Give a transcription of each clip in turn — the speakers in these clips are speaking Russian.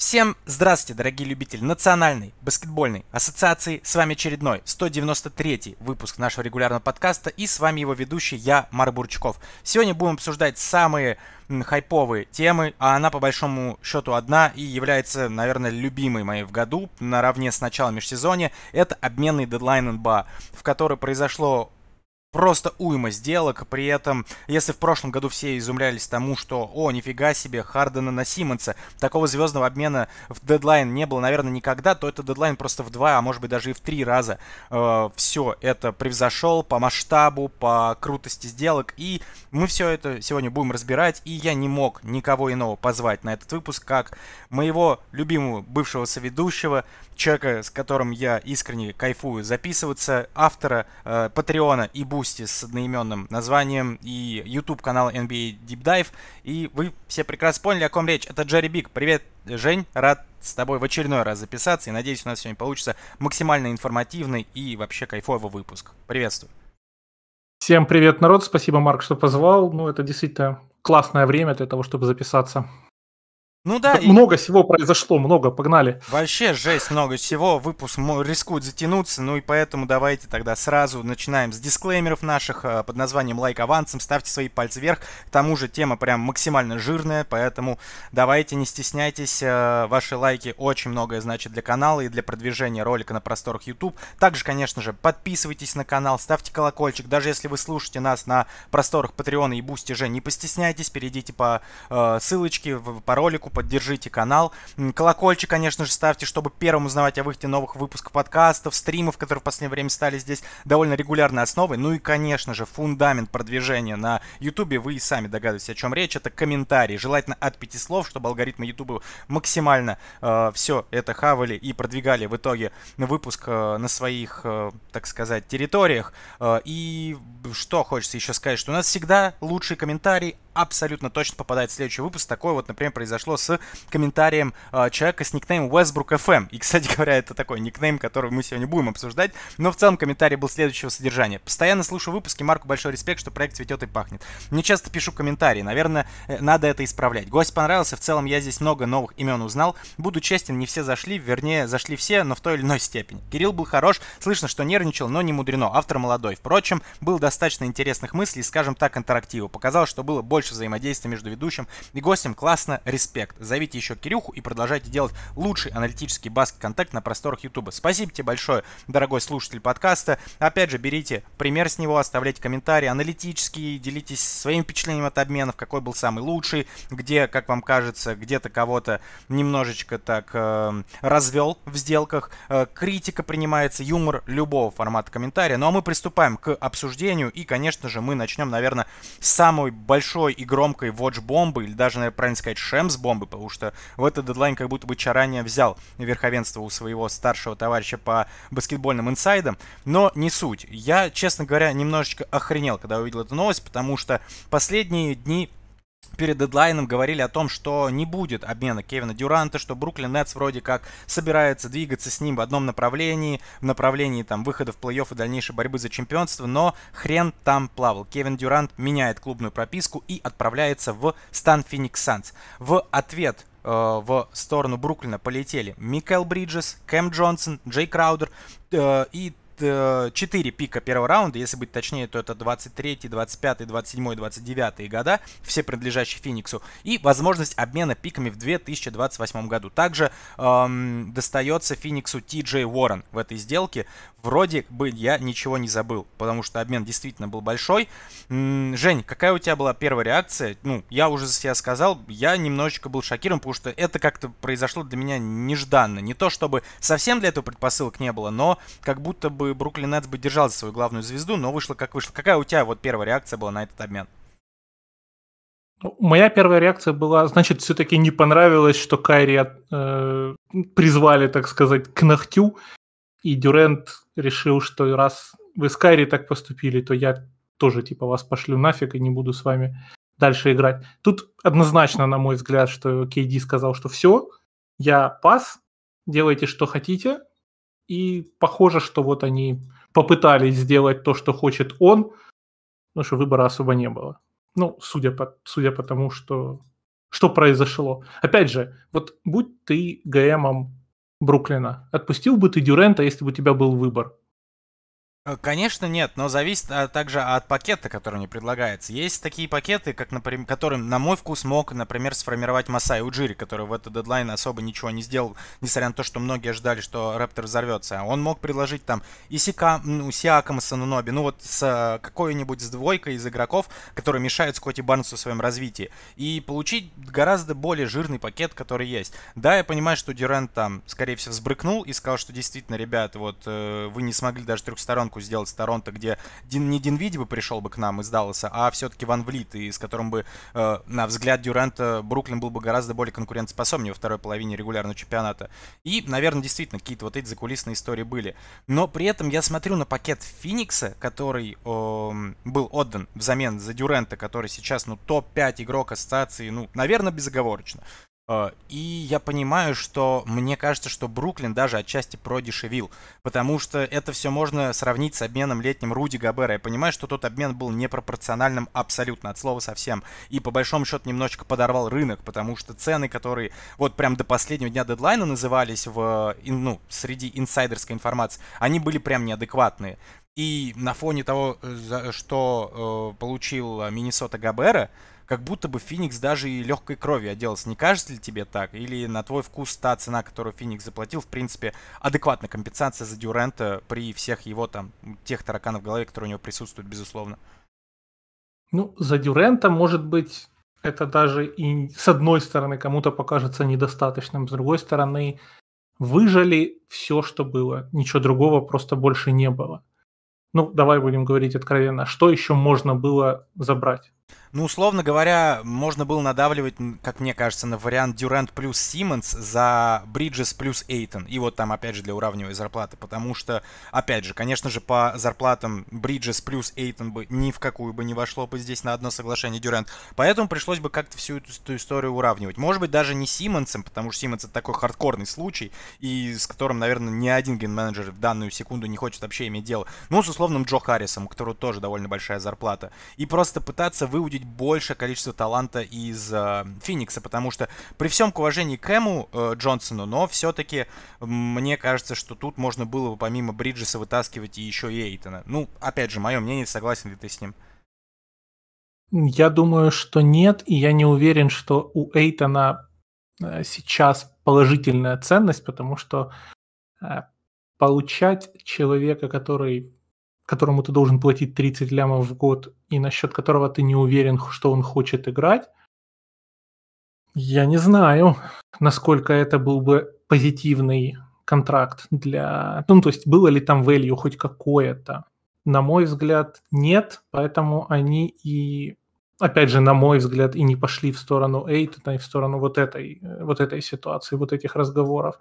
Всем здравствуйте, дорогие любители Национальной баскетбольной ассоциации. С вами очередной 193 выпуск нашего регулярного подкаста и с вами его ведущий я, Мар Бурчков. Сегодня будем обсуждать самые хайповые темы, а она по большому счету одна и является, наверное, любимой моей в году, наравне с началом межсезонья. Это обменный дедлайн НБА, в который произошло просто уйма сделок. При этом, если в прошлом году все изумлялись тому, что «О, нифига себе, Хардена на Симмонса, такого звездного обмена в дедлайн не было, наверное, никогда», то это дедлайн просто в два, а может быть даже и в три раза э, все это превзошел по масштабу, по крутости сделок. И мы все это сегодня будем разбирать, и я не мог никого иного позвать на этот выпуск, как моего любимого бывшего соведущего, человека, с которым я искренне кайфую записываться, автора э, Патреона и Буси Бусти с одноименным названием и YouTube канал NBA Deep Dive. И вы все прекрасно поняли, о ком речь. Это Джерри Биг. Привет, Жень. Рад с тобой в очередной раз записаться. И надеюсь, у нас сегодня получится максимально информативный и вообще кайфовый выпуск. Приветствую. Всем привет, народ. Спасибо, Марк, что позвал. Ну, это действительно классное время для того, чтобы записаться. Ну да. и... Много всего произошло, много, погнали. Вообще жесть, много всего. Выпуск рискует затянуться, ну и поэтому давайте тогда сразу начинаем с дисклеймеров наших а, под названием «Лайк авансом». Ставьте свои пальцы вверх. К тому же тема прям максимально жирная, поэтому давайте не стесняйтесь. А, ваши лайки очень многое значит для канала и для продвижения ролика на просторах YouTube. Также, конечно же, подписывайтесь на канал, ставьте колокольчик. Даже если вы слушаете нас на просторах Patreon и Boosty же, не постесняйтесь, перейдите по э, ссылочке, по ролику, лайку, поддержите канал. Колокольчик, конечно же, ставьте, чтобы первым узнавать о выходе новых выпусков подкастов, стримов, которые в последнее время стали здесь довольно регулярной основой. Ну и, конечно же, фундамент продвижения на ютубе вы и сами догадываетесь, о чем речь, это комментарии. Желательно от пяти слов, чтобы алгоритмы ютуба максимально э, все это хавали и продвигали в итоге выпуск э, на своих, э, так сказать, территориях. Э, и что хочется еще сказать, что у нас всегда лучший комментарий абсолютно точно попадает в следующий выпуск. Такое вот, например, произошло с комментарием э, человека с никнеймом Westbrook FM. И, кстати говоря, это такой никнейм, который мы сегодня будем обсуждать. Но в целом комментарий был следующего содержания. Постоянно слушаю выпуски, Марку большой респект, что проект цветет и пахнет. Мне часто пишу комментарии, наверное, э, надо это исправлять. Гость понравился, в целом я здесь много новых имен узнал. Буду честен, не все зашли, вернее, зашли все, но в той или иной степени. Кирилл был хорош, слышно, что нервничал, но не мудрено. Автор молодой. Впрочем, был достаточно интересных мыслей, скажем так, интерактива. Показалось, что было больше больше взаимодействия между ведущим и гостем. Классно, респект. Зовите еще Кирюху и продолжайте делать лучший аналитический баск-контакт на просторах Ютуба. Спасибо тебе большое, дорогой слушатель подкаста. Опять же, берите пример с него, оставляйте комментарии аналитические, делитесь своим впечатлением от обменов, какой был самый лучший, где, как вам кажется, где-то кого-то немножечко так э, развел в сделках. Э, критика принимается, юмор любого формата комментария. Ну а мы приступаем к обсуждению и, конечно же, мы начнем, наверное, с самой большой и громкой Watch-бомбы, или даже, наверное, правильно сказать, Шемс-бомбы, потому что в этот дедлайн как будто бы чаранья взял верховенство у своего старшего товарища по баскетбольным инсайдам, но не суть. Я, честно говоря, немножечко охренел, когда увидел эту новость, потому что последние дни перед дедлайном говорили о том, что не будет обмена Кевина Дюранта, что Бруклин Нетс вроде как собирается двигаться с ним в одном направлении, в направлении там выхода в плей-офф и дальнейшей борьбы за чемпионство, но хрен там плавал. Кевин Дюрант меняет клубную прописку и отправляется в Стан Феникс Санс. В ответ э, в сторону Бруклина полетели Микел Бриджес, Кэм Джонсон, Джей Краудер э, и 4 э, пика первого раунда, если быть точнее, то это 23, 25, 27, 29 года, все принадлежащие Фениксу, и возможность обмена пиками в 2028 году. Также эм, достается Фениксу Ти Джей Уоррен в этой сделке. Вроде бы я ничего не забыл, потому что обмен действительно был большой. Жень, какая у тебя была первая реакция? Ну, я уже за себя сказал, я немножечко был шокирован, потому что это как-то произошло для меня нежданно. Не то чтобы совсем для этого предпосылок не было, но как будто бы бы Бруклин Нетс бы держал за свою главную звезду, но вышло как вышло. Какая у тебя вот первая реакция была на этот обмен? Ну, моя первая реакция была, значит, все-таки не понравилось, что Кайри э, призвали, так сказать, к ногтю, и Дюрент решил, что раз вы с Кайри так поступили, то я тоже, типа, вас пошлю нафиг и не буду с вами дальше играть. Тут однозначно, на мой взгляд, что KD сказал, что все, я пас, делайте, что хотите, и похоже, что вот они попытались сделать то, что хочет он, потому что выбора особо не было. Ну, судя по, судя по тому, что, что произошло. Опять же, вот будь ты ГМом Бруклина, отпустил бы ты Дюрента, если бы у тебя был выбор? Э, конечно, нет, но зависит а, также от пакета, который мне предлагается. Есть такие пакеты, как, например, которым, на мой вкус, мог, например, сформировать Масай Уджири, который в этот дедлайн особо ничего не сделал, несмотря на то, что многие ожидали, что Рэптор взорвется. Он мог предложить там Исика, ну, Сиаком и Сануноби, ну вот с э, какой-нибудь с двойкой из игроков, которые мешают Скотти Барнсу в своем развитии, и получить гораздо более жирный пакет, который есть. Да, я понимаю, что Дюрент там, скорее всего, взбрыкнул и сказал, что действительно, ребят, вот э, вы не смогли даже трехсторонку ставку сделать с Торонто, где Дин, не Динвиди бы пришел бы к нам из Далласа, а все-таки Ван Влит, и с которым бы, э, на взгляд Дюранта, Бруклин был бы гораздо более конкурентоспособнее во второй половине регулярного чемпионата. И, наверное, действительно, какие-то вот эти закулисные истории были. Но при этом я смотрю на пакет Феникса, который э, был отдан взамен за Дюранта, который сейчас, ну, топ-5 игрок ассоциации, ну, наверное, безоговорочно. Э, и я понимаю, что мне кажется, что Бруклин даже отчасти продешевил, потому что это все можно сравнить с обменом летним Руди Габера. Я понимаю, что тот обмен был непропорциональным абсолютно, от слова совсем. И по большому счету немножечко подорвал рынок, потому что цены, которые вот прям до последнего дня дедлайна назывались в, ну, среди инсайдерской информации, они были прям неадекватные. И на фоне того, э, что э, получил Миннесота Габера, как будто бы Феникс даже и легкой кровью оделся. Не кажется ли тебе так? Или на твой вкус та цена, которую Феникс заплатил, в принципе, адекватна компенсация за Дюрента при всех его там, тех тараканов в голове, которые у него присутствуют, безусловно? Ну, за Дюрента, может быть, это даже и с одной стороны кому-то покажется недостаточным, с другой стороны выжали все, что было, ничего другого просто больше не было. Ну, давай будем говорить откровенно, что еще можно было забрать? Ну, условно говоря, можно было надавливать, как мне кажется, на вариант Дюрант плюс Симмонс за Бриджес плюс Эйтон. И вот там, опять же, для уравнивания зарплаты. Потому что, опять же, конечно же, по зарплатам Бриджес плюс Эйтон бы ни в какую бы не вошло бы здесь на одно соглашение Дюрант. Поэтому пришлось бы как-то всю эту, эту историю уравнивать. Может быть, даже не Симмонсом, потому что Симмонс это такой хардкорный случай, и с которым, наверное, ни один ген-менеджер в данную секунду не хочет вообще иметь дело. Ну, с условным Джо Харрисом, у которого тоже довольно большая зарплата. И просто пытаться выудить увидеть большее количество таланта из э, Феникса, потому что при всем к уважении к Эму э, Джонсону, но все-таки мне кажется, что тут можно было бы помимо Бриджеса вытаскивать и еще и Эйтона. Ну, опять же, мое мнение, согласен ли ты с ним? Я думаю, что нет, и я не уверен, что у Эйтона э, сейчас положительная ценность, потому что э, получать человека, который которому ты должен платить 30 лямов в год и насчет которого ты не уверен, что он хочет играть, я не знаю, насколько это был бы позитивный контракт для... Ну, то есть было ли там value хоть какое-то? На мой взгляд, нет, поэтому они и, опять же, на мой взгляд, и не пошли в сторону Эйтона и в сторону вот этой, э, вот этой ситуации, вот этих разговоров.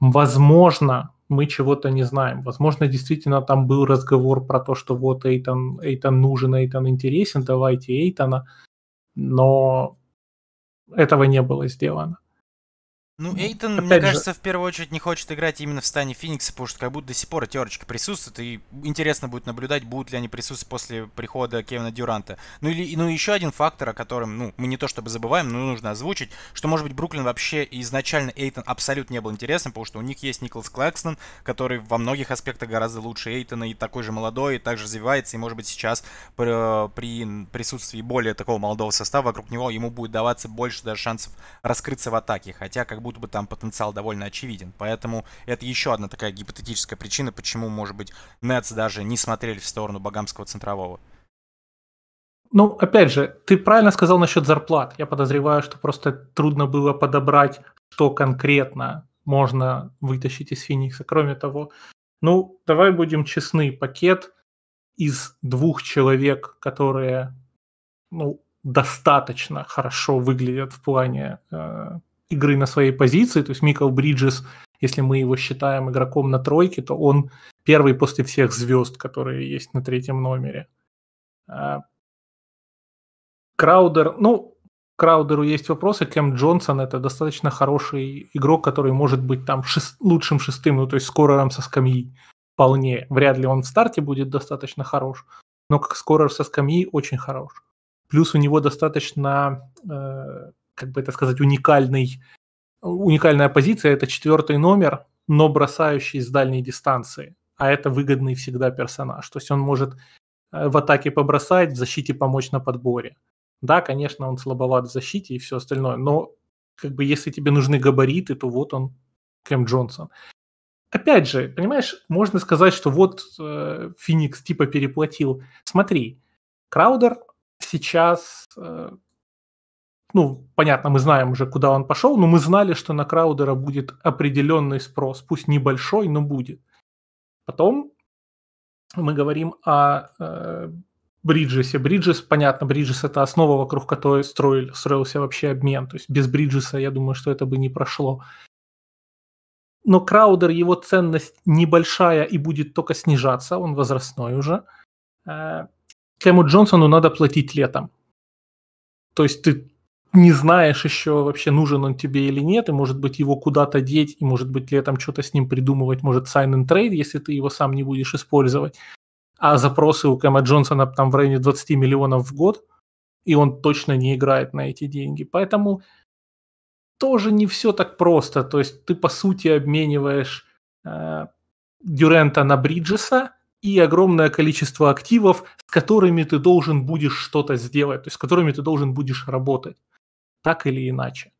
Возможно, мы чего-то не знаем. Возможно, действительно там был разговор про то, что вот Эйтон, Эйтон нужен, Эйтон интересен, давайте Эйтона, но этого не было сделано. Ну, Эйтон, Опять мне же... кажется, в первую очередь не хочет играть именно в стане Феникса, потому что как будто до сих пор терочка присутствует, и интересно будет наблюдать, будут ли они присутствовать после прихода Кевина Дюранта. Ну или ну еще один фактор, о котором, ну, мы не то чтобы забываем, но нужно озвучить, что, может быть, Бруклин вообще изначально Эйтон абсолютно не был интересен, потому что у них есть Николас Клэкстон, который во многих аспектах гораздо лучше Эйтона, и такой же молодой, и также развивается, и, может быть, сейчас при присутствии более такого молодого состава вокруг него ему будет даваться больше даже шансов раскрыться в атаке, хотя как будто будто бы там потенциал довольно очевиден. Поэтому это еще одна такая гипотетическая причина, почему, может быть, Нетс даже не смотрели в сторону Багамского центрового. Ну, опять же, ты правильно сказал насчет зарплат. Я подозреваю, что просто трудно было подобрать, что конкретно можно вытащить из Феникса. Кроме того, ну, давай будем честны, пакет из двух человек, которые, ну, достаточно хорошо выглядят в плане э, игры на своей позиции. То есть Микл Бриджес, если мы его считаем игроком на тройке, то он первый после всех звезд, которые есть на третьем номере. А, Краудер, ну, Краудеру есть вопросы. Кэм Джонсон это достаточно хороший игрок, который может быть там шест... лучшим шестым, ну то есть скорером со скамьи вполне. Вряд ли он в старте будет достаточно хорош, но как скорер со скамьи очень хорош. Плюс у него достаточно э, как бы это сказать, уникальный, уникальная позиция – это четвертый номер, но бросающий с дальней дистанции. А это выгодный всегда персонаж. То есть он может э, в атаке побросать, в защите помочь на подборе. Да, конечно, он слабоват в защите и все остальное, но как бы если тебе нужны габариты, то вот он, Кэм Джонсон. Опять же, понимаешь, можно сказать, что вот э, Феникс типа переплатил. Смотри, Краудер сейчас э, ну, понятно, мы знаем уже, куда он пошел, но мы знали, что на Краудера будет определенный спрос, пусть небольшой, но будет. Потом мы говорим о э, Бриджесе. Бриджес, понятно, Бриджес это основа, вокруг которой строили, строился вообще обмен. То есть без Бриджеса, я думаю, что это бы не прошло. Но Краудер, его ценность небольшая и будет только снижаться, он возрастной уже. Э, Кэму Джонсону надо платить летом. То есть ты не знаешь еще вообще, нужен он тебе или нет, и может быть его куда-то деть, и может быть летом что-то с ним придумывать, может sign and trade, если ты его сам не будешь использовать. А запросы у Кэма Джонсона там в районе 20 миллионов в год, и он точно не играет на эти деньги. Поэтому тоже не все так просто. То есть ты, по сути, обмениваешь э, Дюрента на Бриджеса, и огромное количество активов, с которыми ты должен будешь что-то сделать, то есть с которыми ты должен будешь работать так или иначе.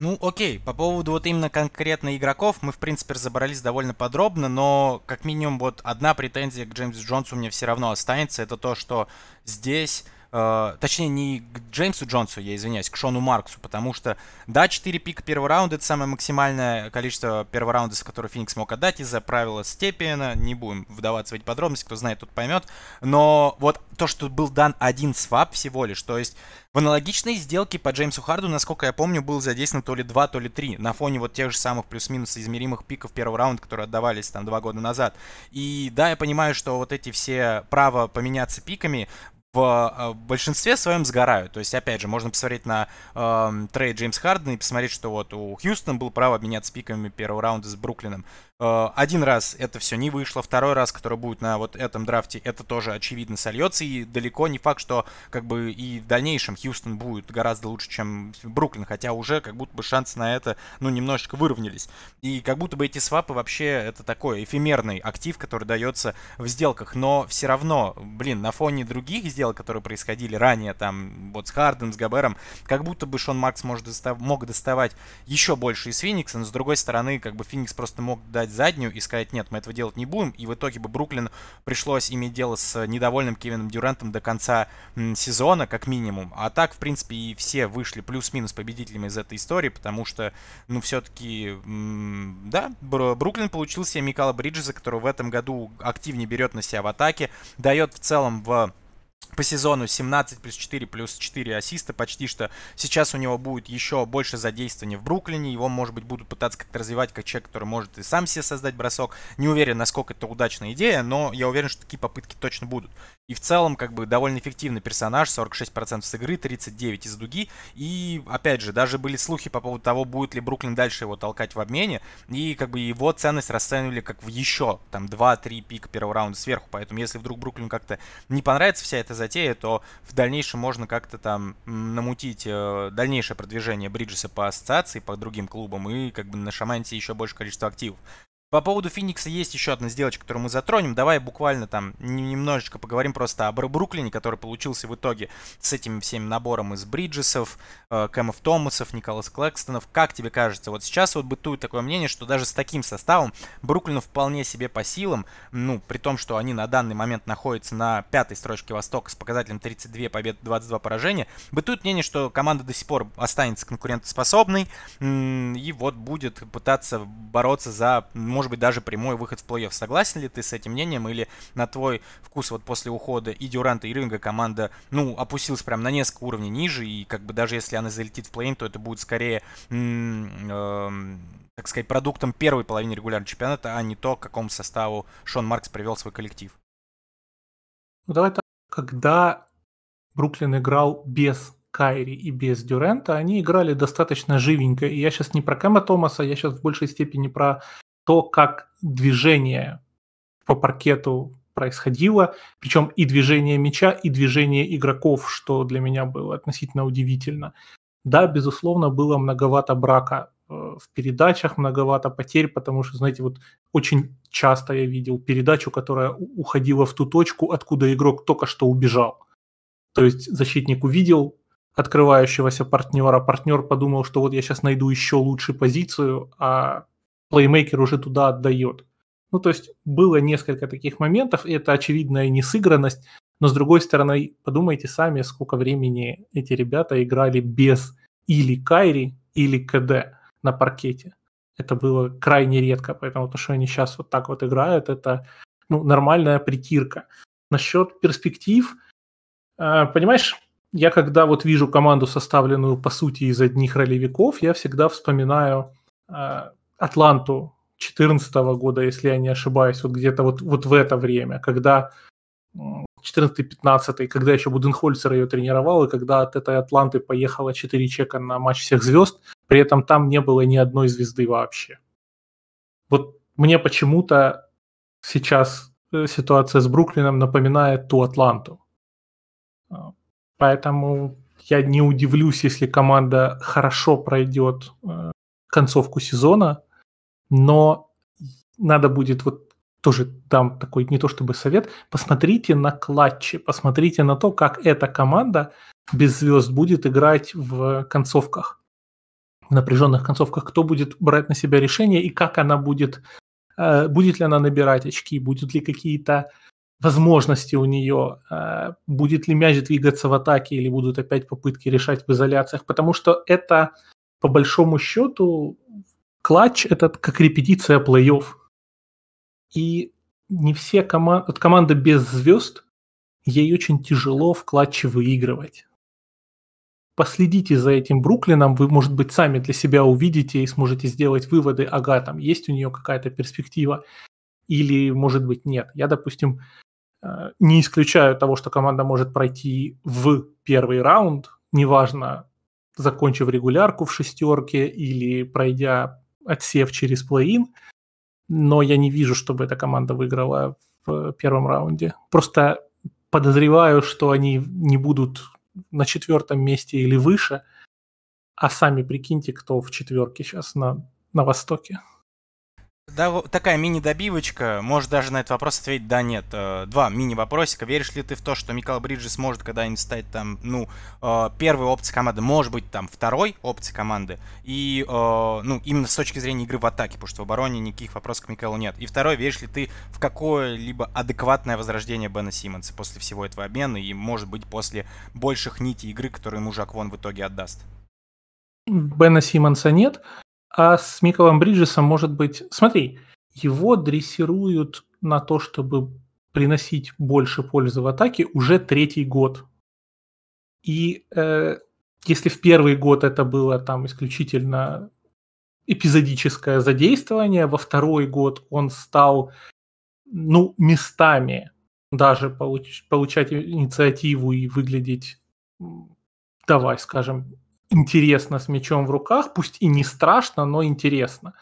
Ну, окей, по поводу вот именно конкретно игроков мы, в принципе, разобрались довольно подробно, но как минимум вот одна претензия к Джеймсу Джонсу мне все равно останется, это то, что здесь э, точнее, не к Джеймсу Джонсу, я извиняюсь, к Шону Марксу, потому что, да, 4 пика первого раунда — это самое максимальное количество первого раунда, с которого Феникс мог отдать из-за правила Степиена, не будем вдаваться в эти подробности, кто знает, тот поймет, но вот то, что был дан один свап всего лишь, то есть в аналогичной сделке по Джеймсу Харду, насколько я помню, был задействован то ли 2, то ли 3 на фоне вот тех же самых плюс-минус измеримых пиков первого раунда, которые отдавались там два года назад. И да, я понимаю, что вот эти все право поменяться пиками а, в большинстве своем сгорают. То есть, опять же, можно посмотреть на э, трейд Джеймс Хардена и посмотреть, что вот у Хьюстона был право обменяться пиками первого раунда с Бруклином. Э, один раз это все не вышло, второй раз, который будет на вот этом драфте, это тоже очевидно сольется, и далеко не факт, что как бы и в дальнейшем Хьюстон будет гораздо лучше, чем Бруклин, хотя уже как будто бы шансы на это, ну, немножечко выровнялись. И как будто бы эти свапы вообще это такой эфемерный актив, который дается в сделках, но все равно, блин, на фоне других сделок, которые происходили ранее, там, вот с Хардом, с Габером, как будто бы Шон Макс может достав... мог доставать еще больше из Феникса, но с другой стороны, как бы Феникс просто мог дать дать заднюю и сказать, нет, мы этого делать не будем. И в итоге бы Бруклин пришлось иметь дело с э, недовольным Кевином Дюрантом до конца сезона, как минимум. А так, в принципе, и все вышли плюс-минус победителями из этой истории, потому что, ну, все-таки, да, Бруклин получил себе Микала Бриджеса, который в этом году активнее берет на себя в атаке, дает в целом в по сезону 17 плюс 4 плюс 4 ассиста почти что. Сейчас у него будет еще больше задействования в Бруклине. Его, может быть, будут пытаться как-то развивать как человек, который может и сам себе создать бросок. Не уверен, насколько это удачная идея, но я уверен, что такие попытки точно будут. И в целом, как бы, довольно эффективный персонаж, 46% с игры, 39% из дуги. И, опять же, даже были слухи по поводу того, будет ли Бруклин дальше его толкать в обмене. И, как бы, его ценность расценивали как в еще, там, 2-3 пика первого раунда сверху. Поэтому, если вдруг Бруклин как-то не понравится вся эта затея, то в дальнейшем можно как-то там намутить э, дальнейшее продвижение Бриджеса по ассоциации, по другим клубам и, как бы, на шаманте еще больше количество активов. По поводу Феникса есть еще одна сделочка, которую мы затронем. Давай буквально там немножечко поговорим просто об Бруклине, который получился в итоге с этим всем набором из Бриджесов, э, Кэмов Томасов, Николас Клэкстонов. Как тебе кажется, вот сейчас вот бытует такое мнение, что даже с таким составом Бруклину вполне себе по силам, ну, при том, что они на данный момент находятся на пятой строчке Востока с показателем 32 побед, 22 поражения, бытует мнение, что команда до сих пор останется конкурентоспособной и вот будет пытаться бороться за может быть, даже прямой выход в плей-офф. Согласен ли ты с этим мнением или на твой вкус вот после ухода и Дюранта, и Ринга команда, ну, опустилась прям на несколько уровней ниже, и как бы даже если она залетит в плей-ин, то это будет скорее, эм, так сказать, продуктом первой половины регулярного чемпионата, а не то, к какому составу Шон Маркс привел свой коллектив. Ну, давай так, когда Бруклин играл без Кайри и без Дюрента, они играли достаточно живенько. И я сейчас не про Кэма Томаса, я сейчас в большей степени про то, как движение по паркету происходило, причем и движение мяча, и движение игроков, что для меня было относительно удивительно. Да, безусловно, было многовато брака э, в передачах, многовато потерь, потому что, знаете, вот очень часто я видел передачу, которая уходила в ту точку, откуда игрок только что убежал. То есть защитник увидел открывающегося партнера, партнер подумал, что вот я сейчас найду еще лучшую позицию, а плеймейкер уже туда отдает. Ну, то есть было несколько таких моментов, и это очевидная несыгранность, но с другой стороны, подумайте сами, сколько времени эти ребята играли без или Кайри, или КД на паркете. Это было крайне редко, поэтому то, что они сейчас вот так вот играют, это ну, нормальная притирка. Насчет перспектив, э, понимаешь, я когда вот вижу команду, составленную по сути из одних ролевиков, я всегда вспоминаю э, Атланту 2014 года, если я не ошибаюсь, вот где-то вот, вот в это время, когда 14-15, когда еще Буденхольцер ее тренировал, и когда от этой Атланты поехало 4 чека на матч всех звезд, при этом там не было ни одной звезды вообще. Вот мне почему-то сейчас э, ситуация с Бруклином напоминает ту Атланту. А, поэтому я не удивлюсь, если команда хорошо пройдет э, концовку сезона – но надо будет вот тоже там такой не то чтобы совет, посмотрите на клатчи, посмотрите на то, как эта команда без звезд будет играть в концовках, в напряженных концовках, кто будет брать на себя решение и как она будет, э, будет ли она набирать очки, будут ли какие-то возможности у нее, э, будет ли мяч двигаться в атаке или будут опять попытки решать в изоляциях, потому что это по большому счету Клатч – это как репетиция плей-офф. И не все команды... Вот команда без звезд, ей очень тяжело в клатче выигрывать. Последите за этим Бруклином, вы, может быть, сами для себя увидите и сможете сделать выводы, ага, там есть у нее какая-то перспектива или, может быть, нет. Я, допустим, э, не исключаю того, что команда может пройти в первый раунд, неважно, закончив регулярку в шестерке или пройдя отсев через плей-ин, но я не вижу, чтобы эта команда выиграла в первом раунде. Просто подозреваю, что они не будут на четвертом месте или выше, а сами прикиньте, кто в четверке сейчас на, на Востоке да, такая мини-добивочка. Можешь даже на этот вопрос ответить да-нет. Э, два мини-вопросика. Веришь ли ты в то, что Микал Бриджи сможет когда-нибудь стать там, ну, э, первой опцией команды, может быть, там, второй опцией команды? И, э, ну, именно с точки зрения игры в атаке, потому что в обороне никаких вопросов к Микалу нет. И второй, веришь ли ты в какое-либо адекватное возрождение Бена Симмонса после всего этого обмена и, может быть, после больших нитей игры, которые мужик вон в итоге отдаст? Бена Симмонса нет. А с Миколом Бриджесом, может быть... Смотри, его дрессируют на то, чтобы приносить больше пользы в атаке уже третий год. И э, если в первый год это было там исключительно эпизодическое задействование, во второй год он стал, ну, местами даже получ- получать инициативу и выглядеть, давай скажем, интересно с мячом в руках, пусть и не страшно, но интересно,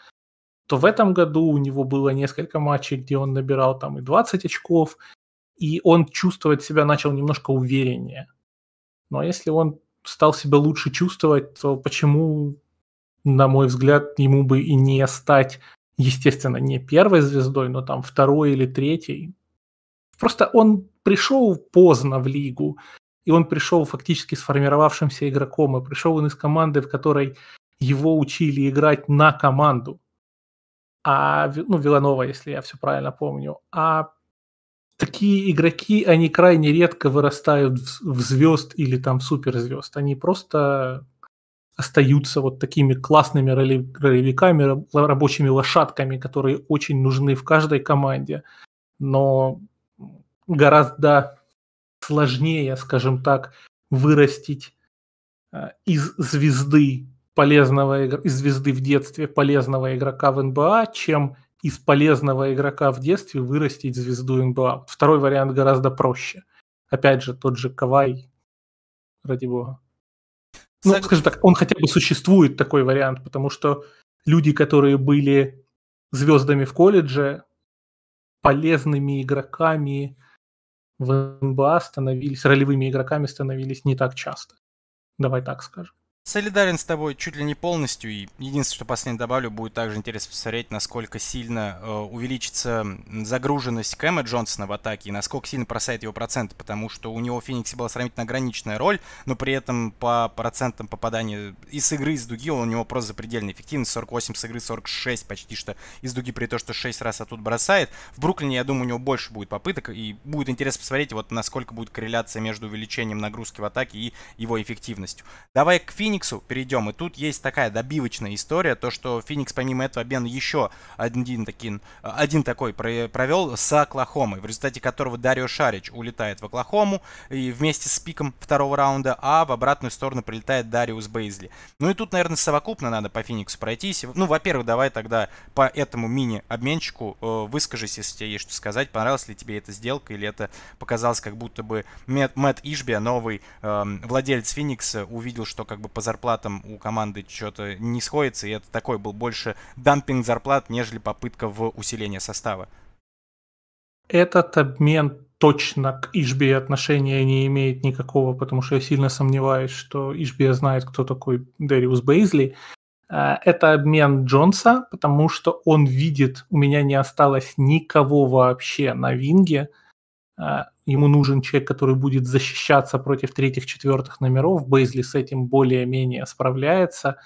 то в этом году у него было несколько матчей, где он набирал там и 20 очков, и он чувствовать себя начал немножко увереннее. Но если он стал себя лучше чувствовать, то почему, на мой взгляд, ему бы и не стать, естественно, не первой звездой, но там второй или третьей? Просто он пришел поздно в лигу, и он пришел фактически сформировавшимся игроком, и пришел он из команды, в которой его учили играть на команду. А, ну, Виланова, если я все правильно помню. А такие игроки, они крайне редко вырастают в звезд или там в суперзвезд. Они просто остаются вот такими классными ролевиками, рабочими лошадками, которые очень нужны в каждой команде, но гораздо сложнее, скажем так, вырастить э, из звезды полезного из звезды в детстве полезного игрока в НБА, чем из полезного игрока в детстве вырастить звезду НБА. Второй вариант гораздо проще. Опять же, тот же Кавай, ради бога. Ну, скажем так, он хотя бы существует такой вариант, потому что люди, которые были звездами в колледже, полезными игроками в НБА становились, ролевыми игроками становились не так часто. Давай так скажем. Солидарен с тобой чуть ли не полностью, и единственное, что последнее добавлю, будет также интересно посмотреть, насколько сильно э, увеличится загруженность Кэма Джонсона в атаке, и насколько сильно просает его проценты, потому что у него в Фениксе была сравнительно ограниченная роль, но при этом по процентам попадания из игры, из дуги, у него просто запредельная эффективность, 48 с игры, 46 почти что из дуги, при том, что 6 раз оттуда бросает. В Бруклине, я думаю, у него больше будет попыток, и будет интересно посмотреть, вот насколько будет корреляция между увеличением нагрузки в атаке и его эффективностью. Давай к Фениксу Фениксу перейдем. И тут есть такая добивочная история, то, что Феникс помимо этого обмен еще один, таки, один такой провел с Оклахомой, в результате которого Дарио Шарич улетает в Оклахому и вместе с пиком второго раунда, а в обратную сторону прилетает Дариус Бейзли. Ну и тут, наверное, совокупно надо по Фениксу пройтись. Ну, во-первых, давай тогда по этому мини-обменчику э, выскажись, если тебе есть что сказать, понравилась ли тебе эта сделка или это показалось как будто бы Мэтт Ишбия, новый э, владелец Феникса, увидел, что как бы позади зарплатам у команды что-то не сходится, и это такой был больше дампинг зарплат, нежели попытка в усиление состава. Этот обмен точно к Ишби отношения не имеет никакого, потому что я сильно сомневаюсь, что Ишби знает, кто такой Дэриус Бейзли. А, это обмен Джонса, потому что он видит, у меня не осталось никого вообще на винге, а, ему нужен человек, который будет защищаться против третьих-четвертых номеров. Бейзли с этим более-менее справляется.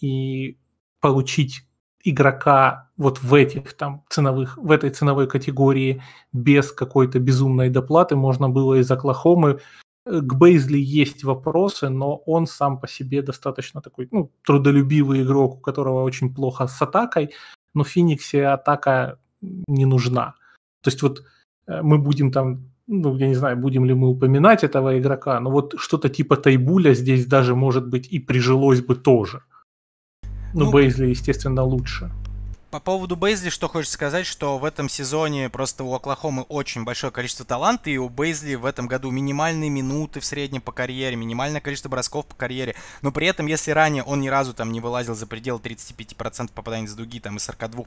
И получить игрока вот в этих там ценовых, в этой ценовой категории без какой-то безумной доплаты можно было из Оклахомы. Э, к Бейзли есть вопросы, но он сам по себе достаточно такой ну, трудолюбивый игрок, у которого очень плохо с атакой, но Фениксе атака не нужна. То есть вот Э, мы будем там, ну, я не знаю, будем ли мы упоминать этого игрока, но вот что-то типа Тайбуля здесь даже, может быть, и прижилось бы тоже. Но ну, ну Бейзли, естественно, лучше. По поводу Бейзли, что хочешь сказать, что в этом сезоне просто у Оклахомы очень большое количество таланта, и у Бейзли в этом году минимальные минуты в среднем по карьере, минимальное количество бросков по карьере, но при этом, если ранее он ни разу там не вылазил за предел 35% попаданий с дуги, там и 42%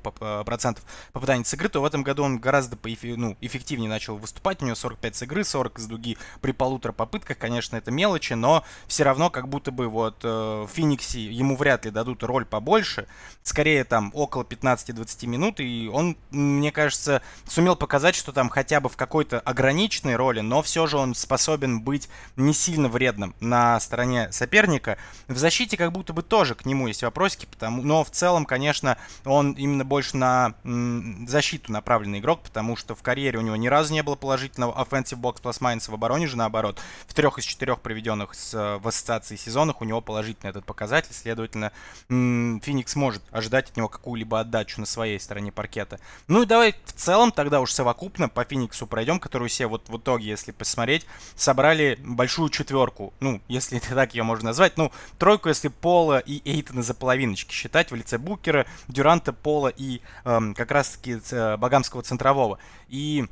э, попаданий с игры, то в этом году он гораздо ну, эффективнее начал выступать, у него 45 с игры, 40 с дуги при полутора попытках, конечно, это мелочи, но все равно как будто бы вот э, в Фениксе ему вряд ли дадут роль побольше, скорее там около 15 15-20 минут, и он, мне кажется, сумел показать, что там хотя бы в какой-то ограниченной роли, но все же он способен быть не сильно вредным на стороне соперника. В защите как будто бы тоже к нему есть вопросики, потому, но в целом, конечно, он именно больше на защиту направленный игрок, потому что в карьере у него ни разу не было положительного offensive box plus minus в обороне же наоборот. В трех из четырех проведенных с, в ассоциации сезонах у него положительный этот показатель, следовательно, Феникс может ожидать от него какую-либо отдачу удачу на своей стороне паркета. Ну и давай в целом тогда уж совокупно по Фениксу пройдем, которую все вот в итоге, если посмотреть, собрали большую четверку. Ну, если это так ее можно назвать. Ну, тройку, если Пола и Эйтона за половиночки считать в лице Букера, Дюранта, Пола и эм, как раз-таки э, Багамского центрового. И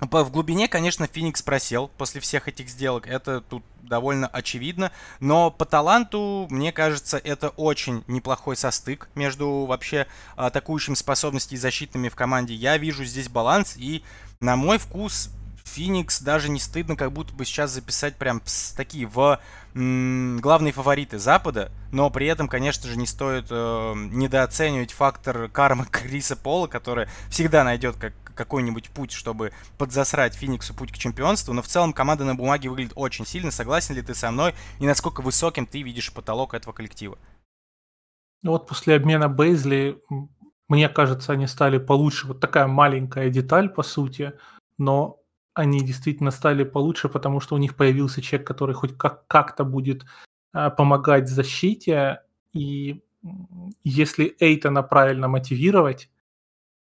в глубине, конечно, Феникс просел после всех этих сделок. Это тут довольно очевидно. Но по таланту, мне кажется, это очень неплохой состык между вообще атакующими способностями и защитными в команде. Я вижу здесь баланс. И на мой вкус, Феникс даже не стыдно как будто бы сейчас записать прям пс, такие в м, главные фавориты Запада, но при этом, конечно же, не стоит э, недооценивать фактор кармы Криса Пола, который всегда найдет как какой-нибудь путь, чтобы подзасрать Фениксу путь к чемпионству, но в целом команда на бумаге выглядит очень сильно. Согласен ли ты со мной и насколько высоким ты видишь потолок этого коллектива? Ну вот после обмена Бейзли, мне кажется, они стали получше. Вот такая маленькая деталь, по сути, но они действительно стали получше, потому что у них появился человек, который хоть как- как-то будет а, помогать защите. И если Эйтона правильно мотивировать,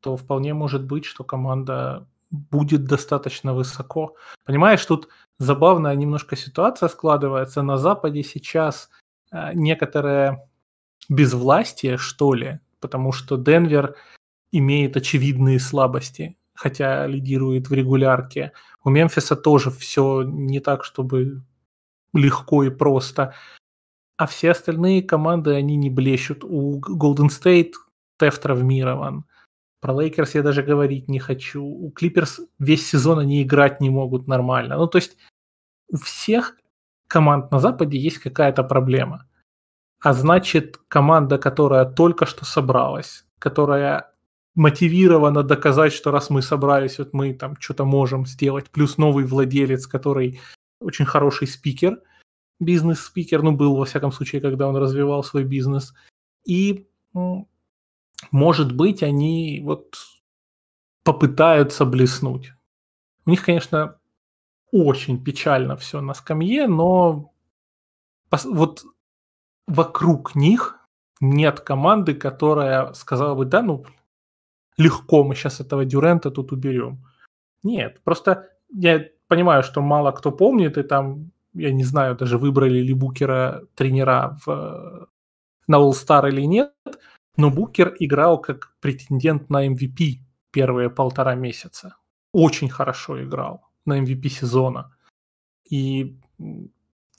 то вполне может быть, что команда будет достаточно высоко. Понимаешь, тут забавная немножко ситуация складывается. На Западе сейчас э, некоторое безвластие, что ли, потому что Денвер имеет очевидные слабости, хотя лидирует в регулярке. У Мемфиса тоже все не так, чтобы легко и просто. А все остальные команды, они не блещут. У Golden State Теф травмирован. Про Лейкерс я даже говорить не хочу. У Клиперс весь сезон они играть не могут нормально. Ну, то есть у всех команд на Западе есть какая-то проблема. А значит, команда, которая только что собралась, которая мотивирована доказать, что раз мы собрались, вот мы там что-то можем сделать, плюс новый владелец, который очень хороший спикер, бизнес-спикер, ну, был, во всяком случае, когда он развивал свой бизнес, и ну, может быть, они вот попытаются блеснуть. У них, конечно, очень печально все на скамье, но вот вокруг них нет команды, которая сказала бы, да, ну, легко мы сейчас этого Дюрента тут уберем. Нет, просто я понимаю, что мало кто помнит, и там, я не знаю, даже выбрали ли Букера тренера в, на All-Star или нет – но Букер играл как претендент на MVP эм первые полтора месяца. Очень хорошо играл на MVP эм сезона. И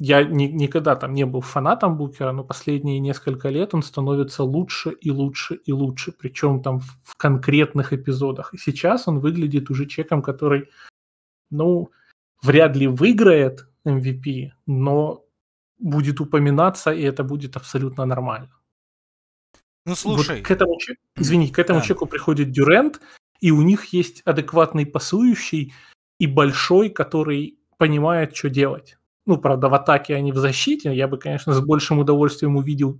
я ни, никогда там не был фанатом Букера, но последние несколько лет он становится лучше и лучше и лучше, причем там в конкретных эпизодах. И сейчас он выглядит уже чеком, который, ну, вряд ли выиграет MVP, эм но будет упоминаться, и это будет абсолютно нормально. Ну слушай. Вот к этому, извини, к этому да. человеку приходит Дюрент, и у них есть адекватный пасующий и большой, который понимает, что делать. Ну, правда, в атаке, а не в защите. Я бы, конечно, с большим удовольствием увидел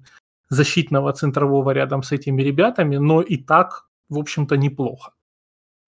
защитного центрового рядом с этими ребятами, но и так, в общем-то, неплохо.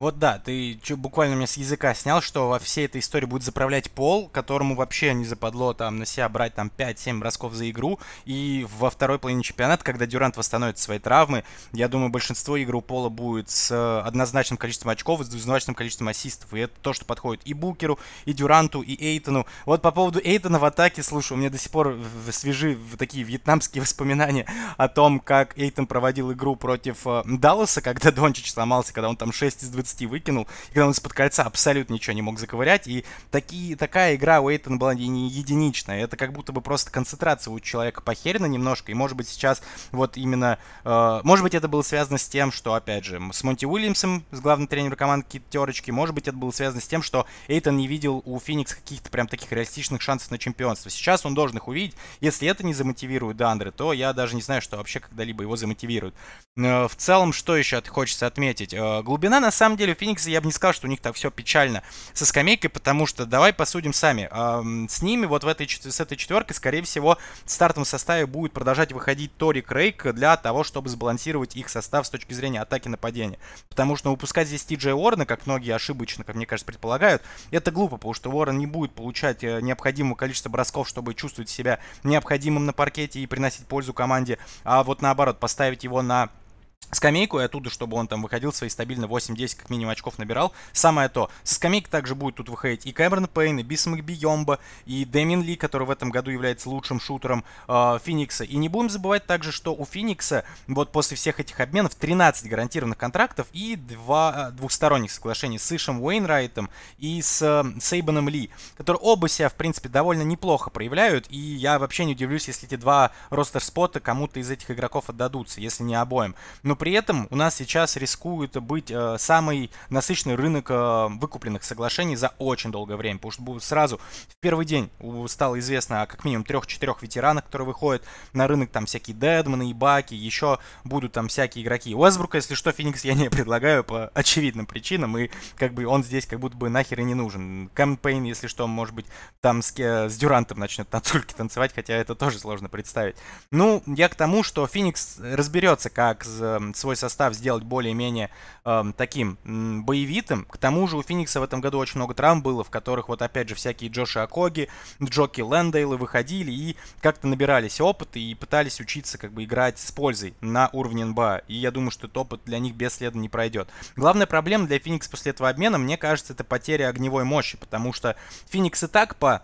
Вот да, ты чё, буквально меня с языка снял, что во всей этой истории будет заправлять пол, которому вообще не западло там на себя брать там 5-7 бросков за игру. И во второй половине чемпионата, когда Дюрант восстановит свои травмы, я думаю, большинство игр у Пола будет с э, однозначным количеством очков, с двузначным количеством ассистов. И это то, что подходит и Букеру, и Дюранту, и Эйтону. Вот по поводу Эйтона в атаке, слушай, у меня до сих пор свежи такие вьетнамские воспоминания о том, как Эйтон проводил игру против э, Далласа, когда Дончич сломался, когда он там 6 из 20 30 выкинул, и когда он из-под кольца абсолютно ничего не мог заковырять, и такие, такая игра у Эйтона была не единичная, это как будто бы просто концентрация у человека похерена немножко, и может быть сейчас вот именно, э, может быть это было связано с тем, что, опять же, с Монти Уильямсом, с главным тренером команды какие терочки, может быть это было связано с тем, что Эйтон не видел у Феникс каких-то прям таких реалистичных шансов на чемпионство, сейчас он должен их увидеть, если это не замотивирует Дандре, то я даже не знаю, что вообще когда-либо его замотивирует. Э, в целом, что еще хочется отметить? Э, глубина на самом деле деле у я бы не сказал, что у них так все печально со скамейкой, потому что, давай посудим сами, с ними вот в этой, с этой четверкой, скорее всего, в стартовом составе будет продолжать выходить Тори Крейг для того, чтобы сбалансировать их состав с точки зрения атаки и нападения. Потому что выпускать здесь Ти Джей Уоррена, как многие ошибочно, как мне кажется, предполагают, это глупо, потому что Уоррен не будет получать э, необходимое количество бросков, чтобы чувствовать себя необходимым на паркете и приносить пользу команде, а вот наоборот, поставить его на скамейку и оттуда, чтобы он там выходил свои стабильно 8-10 как минимум очков набирал. Самое то. С скамейки также будет тут выходить и Кэмерон Пейн, и Бисмак Биомба, и Дэмин Ли, который в этом году является лучшим шутером э, Феникса. И не будем забывать также, что у Феникса вот после всех этих обменов 13 гарантированных контрактов и два а, двухсторонних соглашений с Ишем Уэйнрайтом и с э, Сейбаном Ли, которые оба себя, в принципе, довольно неплохо проявляют. И я вообще не удивлюсь, если эти два ростер-спота кому-то из этих игроков отдадутся, если не обоим но при этом у нас сейчас рискует быть э, самый насыщенный рынок э, выкупленных соглашений за очень долгое время, потому что сразу в первый день стало известно о а как минимум трех-четырех ветеранах, которые выходят на рынок, там всякие Дедманы, Баки, еще будут там всякие игроки Уэсбрука, если что, Феникс я не предлагаю по очевидным причинам, и как бы он здесь как будто бы нахер и не нужен. Кампейн, если что, может быть, там с, с Дюрантом начнет танцульки танцевать, хотя это тоже сложно представить. Ну, я к тому, что Феникс разберется, как с Эм, свой состав сделать более-менее эм, таким боевитым. К тому же у Феникса в этом году очень много травм было, в которых вот опять же всякие Джоши Акоги, Джоки Лэндейлы выходили и как-то набирались опыта и пытались учиться как бы играть с пользой на уровне НБА. И я думаю, что этот опыт для них бесследно не пройдет. Главная проблема для Феникса после этого обмена, мне кажется, это потеря огневой мощи, потому что Феникс и так по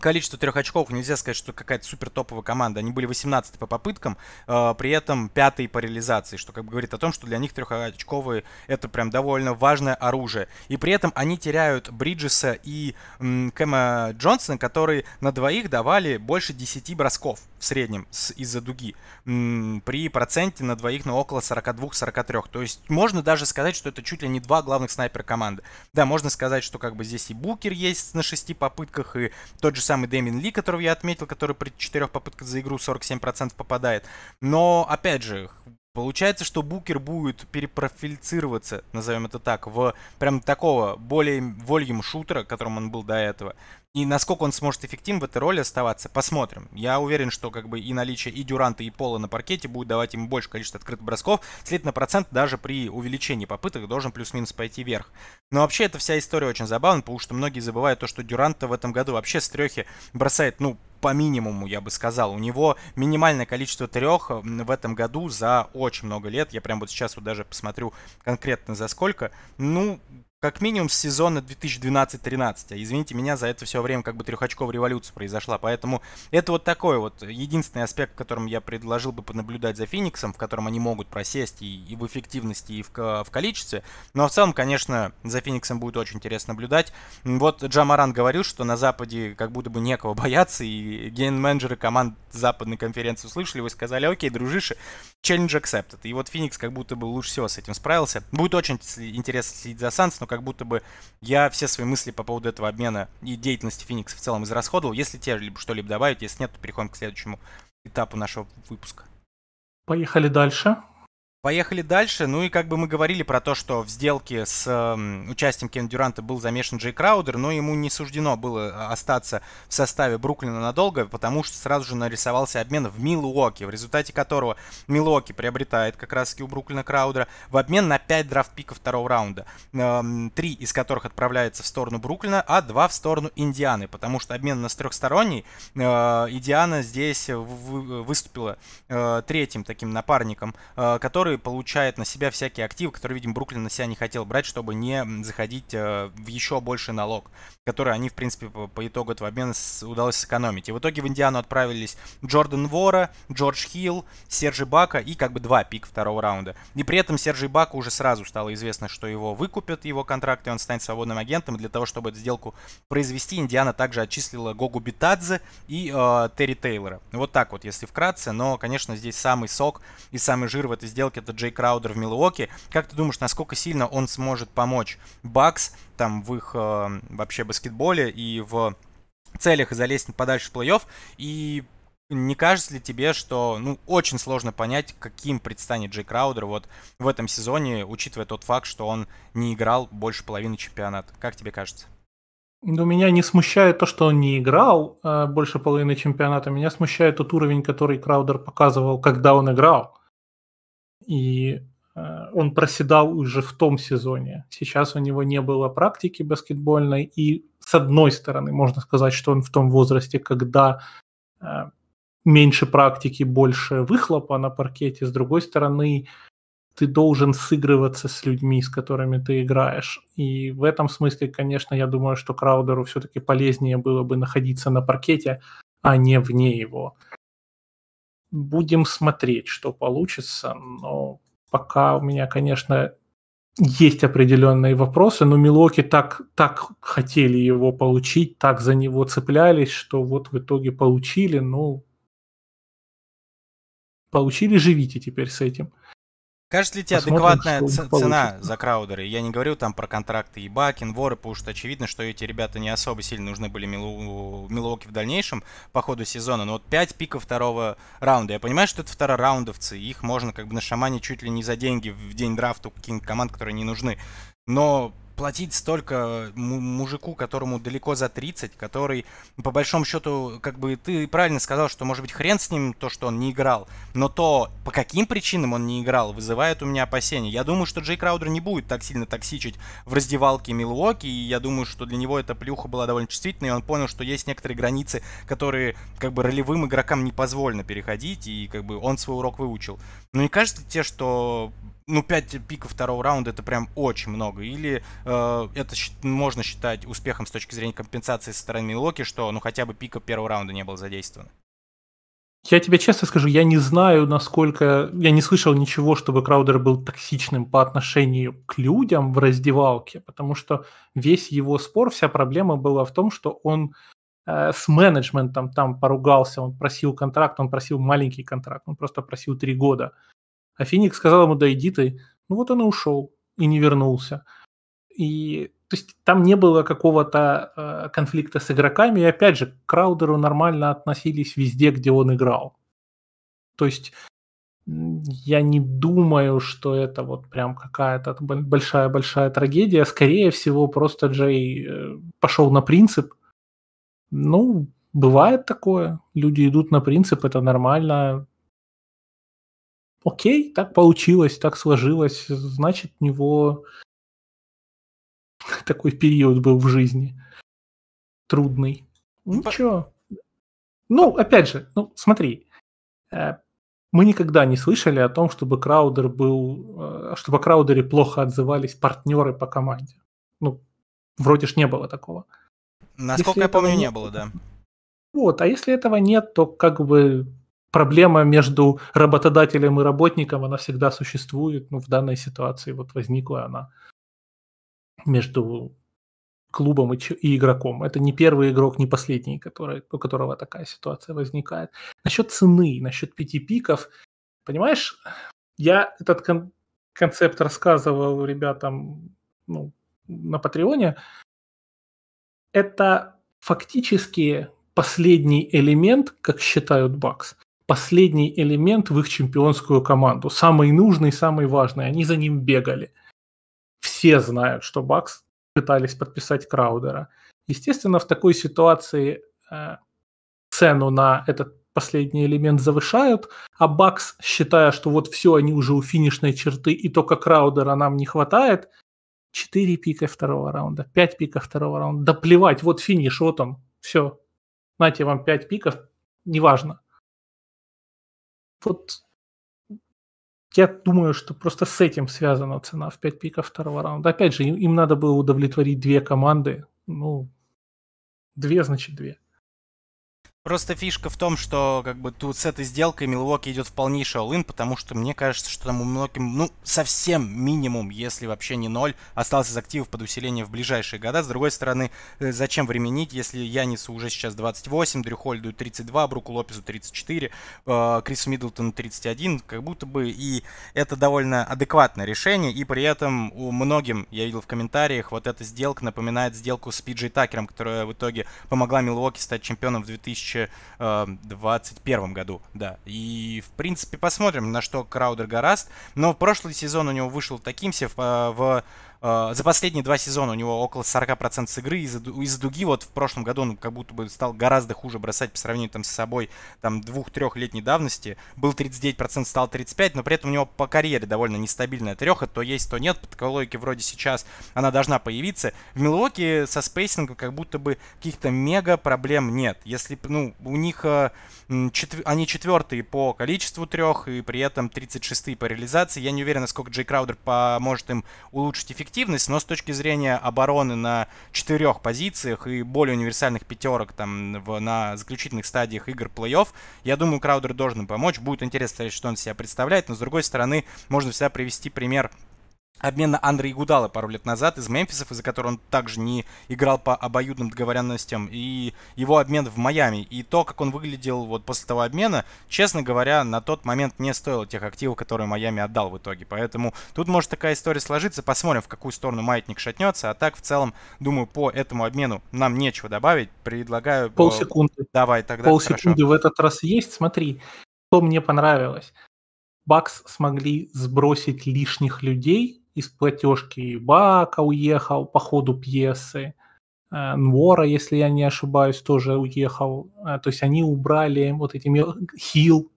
количество трех очков нельзя сказать, что какая-то супер топовая команда. Они были 18 по попыткам, э, при этом 5 по реализации, что как бы говорит о том, что для них трехочковые это прям довольно важное оружие. И при этом они теряют Бриджеса и м, Кэма Джонсона, которые на двоих давали больше 10 бросков в среднем из-за дуги. М, при проценте на двоих на около 42-43. То есть можно даже сказать, что это чуть ли не два главных снайпера команды. Да, можно сказать, что как бы здесь и Букер есть на 6 попытках, и тот же же самый Дэмин Ли, которого я отметил, который при четырех попытках за игру 47% попадает. Но, опять же, Получается, что Букер будет перепрофильцироваться, назовем это так, в прям такого более вольем шутера, которым он был до этого, и насколько он сможет эффективен в этой роли оставаться, посмотрим. Я уверен, что как бы и наличие и Дюранта, и Пола на паркете будет давать ему больше количество открытых бросков. След на процент даже при увеличении попыток должен плюс-минус пойти вверх. Но вообще эта вся история очень забавна, потому что многие забывают то, что Дюранта в этом году вообще с трехи бросает, ну, по минимуму, я бы сказал. У него минимальное количество трех в этом году за очень много лет. Я прям вот сейчас вот даже посмотрю конкретно за сколько. Ну, как минимум с сезона 2012-13. А извините меня, за это все время как бы трехочковая революция произошла. Поэтому это вот такой вот единственный аспект, в котором я предложил бы понаблюдать за Фениксом, в котором они могут просесть и, и в эффективности, и в, в количестве. Но в целом, конечно, за Фениксом будет очень интересно наблюдать. Вот Джамаран говорил, что на Западе как будто бы некого бояться, и ген-менеджеры команд Западной конференции услышали его и сказали, окей, дружище, челлендж accepted. И вот Феникс как будто бы лучше всего с этим справился. Будет очень интересно следить за Санс, но как будто бы я все свои мысли по поводу этого обмена и деятельности Феникса в целом израсходовал. Если тебе либо что-либо добавить, если нет, то переходим к следующему этапу нашего выпуска. Поехали дальше. Поехали дальше. Ну и как бы мы говорили про то, что в сделке с э, участием Кен Дюранта был замешан Джей Краудер, но ему не суждено было э, остаться в составе Бруклина надолго, потому что сразу же нарисовался обмен в Милуоки, в результате которого Милуоки приобретает как раз у Бруклина Краудера в обмен на 5 драфт-пиков второго раунда, э, из которых отправляются в сторону Бруклина, а два в сторону Индианы, потому что обмен на трехсторонний. Э, Индиана здесь выступила э, третьим таким напарником, э, который который получает на себя всякие активы, которые, видимо, Бруклин на себя не хотел брать, чтобы не заходить э, в еще больше налог, который они, в принципе, по итогу этого обмена удалось сэкономить. И в итоге в Индиану отправились Джордан Вора, Джордж Хилл, Сержи Бака и как бы два пик второго раунда. И при этом Сержи Бака уже сразу стало известно, что его выкупят, его контракт, и он станет свободным агентом. И для того, чтобы эту сделку произвести, Индиана также отчислила Гогу Битадзе и э, Терри Тейлора. Вот так вот, если вкратце. Но, конечно, здесь самый сок и самый жир в этой сделке это Джей Краудер в Милуоке. Как ты думаешь, насколько сильно он сможет помочь Бакс там в их э, вообще баскетболе и в целях и залезть подальше в плей-офф? И не кажется ли тебе, что ну, очень сложно понять, каким предстанет Джей Краудер вот в этом сезоне, учитывая тот факт, что он не играл больше половины чемпионата? Как тебе кажется? Ну, меня не смущает то, что он не играл э, больше половины чемпионата. Меня смущает тот уровень, который Краудер показывал, когда он играл и э, он проседал уже в том сезоне. Сейчас у него не было практики баскетбольной, и с одной стороны, можно сказать, что он в том возрасте, когда э, меньше практики, больше выхлопа на паркете, с другой стороны, ты должен сыгрываться с людьми, с которыми ты играешь. И в этом смысле, конечно, я думаю, что Краудеру все-таки полезнее было бы находиться на паркете, а не вне его будем смотреть, что получится. Но пока у меня, конечно, есть определенные вопросы, но Милоки так, так хотели его получить, так за него цеплялись, что вот в итоге получили, ну, получили, живите теперь с этим. Кажется ли тебе Посмотрим, адекватная ц- цена за краудеры? Я не говорю там про контракты и Бакин, воры, потому что очевидно, что эти ребята не особо сильно нужны были Милу... Милуоки в дальнейшем по ходу сезона. Но вот 5 пиков второго раунда. Я понимаю, что это второраундовцы, их можно как бы на шамане чуть ли не за деньги в день драфта каких-нибудь команд, которые не нужны. Но платить столько э, мужику, которому далеко за 30, который, по большому счету, как бы ты правильно сказал, что, может быть, хрен с ним то, что он не играл, но то, по каким причинам он не играл, вызывает у меня опасения. Я думаю, что Джей Краудер не будет так сильно токсичить в раздевалке Милуоки, и я думаю, что для него эта плюха была довольно чувствительной, и он понял, что есть некоторые границы, которые, как бы, ролевым игрокам не позволено переходить, и, как бы, он свой урок выучил. Но не кажется тебе, что ну, 5 пиков второго раунда это прям очень много. Или э, это можно считать успехом с точки зрения компенсации со стороны Милоки, что ну хотя бы пика первого раунда не было задействовано? Я тебе честно скажу, я не знаю, насколько... Я не слышал ничего, чтобы Краудер был токсичным по отношению к людям в раздевалке, потому что весь его спор, вся проблема была в том, что он э, с менеджментом там поругался, он просил контракт, он просил маленький контракт, он просто просил три года. А Феникс сказал ему, да иди ты. Ну вот он и ушел, и не вернулся. И то есть там не было какого-то э, конфликта с игроками. И опять же, к Краудеру нормально относились везде, где он играл. То есть я не думаю, что это вот прям какая-то большая-большая трагедия. Скорее всего, просто Джей э, пошел на принцип. Ну, бывает такое. Люди идут на принцип, это нормально окей, так получилось, так сложилось, значит, у него такой период был в жизни трудный. Ну, Ничего. Ну, опять же, ну, смотри, э, мы никогда не слышали о том, чтобы Краудер был, э, чтобы о Краудере плохо отзывались партнеры по команде. Ну, вроде ж не было такого. Насколько если я помню, не было, да. Вот, а если этого нет, то как бы проблема между работодателем и работником, она всегда существует. Ну, в данной ситуации вот возникла она между клубом и, и игроком. Это не первый игрок, не последний, который, у которого такая ситуация возникает. Насчет цены, насчет пяти пиков, понимаешь, я этот кон- концепт рассказывал ребятам ну, на Патреоне. Это фактически последний элемент, как считают Бакс, последний элемент в их чемпионскую команду, самый нужный, самый важный. Они за ним бегали. Все знают, что Бакс пытались подписать Краудера. Естественно, в такой ситуации э, цену на этот последний элемент завышают, а Бакс, считая, что вот все, они уже у финишной черты, и только Краудера нам не хватает, 4 пика второго раунда, 5 пиков второго раунда, да плевать, вот финиш, вот он, все, знаете, вам 5 пиков, неважно вот я думаю, что просто с этим связана цена в 5 пиков второго раунда. Опять же, им, им надо было удовлетворить две команды. Ну, две значит две. Просто фишка в том, что как бы тут с этой сделкой Милуоки идет в полнейший all потому что мне кажется, что там у многим, ну, совсем минимум, если вообще не ноль, остался из активов под усиление в ближайшие года. С другой стороны, э, зачем временить, если Янису уже сейчас 28, Дрюхольду 32, Бруку Лопезу 34, э, Крису Миддлтону 31, как будто бы и это довольно адекватное решение, и при этом у многим, я видел в комментариях, вот эта сделка напоминает сделку с Пиджей Такером, которая в итоге помогла Милуоки стать чемпионом в 2000 2021 эм, году, да. И, в принципе, посмотрим, на что Краудер гораст. Но прошлый сезон у него вышел таким себе э, в, в Э, за последние два сезона у него около 40% с игры. Из-за из дуги вот в прошлом году он как будто бы стал гораздо хуже бросать по сравнению там с собой там двух-трехлетней трех давности. Был 39%, стал 35%, но при этом у него по карьере довольно нестабильная треха. То есть, то нет. под такой логике вроде сейчас она должна появиться. В Милуоке со спейсингом как будто бы каких-то мега проблем нет. Если, ну, у них... Э, четв... Они четвертые по количеству трех и при этом 36 по реализации. Я не уверен, насколько Джей Краудер поможет им улучшить эффективность эффективность, но с точки зрения обороны на четырех позициях и более универсальных пятерок там в, на заключительных стадиях игр плей-офф, я думаю, Краудер должен помочь. Будет интересно смотреть, что он себя представляет, но с другой стороны, можно всегда привести пример обмена Андре Игудала пару лет назад из Мемфисов, из-за которого он также не играл по обоюдным договоренностям, и его обмен в Майами. И то, как он выглядел вот после того обмена, честно говоря, на тот момент не стоило тех активов, которые Майами отдал в итоге. Поэтому тут может такая история сложиться. Посмотрим, в какую сторону маятник шатнется. А так, в целом, думаю, по этому обмену нам нечего добавить. Предлагаю... Э, Полсекунды. Давай, тогда Полсекунды хорошо. в этот раз есть. Смотри, что мне понравилось. Бакс смогли сбросить лишних людей, из платежки Бака уехал по ходу пьесы, э, Нвора, если я не ошибаюсь, тоже уехал. Э, то есть они убрали вот эти мел... хил,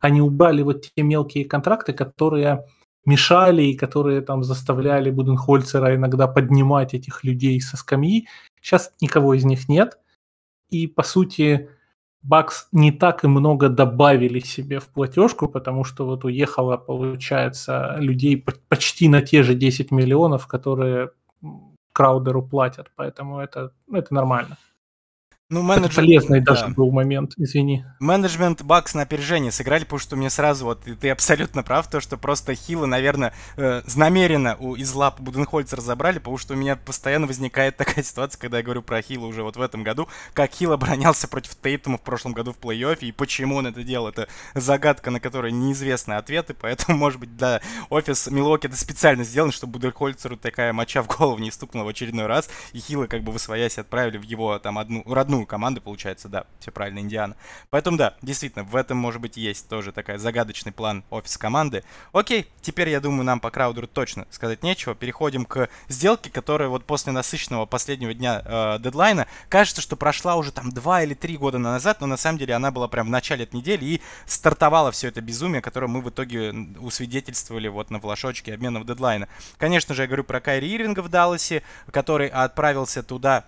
они убрали вот те мелкие контракты, которые мешали и которые там заставляли Буденхольцера иногда поднимать этих людей со скамьи. Сейчас никого из них нет. И, по сути, Бакс не так и много добавили себе в платежку, потому что вот уехало, получается, людей почти на те же 10 миллионов, которые краудеру платят, поэтому это, ну, это нормально. Ну, менеджмент... Это полезный да. был момент, извини. Менеджмент бакс на опережение сыграли, потому что мне сразу, вот, и ты абсолютно прав, то, что просто хилы, наверное, э, намеренно у, из лап Буденхольцера разобрали, потому что у меня постоянно возникает такая ситуация, когда я говорю про хила уже вот в этом году, как хил оборонялся против Тейтума в прошлом году в плей-оффе, и почему он это делал, это загадка, на которой неизвестны ответы, поэтому, может быть, да, офис Милоки это специально сделан, чтобы Буденхольцеру такая моча в голову не стукнула в очередной раз, и хилы как бы высвоясь отправили в его там одну родную ну, команды, получается, да, все правильно, Индиана. Поэтому, да, действительно, в этом, может быть, есть тоже такой загадочный план офис-команды. Окей, теперь, я думаю, нам по краудеру точно сказать нечего. Переходим к сделке, которая вот после насыщенного последнего дня э, дедлайна, кажется, что прошла уже там 2 или 3 года назад, но на самом деле она была прям в начале этой недели и стартовала все это безумие, которое мы в итоге усвидетельствовали вот на флешочке обменов дедлайна. Конечно же, я говорю про Кайри Ирвинга в Далласе, который отправился туда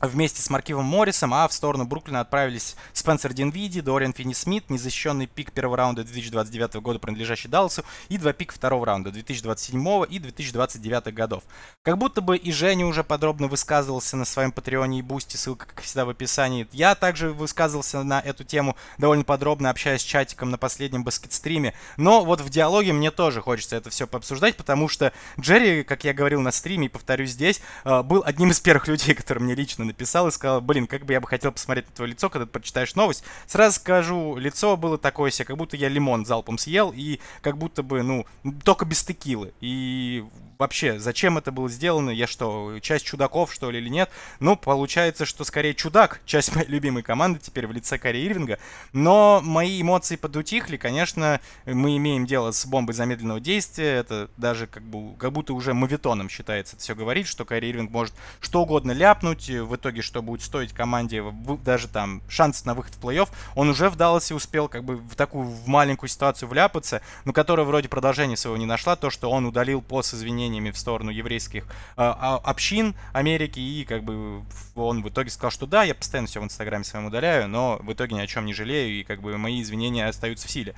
вместе с Маркивом Моррисом, а в сторону Бруклина отправились Спенсер Динвиди, Дориан Финни-Смит, незащищенный пик первого раунда 2029 года, принадлежащий Далласу, и два пика второго раунда 2027 и 2029 годов. Как будто бы и Женя уже подробно высказывался на своем Патреоне и Бусти, ссылка, как всегда, в описании. Я также высказывался на эту тему довольно подробно, общаясь с чатиком на последнем баскет-стриме, но вот в диалоге мне тоже хочется это все пообсуждать, потому что Джерри, как я говорил на стриме и повторю здесь, э, был одним из первых людей, который мне лично лично написал и сказал, блин, как бы я бы хотел посмотреть на твое лицо, когда ты прочитаешь новость. Сразу скажу, лицо было такое себе, как будто я лимон залпом съел, и как будто бы, ну, только без текилы. И вообще, зачем это было сделано? Я что, часть чудаков, что ли, или нет? Ну, получается, что скорее чудак, часть моей любимой команды теперь в лице Кари Ирвинга. Но мои эмоции подутихли. Конечно, мы имеем дело с бомбой замедленного действия. Это даже как, бы, как будто уже мавитоном считается это все говорит, что Кари Ирвинг может что угодно ляпнуть. В итоге, что будет стоить команде даже там шанс на выход в плей-офф, он уже в Далласе успел как бы в такую в маленькую ситуацию вляпаться, но которая вроде продолжения своего не нашла. То, что он удалил пост извинения обвинениями в сторону еврейских а, а, общин Америки, и как бы он в итоге сказал, что да, я постоянно все в Инстаграме своем удаляю, но в итоге ни о чем не жалею, и как бы мои извинения остаются в силе.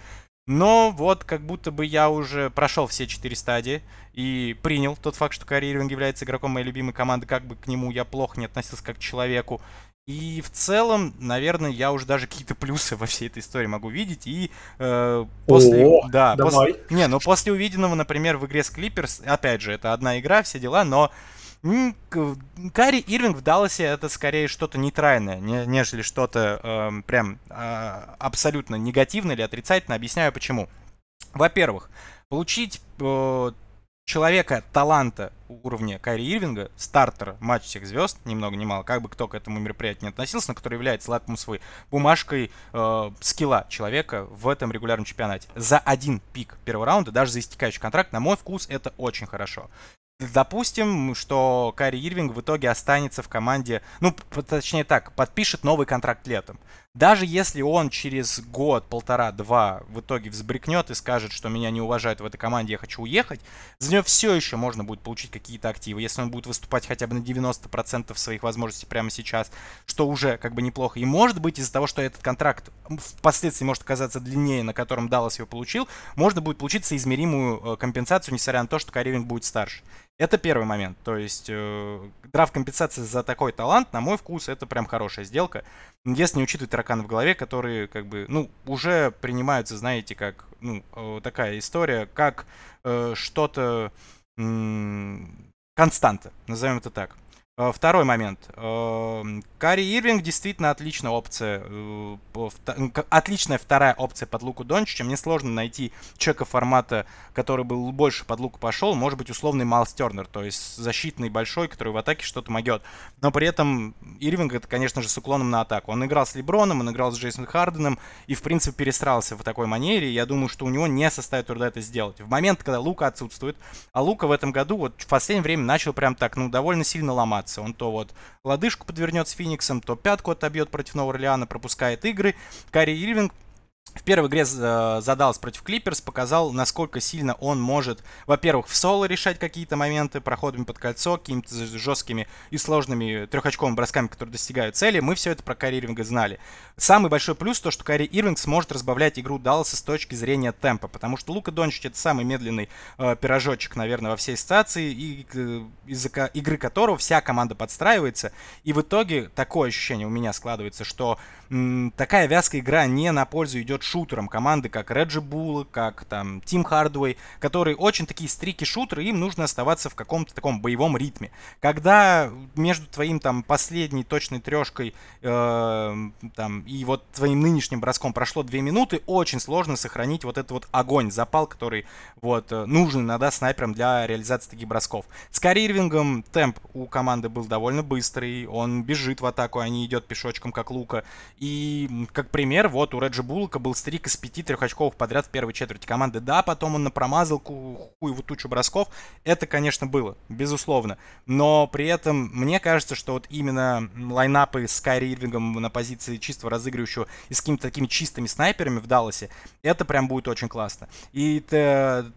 Но вот как будто бы я уже прошел все четыре стадии и принял тот факт, что Карьеринг является игроком моей любимой команды, как бы к нему я плохо не относился как к человеку. И в целом, наверное, я уже даже какие-то плюсы во всей этой истории могу видеть. И э, после... О, да, давай. После, не, но ну, после увиденного, например, в игре с Клиперс, опять же, это одна игра, все дела, но Кари Ирвинг в Далласе это скорее что-то нейтральное, нежели что-то э, прям э, абсолютно негативное или отрицательное. Объясняю почему. Во-первых, получить э, человека таланта уровня Кайри Ирвинга, стартера, матч всех звезд, ни много ни мало, как бы кто к этому мероприятию не относился, на который является лакмусовой бумажкой э, скилла человека в этом регулярном чемпионате. За один пик первого раунда, даже за истекающий контракт, на мой вкус, это очень хорошо. Допустим, что Кари Ирвинг в итоге останется в команде, ну, точнее так, подпишет новый контракт летом. Даже если он через год, полтора, два в итоге взбрыкнет и скажет, что меня не уважают в этой команде, я хочу уехать, за него все еще можно будет получить какие-то активы. Если он будет выступать хотя бы на 90% своих возможностей прямо сейчас, что уже как бы неплохо. И может быть из-за того, что этот контракт впоследствии может оказаться длиннее, на котором Даллас его получил, можно будет получить соизмеримую э, компенсацию, несмотря на то, что Каревин будет старше. Это первый момент. То есть э, драфт компенсации за такой талант, на мой вкус, это прям хорошая сделка. Если не учитывать таракан в голове, которые, как бы, ну, уже принимаются, знаете, как, ну, э, такая история, как э, что-то... Э, константа, назовем это так. Э, второй момент. Эм, Кари Ирвинг действительно отличная опция. Э, отличная вторая опция под Луку Дончича. Мне сложно найти чека формата, который был больше под Луку пошел. Может быть, условный Майлз Тернер, то есть защитный большой, который в атаке что-то могет. Но при этом Ирвинг это, конечно же, с уклоном на атаку. Он играл с Леброном, он играл с Джейсоном Харденом и, в принципе, пересрался в такой манере. Я думаю, что у него не составит труда это сделать. В момент, когда Лука отсутствует, а Лука в этом году вот в последнее время начал прям так, ну, довольно сильно ломать заниматься. Он то вот лодыжку подвернет с Фениксом, то пятку отобьет против Нового Орлеана, пропускает игры. Карри Ирвинг в первой игре э, задалось против Клиперс, показал, насколько сильно он может, во-первых, в соло решать какие-то моменты проходами под кольцо, какими-то жесткими и сложными трехочковыми бросками, которые достигают цели. Мы все это про Карри Ирвинга знали. Самый большой плюс то, что Карри Ирвинг сможет разбавлять игру Далласа с точки зрения темпа, потому что Лука Дончич это самый медленный э, пирожочек, наверное, во всей ситуации, и э, из-за игры которого вся команда подстраивается. И в итоге такое ощущение у меня складывается, что такая вязкая игра не на пользу идет шутерам. Команды как Реджи Булл, как там Тим Хардуэй, которые очень такие стрики-шутеры, им нужно оставаться в каком-то таком боевом ритме. Когда между твоим там последней точной трешкой э, там, и вот твоим нынешним броском прошло 2 минуты, очень сложно сохранить вот этот вот огонь, запал, который вот э, нужен иногда снайперам для реализации таких бросков. С Карри темп у команды был довольно быстрый, он бежит в атаку, а не идет пешочком, как Лука. И, как пример, вот у Реджи Буллока был стрик из пяти трехочковых подряд в первой четверти команды. Да, потом он напромазал хуеву тучу бросков. Это, конечно, было, безусловно. Но при этом мне кажется, что вот именно лайнапы с Кайри Ирвингом на позиции чистого разыгрывающего и с какими-то такими чистыми снайперами в Далласе, это прям будет очень классно. И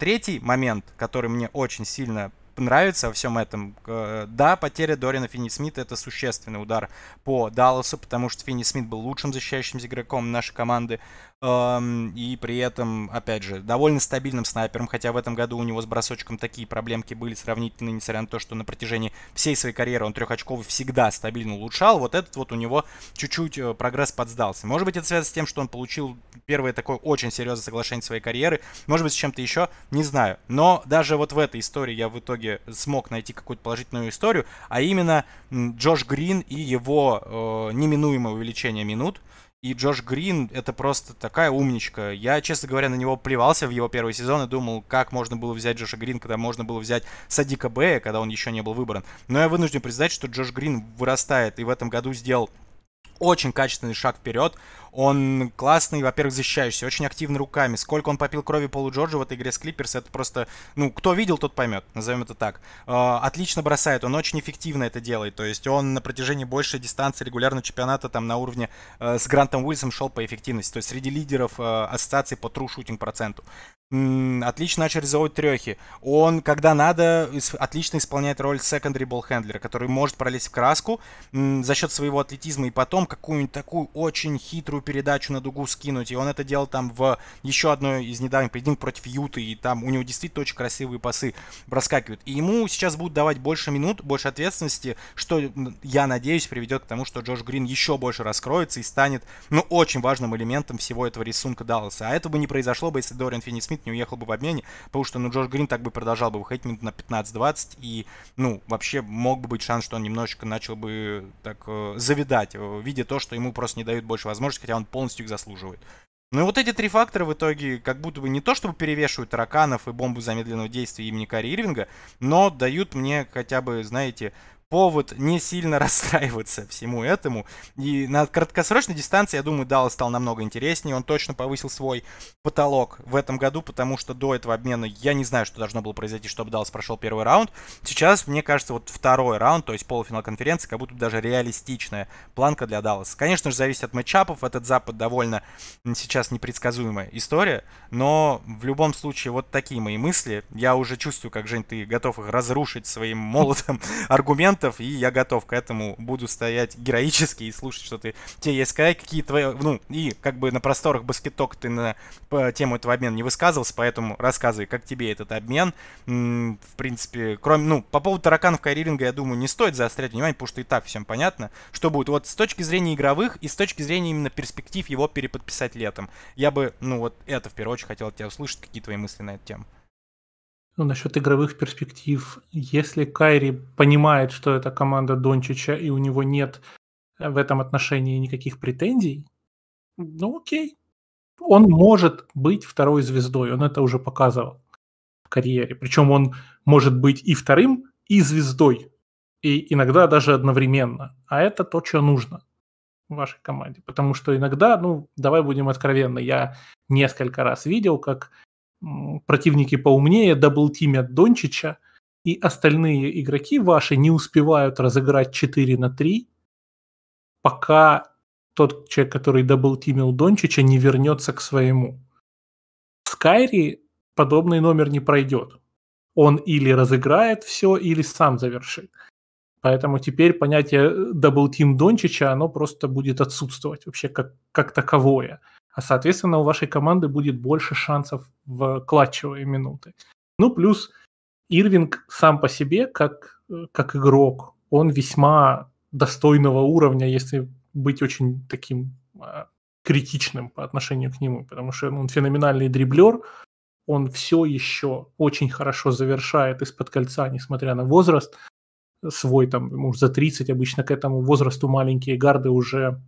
третий момент, который мне очень сильно нравится во всем этом. Э, да, потеря Дорина Финни Смита это существенный удар по Далласу, потому что Финни Смит был лучшим защищающим игроком нашей команды. И при этом, опять же, довольно стабильным снайпером, хотя в этом году у него с бросочком такие проблемки были сравнительно, несмотря на то, что на протяжении всей своей карьеры он трехочковый всегда стабильно улучшал. Вот этот вот у него чуть-чуть э, прогресс подсдался. Может быть, это связано с тем, что он получил первое такое очень серьезное соглашение своей карьеры. Может быть, с чем-то еще, не знаю. Но даже вот в этой истории я в итоге смог найти какую-то положительную историю, а именно Джош Грин и его э, неминуемое увеличение минут – и Джош Грин — это просто такая умничка. Я, честно говоря, на него плевался в его первый сезон и думал, как можно было взять Джоша Грин, когда можно было взять Садика Бэя, когда он еще не был выбран. Но я вынужден признать, что Джош Грин вырастает и в этом году сделал очень качественный шаг вперед. Он классный, во-первых, защищающийся, очень активный руками. Сколько он попил крови Полу Джорджа в этой игре с Клиперс, это просто... Ну, кто видел, тот поймет, назовем это так. А, отлично бросает, он очень эффективно это делает. То есть он на протяжении большей дистанции регулярно чемпионата там на уровне э, с Грантом Уильсом шел по эффективности. То есть среди лидеров э, ассоциации по true шутинг проценту отлично начал реализовывать трехи. Он, когда надо, отлично исполняет роль secondary ball handler, который может пролезть в краску за счет своего атлетизма и потом какую-нибудь такую очень хитрую крутую передачу на дугу скинуть. И он это делал там в еще одной из недавних поединков против Юты. И там у него действительно очень красивые пасы проскакивают. И ему сейчас будут давать больше минут, больше ответственности, что, я надеюсь, приведет к тому, что Джош Грин еще больше раскроется и станет, ну, очень важным элементом всего этого рисунка Далласа. А это бы не произошло бы, если Дориан Финни-Смит не уехал бы в обмене, потому что, ну, Джош Грин так бы продолжал бы выходить минут на 15-20, и, ну, вообще мог бы быть шанс, что он немножечко начал бы так э, завидать, э, видя то, что ему просто не дают больше возможностей, хотя он полностью их заслуживает. Ну и вот эти три фактора в итоге как будто бы не то чтобы перевешивают тараканов и бомбу замедленного действия имени Кари Ирвинга, но дают мне хотя бы, знаете, повод не сильно расстраиваться всему этому. И на краткосрочной дистанции, я думаю, Даллас стал намного интереснее. Он точно повысил свой потолок в этом году, потому что до этого обмена я не знаю, что должно было произойти, чтобы Даллас прошел первый раунд. Сейчас, мне кажется, вот второй раунд, то есть полуфинал конференции, как будто даже реалистичная планка для Далласа. Конечно же, зависит от матчапов. Этот Запад довольно сейчас непредсказуемая история, но в любом случае вот такие мои мысли. Я уже чувствую, как, Жень, ты готов их разрушить своим молотом аргументом моментов, и я готов к этому, буду стоять героически и слушать, что ты тебе есть сказать, какие твои, ну, и как бы на просторах баскеток ты на по, тему этого обмена не высказывался, поэтому рассказывай, как тебе этот обмен, в принципе, кроме, ну, по поводу тараканов Кайриринга, я думаю, не стоит заострять внимание, потому что и так всем понятно, что будет. Вот с точки зрения игровых и с точки зрения именно перспектив его переподписать летом. Я бы, ну, вот это в первую очередь хотел тебя услышать, какие твои мысли на эту тему. Ну, насчет игровых перспектив, если Кайри понимает, что это команда Дончича, и у него нет э, в этом отношении никаких претензий, ну окей. Он может быть второй звездой, он это уже показывал в карьере. Причем он может быть и вторым, и звездой, и иногда даже одновременно. А это то, что нужно вашей команде. Потому что иногда, ну, давай будем откровенны, я несколько раз видел, как противники поумнее даблтимят Дончича, и остальные игроки ваши не успевают разыграть 4 на 3, пока тот человек, который даблтимил Дончича, не вернется к своему. В Скайри подобный номер не пройдет. Он или разыграет все, или сам завершит. Поэтому теперь понятие э, даблтим Дончича, оно просто будет отсутствовать вообще как, как таковое а, соответственно, у вашей команды будет больше шансов в клатчевые минуты. Ну, плюс Ирвинг сам по себе, как, э, как игрок, он весьма достойного уровня, если быть очень таким а, критичным по отношению к нему, потому что ну, он феноменальный дриблер, он все еще очень хорошо завершает из-под кольца, несмотря на возраст свой, там, может за 30, обычно к этому возрасту маленькие гарды уже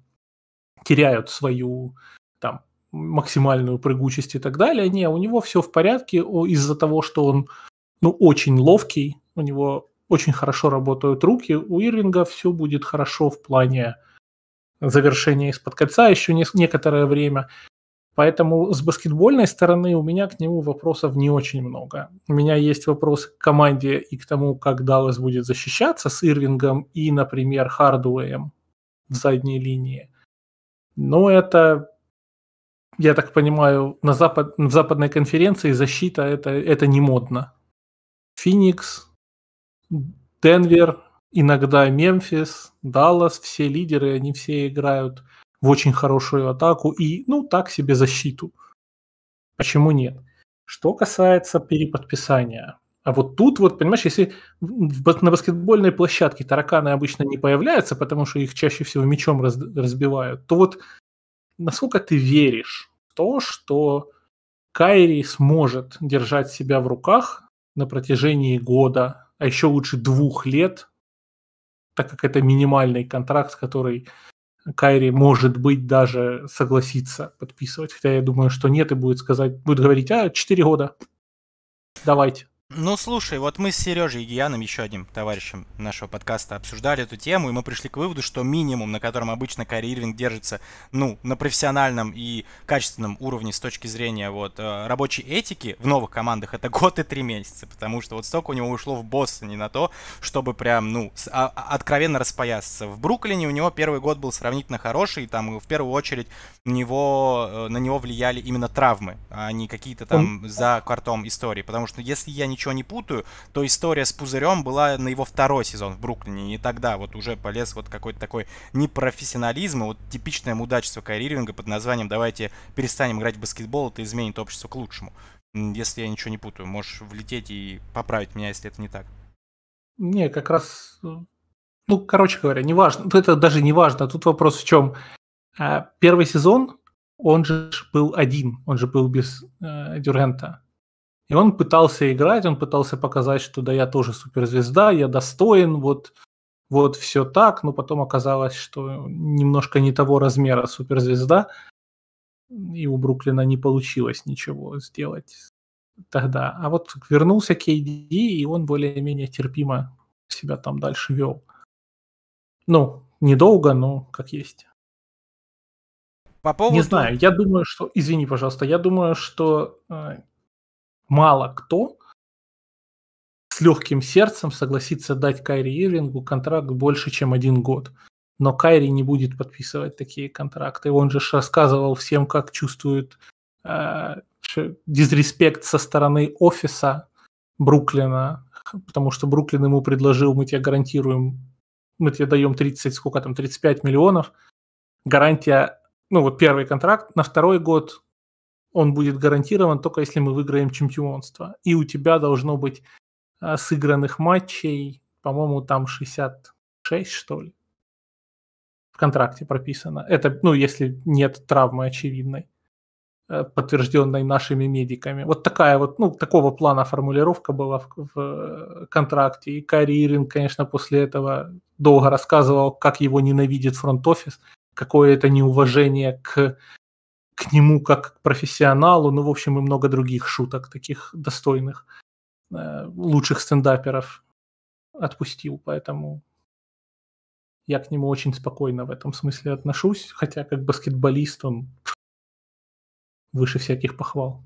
теряют свою максимальную прыгучесть и так далее. Не, у него все в порядке из-за того, что он ну, очень ловкий, у него очень хорошо работают руки, у Ирвинга все будет хорошо в плане завершения из-под кольца еще не, некоторое время. Поэтому с баскетбольной стороны у меня к нему вопросов не очень много. У меня есть вопрос к команде и к тому, как Даллас будет защищаться с Ирвингом и, например, Хардуэем в задней линии. Но это я так понимаю, на запад, в западной конференции защита это, это не модно. Феникс, Денвер, иногда Мемфис, Даллас, все лидеры, они все играют в очень хорошую атаку и, ну, так себе защиту. Почему нет? Что касается переподписания, а вот тут вот, понимаешь, если на баскетбольной площадке тараканы обычно не появляются, потому что их чаще всего мечом раз, разбивают, то вот насколько ты веришь то, что Кайри сможет держать себя в руках на протяжении года, а еще лучше двух лет, так как это минимальный контракт, который Кайри может быть даже согласится подписывать. Хотя я думаю, что нет и будет сказать, будет говорить, а, 4 года, давайте. Ну, слушай, вот мы с Сережей Гияном, еще одним товарищем нашего подкаста, обсуждали эту тему, и мы пришли к выводу, что минимум, на котором обычно карьеринг держится, ну, на профессиональном и качественном уровне с точки зрения вот э, рабочей этики в новых командах, это год и три месяца, потому что вот столько у него ушло в Бостоне на то, чтобы прям, ну, а, а, откровенно распоясаться. В Бруклине у него первый год был сравнительно хороший, и там в первую очередь у него, э, на него влияли именно травмы, а не какие-то там за квартом истории, потому что если я не ничего не путаю, то история с пузырем была на его второй сезон в Бруклине. И тогда вот уже полез вот какой-то такой непрофессионализм и вот типичное мудачество Кайри под названием «Давайте перестанем играть в баскетбол, это изменит общество к лучшему». Если я ничего не путаю, можешь влететь и поправить меня, если это не так. Не, как раз, ну, короче говоря, не важно. Ну, это даже не важно. Тут вопрос в чем. А, первый сезон, он же был один, он же был без э, Дюрента. И он пытался играть, он пытался показать, что да, я тоже суперзвезда, я достоин, вот, вот все так, но потом оказалось, что немножко не того размера суперзвезда, и у Бруклина не получилось ничего сделать тогда. А вот вернулся KD, и он более-менее терпимо себя там дальше вел. Ну, недолго, но как есть. По поводу... Не знаю, я думаю, что... Извини, пожалуйста, я думаю, что э, мало кто с легким сердцем согласится дать Кайри Ирвингу контракт больше, чем один год. Но Кайри не будет подписывать такие контракты. Он же рассказывал всем, как чувствует э, дизреспект со стороны офиса Бруклина, потому что Бруклин ему предложил, мы тебе гарантируем, мы тебе даем 30, сколько там, 35 миллионов, гарантия, ну вот первый контракт, на второй год он будет гарантирован только если мы выиграем чемпионство. И у тебя должно быть а, сыгранных матчей, по-моему, там 66, что ли, в контракте прописано. Это, ну, если нет травмы очевидной, э, подтвержденной нашими медиками. Вот такая вот, ну, такого плана формулировка была в, в э, контракте. И Кари Ирин, конечно, после этого долго рассказывал, как его ненавидит фронт-офис, какое это неуважение к к нему как к профессионалу, ну, в общем, и много других шуток таких достойных, э, лучших стендаперов отпустил, поэтому я к нему очень спокойно в этом смысле отношусь, хотя как баскетболист он выше всяких похвал.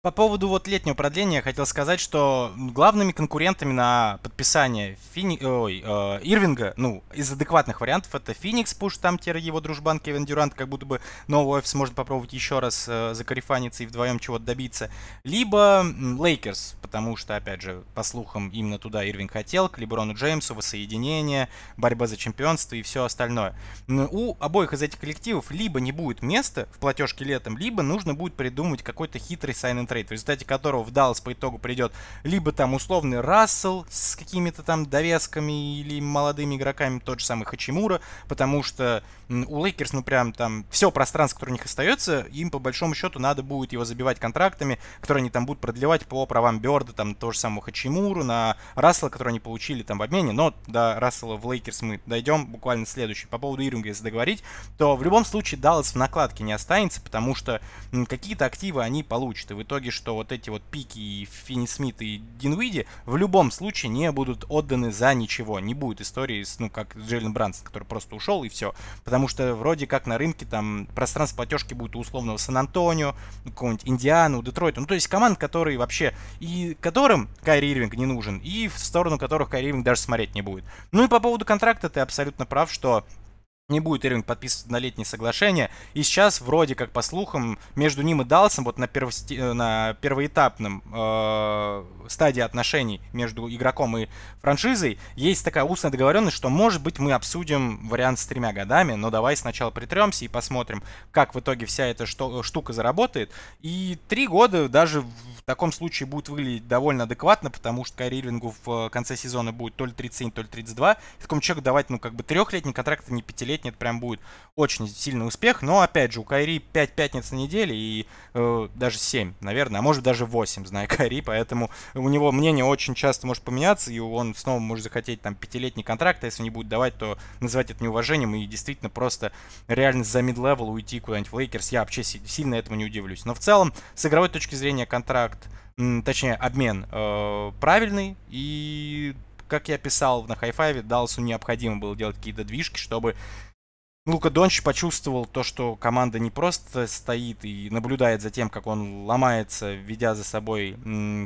По поводу вот летнего продления я хотел сказать, что главными конкурентами на подписание Фини... Ой, э, Ирвинга, ну, из адекватных вариантов, это Феникс Пуш, там теперь его дружбан Кевин Дюрант, как будто бы новый офис может попробовать еще раз э, закарифаниться и вдвоем чего-то добиться. Либо Лейкерс, потому что, опять же, по слухам, именно туда Ирвинг хотел, к Леброну Джеймсу, воссоединение, борьба за чемпионство и все остальное. Но у обоих из этих коллективов либо не будет места в платежке летом, либо нужно будет придумать какой-то хитрый сайн трейд, в результате которого в Даллас по итогу придет либо там условный Рассел с какими-то там довесками или молодыми игроками, тот же самый Хачимура, потому что у Лейкерс, ну прям там все пространство, которое у них остается, им по большому счету надо будет его забивать контрактами, которые они там будут продлевать по правам Берда, там то же самое Хачимуру, на Рассела, который они получили там в обмене, но до Рассела в Лейкерс мы дойдем буквально следующий. По поводу Иринга если договорить, то в любом случае Даллас в накладке не останется, потому что какие-то активы они получат, и в итоге итоге, что вот эти вот пики и Финни Смит и Динвиди в любом случае не будут отданы за ничего. Не будет истории с, ну, как Джейлен Брансон, который просто ушел и все. Потому что вроде как на рынке там пространство платежки будет у условного Сан-Антонио, какого-нибудь Индиану, Детройта. Ну, то есть команд, которые вообще и которым Кайри Ирвинг не нужен, и в сторону которых Кайри Ирвинг даже смотреть не будет. Ну и по поводу контракта ты абсолютно прав, что не будет Ирвинг подписывать на летние соглашения. И сейчас, вроде как, по слухам, между ним и Далсом, вот на, первости... на первоэтапном э... стадии отношений между игроком и франшизой, есть такая устная договоренность, что, может быть, мы обсудим вариант с тремя годами, но давай сначала притремся и посмотрим, как в итоге вся эта шту... Э, штука заработает. И три года даже в таком случае будет выглядеть довольно адекватно, потому что Кайри Ирвингу в э, конце сезона будет то ли 37, то ли 32. И такому человеку давать, ну, как бы трехлетний контракт, а не пятилетний Кетнет прям будет очень сильный успех. Но, опять же, у Кайри 5 пятниц на неделе и э, даже 7, наверное, а может даже 8, зная Кайри. Поэтому у него мнение очень часто может поменяться, и он снова может захотеть там пятилетний контракт. А если не будет давать, то назвать это неуважением и действительно просто реально за мид-левел уйти куда-нибудь в Лейкерс. Я вообще сильно этому не удивлюсь. Но в целом, с игровой точки зрения, контракт точнее, обмен э, правильный, и, как я писал на хай-файве, Далсу необходимо было делать какие-то движки, чтобы ну, Лука Донч почувствовал то, что команда не просто стоит и наблюдает за тем, как он ломается, ведя за собой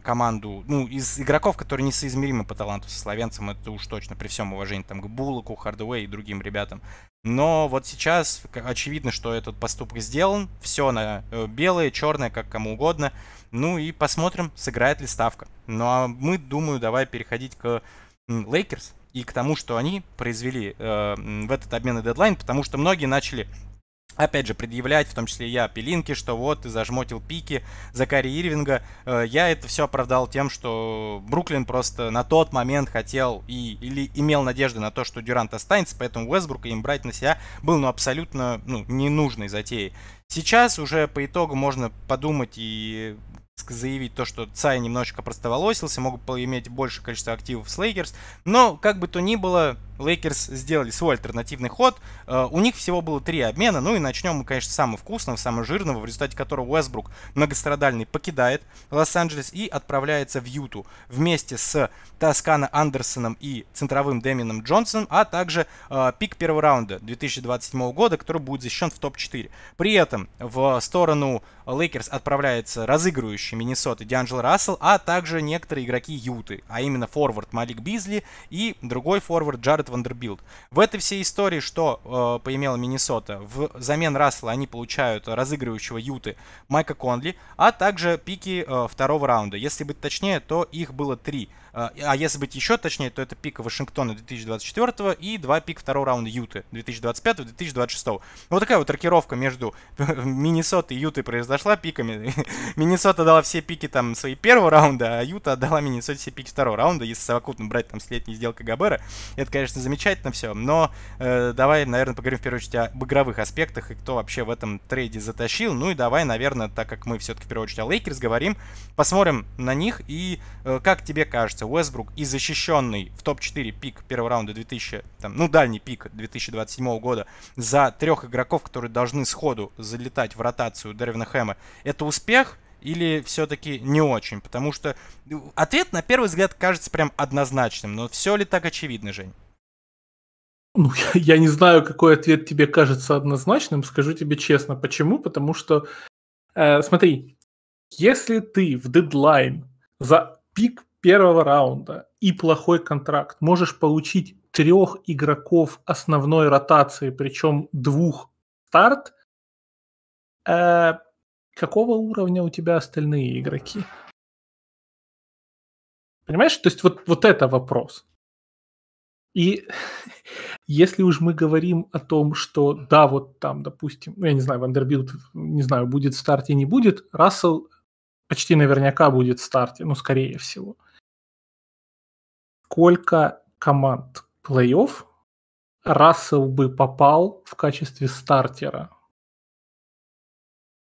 команду, ну, из игроков, которые несоизмеримы по таланту со словенцем, это уж точно, при всем уважении там к Буллоку, Хардуэй и другим ребятам. Но вот сейчас очевидно, что этот поступок сделан, все на э, белое, черное, как кому угодно. Ну и посмотрим, сыграет ли ставка. Ну а мы, думаю, давай переходить к Лейкерс, и к тому, что они произвели э, в этот обменный дедлайн, потому что многие начали Опять же, предъявлять, в том числе я, Пелинки, что вот ты зажмотил пики за Карри Ирвинга. Э, я это все оправдал тем, что Бруклин просто на тот момент хотел и, или имел надежды на то, что Дюрант останется, поэтому Уэсбрука им брать на себя был ну, абсолютно ну, ненужной затеей. Сейчас уже по итогу можно подумать и заявить то, что Цай немножечко простоволосился, мог бы иметь большее количество активов Слейгерс. Но, как бы то ни было, Лейкерс сделали свой альтернативный ход. Э, у них всего было три обмена. Ну и начнем мы, конечно, с самого вкусного, самого жирного, в результате которого Уэсбрук многострадальный покидает Лос-Анджелес и отправляется в Юту вместе с Тоскана Андерсоном и центровым Дэмином Джонсоном, а также э, пик первого раунда 2027 года, который будет защищен в топ-4. При этом в сторону Лейкерс отправляется разыгрывающий Миннесоты Дианджел Рассел, а также некоторые игроки Юты, а именно форвард Малик Бизли и другой форвард Джаред Вандербилд. В этой всей истории что э, поимела Миннесота? Взамен Рассела они получают разыгрывающего Юты Майка Конли, а также пики э, второго раунда. Если быть точнее, то их было три – а, а если быть еще точнее, то это пик Вашингтона 2024 и два пика второго раунда Юты 2025-2026. Вот такая вот рокировка между Миннесотой и Ютой произошла пиками. Миннесота дала все пики там свои первого раунда, а Юта отдала Миннесоте все пики второго раунда, если совокупно брать там с летней сделкой Габера. Это, конечно, замечательно все, но э, давай, наверное, поговорим в первую очередь об игровых аспектах и кто вообще в этом трейде затащил. Ну и давай, наверное, так как мы все-таки в первую очередь о Лейкерс говорим, посмотрим на них и э, как тебе кажется, кажется, Уэсбрук и защищенный в топ-4 пик первого раунда 2000, там, ну, дальний пик 2027 года за трех игроков, которые должны сходу залетать в ротацию Дервина Хэма, это успех или все-таки не очень? Потому что ну, ответ, на первый взгляд, кажется прям однозначным, но все ли так очевидно, Жень? Ну, я, я не знаю, какой ответ тебе кажется однозначным, скажу тебе честно. Почему? Потому что, э, смотри, если ты в дедлайн за пик первого раунда и плохой контракт, можешь получить трех игроков основной ротации, причем двух старт, э, какого уровня у тебя остальные игроки? Понимаешь, то есть вот, вот это вопрос. И если уж мы говорим о том, что да, вот там, допустим, ну, я не знаю, Вандербилд, не знаю, будет в старте, не будет, Рассел почти наверняка будет в старте, ну, скорее всего сколько команд плей-офф Рассел бы попал в качестве стартера?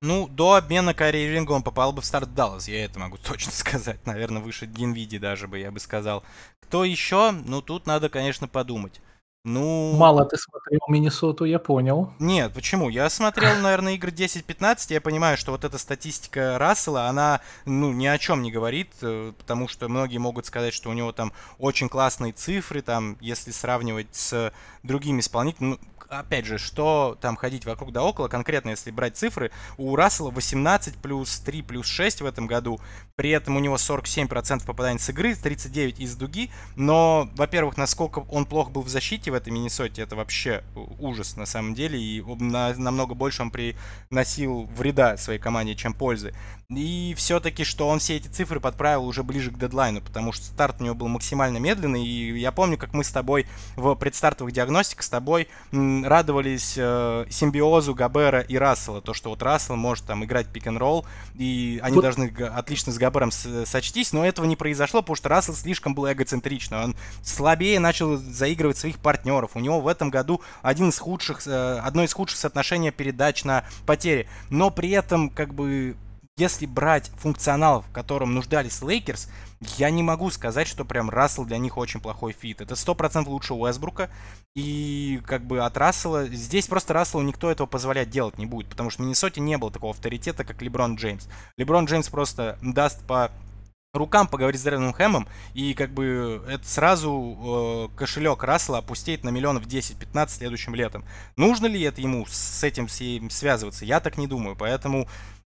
Ну, до обмена Карри Ринга он попал бы в старт Даллас, я это могу точно сказать. Наверное, выше Динвиди даже бы, я бы сказал. Кто еще? Ну, тут надо, конечно, подумать. Ну... Мало ты смотрел Миннесоту, я понял. Нет, почему? Я смотрел, наверное, игры 10-15, я понимаю, что вот эта статистика Рассела, она, ну, ни о чем не говорит, э, потому что многие могут сказать, что у него там очень классные цифры, там, если сравнивать с другими исполнителями, ну, опять же, что там ходить вокруг да около, конкретно если брать цифры, у Рассела 18 плюс 3 плюс 6 в этом году, при этом у него 47% попаданий с игры, 39 из дуги. Но, во-первых, насколько он плохо был в защите в этой Миннесоте, это вообще ужас на самом деле. И на, намного больше он приносил вреда своей команде, чем пользы. И все-таки, что он все эти цифры подправил уже ближе к дедлайну, потому что старт у него был максимально медленный. И я помню, как мы с тобой в предстартовых диагностиках с тобой радовались э, симбиозу Габера и Рассела. То, что вот Рассел может там играть пик-н-ролл, и они вот. должны отлично сговариваться Абрам э, сочтись, но этого не произошло, потому что Рассел слишком был эгоцентричен. Он слабее начал заигрывать своих партнеров. У него в этом году один из худших, э, одно из худших соотношений передач на потери. Но при этом, как бы, если брать функционал, в котором нуждались Лейкерс, я не могу сказать, что прям Рассел для них очень плохой фит. Это 100% лучше Уэсбрука, и как бы от Рассела... Здесь просто Расселу никто этого позволять делать не будет, потому что в Миннесоте не было такого авторитета, как Леброн Джеймс. Леброн Джеймс просто даст по рукам поговорить с Дэреном Хэмом, и как бы это сразу э, кошелек Рассела опустеет на миллион в 10-15 следующим летом. Нужно ли это ему с этим связываться? Я так не думаю, поэтому...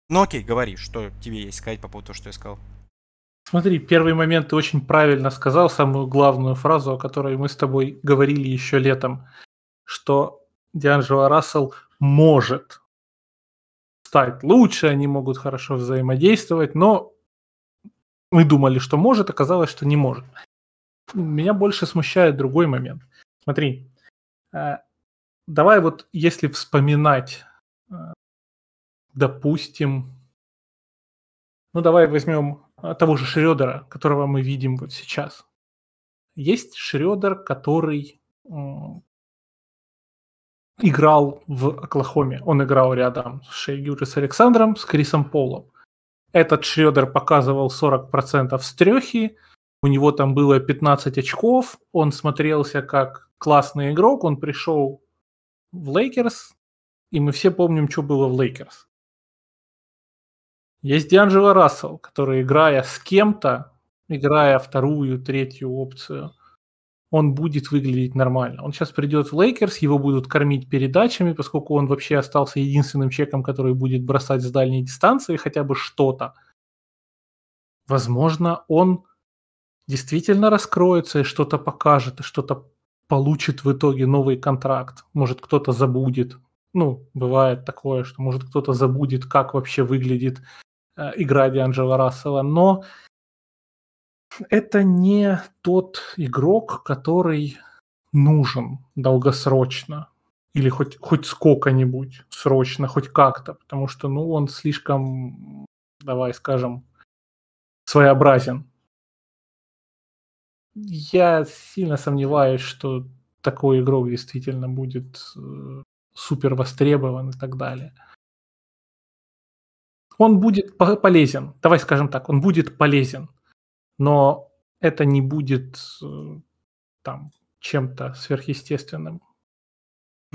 Ну окей, говори, что тебе есть сказать по поводу того, что я сказал. Смотри, первый момент ты очень правильно сказал, самую главную фразу, о которой мы с тобой говорили еще летом, что Дианджело Рассел может стать лучше, они могут хорошо взаимодействовать, но мы думали, что может, оказалось, что не может. Меня больше смущает другой момент. Смотри, э, давай вот если вспоминать, э, допустим, ну давай возьмем а, того же Шредера, которого мы видим вот сейчас. Есть Шредер, который играл в Оклахоме. Он играл рядом с Шейгюри с Александром, с Крисом Полом. Этот Шредер показывал 40% с трехи, у него там было 15 очков, он смотрелся как классный игрок, он пришел в Лейкерс, и мы все помним, что было в Лейкерс. Есть Дианджело Рассел, который, играя с кем-то, играя вторую, третью опцию, он будет выглядеть нормально. Он сейчас придет в Лейкерс, его будут кормить передачами, поскольку он вообще остался единственным чеком, который будет бросать с дальней дистанции хотя бы что-то. Возможно, он действительно раскроется и что-то покажет, и что-то получит в итоге новый контракт. Может, кто-то забудет. Ну, бывает такое, что может кто-то забудет, как вообще выглядит Э, игра Дианджела Рассела, но это не тот игрок, который нужен долгосрочно или хоть, хоть сколько-нибудь срочно, хоть как-то, потому что ну, он слишком, давай скажем, своеобразен. Я сильно сомневаюсь, что такой игрок действительно будет э, супер востребован и так далее. Он будет полезен, давай скажем так, он будет полезен, но это не будет э, там чем-то сверхъестественным.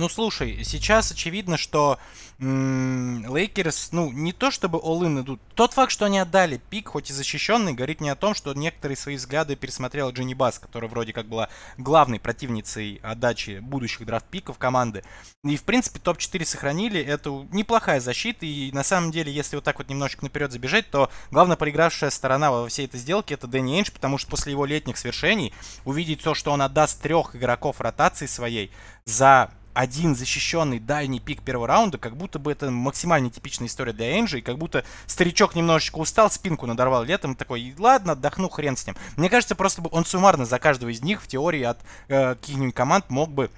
Ну, слушай, сейчас очевидно, что Лейкерс, ну, не то чтобы all-in идут. Тот факт, что они отдали пик, хоть и защищенный, говорит не о том, что некоторые свои взгляды пересмотрел Джинни Бас, которая вроде как была главной противницей отдачи будущих драфт-пиков команды. И, в принципе, топ-4 сохранили. Это неплохая защита, и на самом деле, если вот так вот немножечко наперед забежать, то главная проигравшая сторона во всей этой сделке это Дэнни Эндж, потому что после его летних свершений увидеть то, что он отдаст трех игроков ротации своей за один защищенный дальний пик первого раунда, как будто бы это максимально типичная история для Энджи, и как будто старичок немножечко устал, спинку надорвал летом, такой, ладно, отдохну, хрен с ним. Мне кажется, просто бы он суммарно за каждого из них в теории от э, каких-нибудь команд мог бы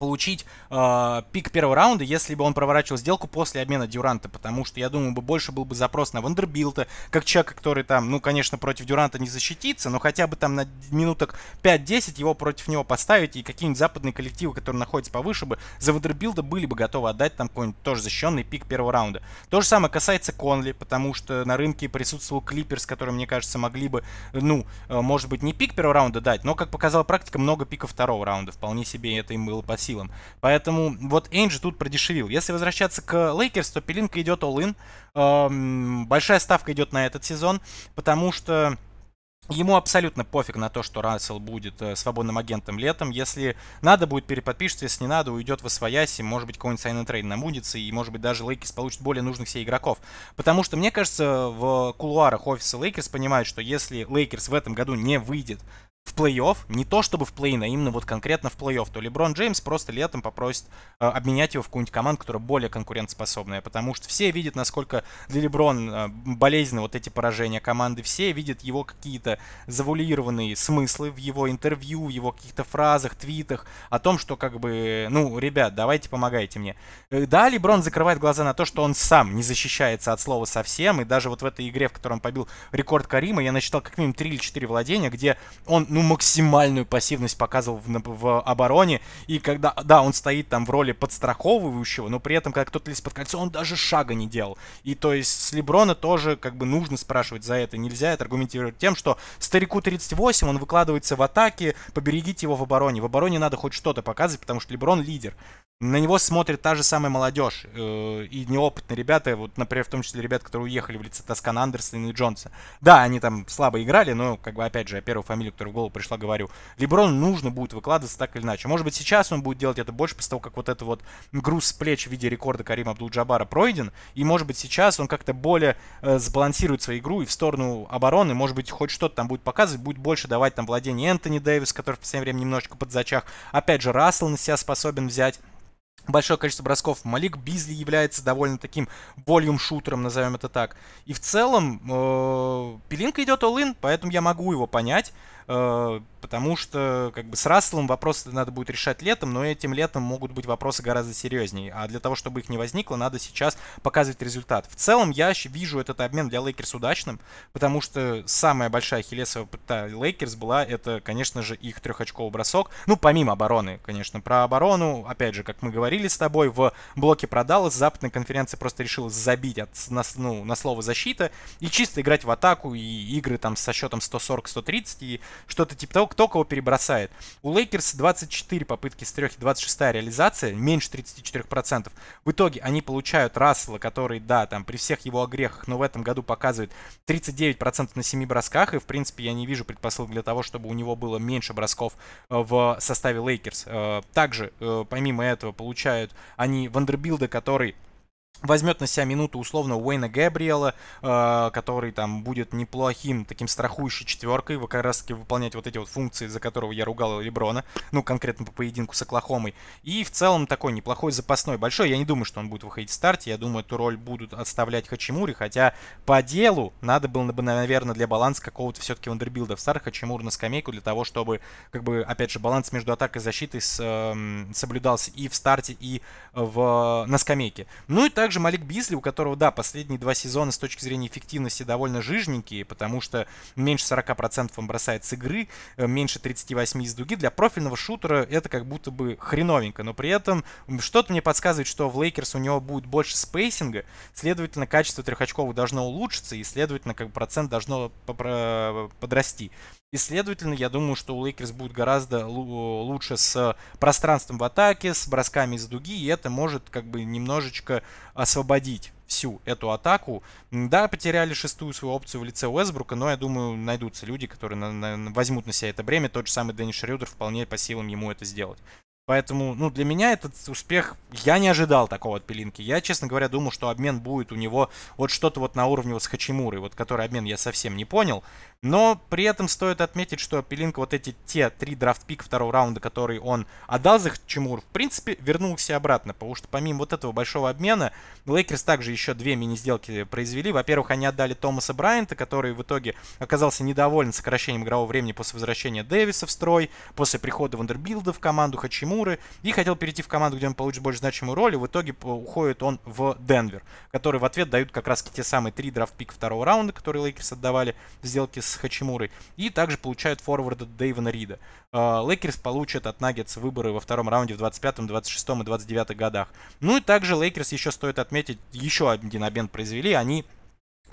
получить э, пик первого раунда, если бы он проворачивал сделку после обмена Дюранта, потому что, я думаю, бы больше был бы запрос на Вандербилта, как человека, который там, ну, конечно, против Дюранта не защитится, но хотя бы там на минуток 5-10 его против него поставить, и какие-нибудь западные коллективы, которые находятся повыше бы, за Вандербилта были бы готовы отдать там какой-нибудь тоже защищенный пик первого раунда. То же самое касается Конли, потому что на рынке присутствовал Клиперс, который, мне кажется, могли бы, ну, э, может быть, не пик первого раунда дать, но, как показала практика, много пиков второго раунда. Вполне себе это им было по силам. Поэтому вот Энджи тут продешевил. Если возвращаться к Лейкерс, то пилинка идет all-in. Эм, большая ставка идет на этот сезон, потому что... Ему абсолютно пофиг на то, что Рассел будет э, свободным агентом летом. Если надо, будет переподпишется, если не надо, уйдет в освоясь, и, может быть, какой-нибудь сайн трейд намудится, и, может быть, даже Лейкерс получит более нужных себе игроков. Потому что, мне кажется, в кулуарах офиса Лейкерс понимают, что если Лейкерс в этом году не выйдет в плей-офф, не то чтобы в плей-ин, а именно вот конкретно в плей-офф, то Леброн Джеймс просто летом попросит э, обменять его в какую-нибудь команду, которая более конкурентоспособная, потому что все видят, насколько для Леброн э, болезненно вот эти поражения команды, все видят его какие-то завуалированные смыслы в его интервью, в его каких-то фразах, твитах о том, что как бы, ну, ребят, давайте помогайте мне. Э, да, Леброн закрывает глаза на то, что он сам не защищается от слова совсем, и даже вот в этой игре, в которой он побил рекорд Карима, я насчитал как минимум 3 или 4 владения, где он, ну, ну, максимальную пассивность показывал в, в обороне. И когда, да, он стоит там в роли подстраховывающего, но при этом, когда кто-то лезет под кольцо, он даже шага не делал. И то есть с Леброна тоже как бы нужно спрашивать за это. Нельзя это аргументировать тем, что старику 38, он выкладывается в атаке, поберегите его в обороне. В обороне надо хоть что-то показывать, потому что Леброн лидер на него смотрит та же самая молодежь э, и неопытные ребята, вот, например, в том числе ребята, которые уехали в лице Тоскана Андерсона и Джонса. Да, они там слабо играли, но, как бы, опять же, я первую фамилию, которая в голову пришла, говорю, Леброн нужно будет выкладываться так или иначе. Может быть, сейчас он будет делать это больше после того, как вот этот вот груз с плеч в виде рекорда Карима Абдул-Джабара пройден, и, может быть, сейчас он как-то более э, сбалансирует свою игру и в сторону обороны, может быть, хоть что-то там будет показывать, будет больше давать там владение Энтони Дэвис, который в последнее время немножечко под зачах. Опять же, Рассел на себя способен взять большое количество бросков. Малик Бизли является довольно таким вольюм-шутером, назовем это так. И в целом, э, Пелинка идет all-in, поэтому я могу его понять. Э, потому что как бы с Расселом вопросы надо будет решать летом, но этим летом могут быть вопросы гораздо серьезнее. А для того, чтобы их не возникло, надо сейчас показывать результат. В целом я вижу этот обмен для Лейкерс удачным, потому что самая большая хилесова пыта Лейкерс была, это, конечно же, их трехочковый бросок. Ну, помимо обороны, конечно. Про оборону, опять же, как мы говорили с тобой, в блоке продалось, западная конференция просто решила забить от, на, ну, на слово защита и чисто играть в атаку и игры там со счетом 140-130 и что-то типа того, кто кого перебросает. У Лейкерс 24 попытки с 3 26 реализация, меньше 34%. В итоге они получают Рассела, который, да, там при всех его огрехах, но в этом году показывает 39% на 7 бросках, и в принципе я не вижу предпосылок для того, чтобы у него было меньше бросков э, в составе Лейкерс. Э, также, э, помимо этого, получают они Вандербилда, который возьмет на себя минуту условно Уэйна Габриэла, э, который там будет неплохим таким страхующей четверкой, как раз таки выполнять вот эти вот функции, за которого я ругал Леброна, ну конкретно по поединку с Оклахомой. И в целом такой неплохой запасной большой. Я не думаю, что он будет выходить в старте. Я думаю, эту роль будут отставлять Хачимури, хотя по делу надо было бы, наверное, для баланса какого-то все-таки вандербилда в старт Хачимур на скамейку для того, чтобы, как бы, опять же, баланс между атакой и защитой с, э, соблюдался и в старте, и в, на скамейке. Ну и так также Малик Бизли, у которого, да, последние два сезона с точки зрения эффективности довольно жирненькие, потому что меньше 40% он бросает с игры, э, меньше 38% из дуги. Для профильного шутера это как будто бы хреновенько, но при этом что-то мне подсказывает, что в Лейкерс у него будет больше спейсинга, следовательно, качество трехочкового должно улучшиться, и, следовательно, как бы процент должно подрасти. И, следовательно, я думаю, что у Лейкерс будет гораздо лучше с пространством в атаке, с бросками из дуги, и это может как бы немножечко освободить всю эту атаку. Да, потеряли шестую свою опцию в лице Уэсбрука, но я думаю, найдутся люди, которые на на возьмут на себя это бремя. Тот же самый Дэнни Шрюдер вполне по силам ему это сделать. Поэтому, ну, для меня этот успех, я не ожидал такого от Пелинки. Я, честно говоря, думал, что обмен будет у него вот что-то вот на уровне вот с Хачимурой, вот который обмен я совсем не понял. Но при этом стоит отметить, что Пелинка вот эти те три драфт-пик второго раунда, которые он отдал за Хачимуру, в принципе, вернулся обратно. Потому что помимо вот этого большого обмена, Лейкерс также еще две мини-сделки произвели. Во-первых, они отдали Томаса Брайанта, который в итоге оказался недоволен сокращением игрового времени после возвращения Дэвиса в строй, после прихода Вандербилда в команду Хачимуру Муры и хотел перейти в команду, где он получит больше значимую роль, и в итоге уходит он в Денвер, который в ответ дают как раз те самые три драфт-пик второго раунда, которые Лейкерс отдавали в сделке с Хачимурой, и также получают форварда Дэйвана Рида. А, Лейкерс получат от Наггетс выборы во втором раунде в 25, м 26 м и 29 годах. Ну и также Лейкерс еще стоит отметить, еще один обмен произвели, они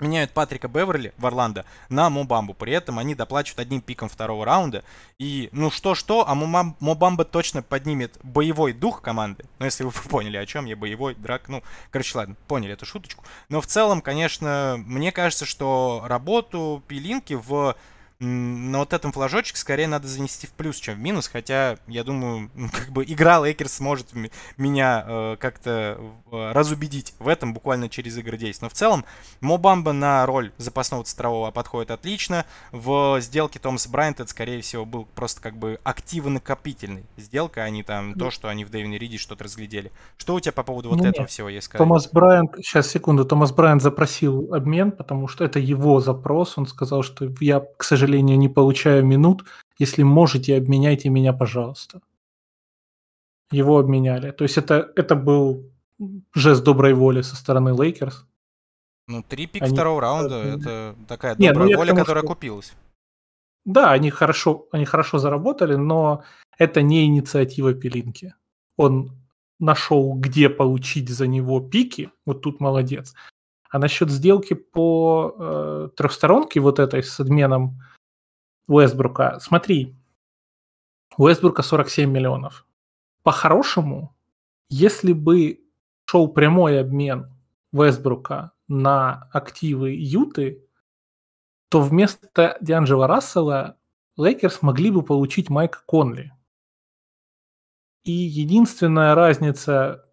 меняют Патрика Беверли в Орландо на Мобамбу. При этом они доплачивают одним пиком второго раунда. И ну что-что, а Мобамба точно поднимет боевой дух команды. Ну, если вы поняли, о чем я, боевой драк. Ну, короче, ладно, поняли эту шуточку. Но в целом, конечно, мне кажется, что работу Пилинки в но вот этом флажочек скорее надо занести в плюс, чем в минус, хотя, я думаю, ну, как бы игра Лейкерс сможет меня э, как-то э, разубедить в этом буквально через игры действий. Но в целом, Мобамба на роль запасного центрового подходит отлично. В сделке Томас Брайант это, скорее всего, был просто как бы активно-накопительный сделка, а не там да. то, что они в Дэвине Риде что-то разглядели. Что у тебя по поводу ну, вот нет. этого всего есть сказать? Томас Брайант, сейчас, секунду, Томас Брайант запросил обмен, потому что это его запрос, он сказал, что я, к сожалению, сожалению, не получаю минут. Если можете, обменяйте меня, пожалуйста. Его обменяли. То есть это, это был жест доброй воли со стороны Лейкерс. Ну, три пик они... второго раунда э, это, такая ну, добрая Нет, ну, воля, потому, которая что... купилась. Да, они хорошо, они хорошо заработали, но это не инициатива Пелинки. Он нашел, где получить за него пики, вот тут молодец. А насчет сделки по э, трехсторонке вот этой с обменом Уэсбрука, смотри, у Уэсбрука 47 миллионов. По-хорошему, если бы шел прямой обмен Уэсбрука на активы Юты, то вместо Дианджела Рассела Лейкерс могли бы получить Майка Конли. И единственная разница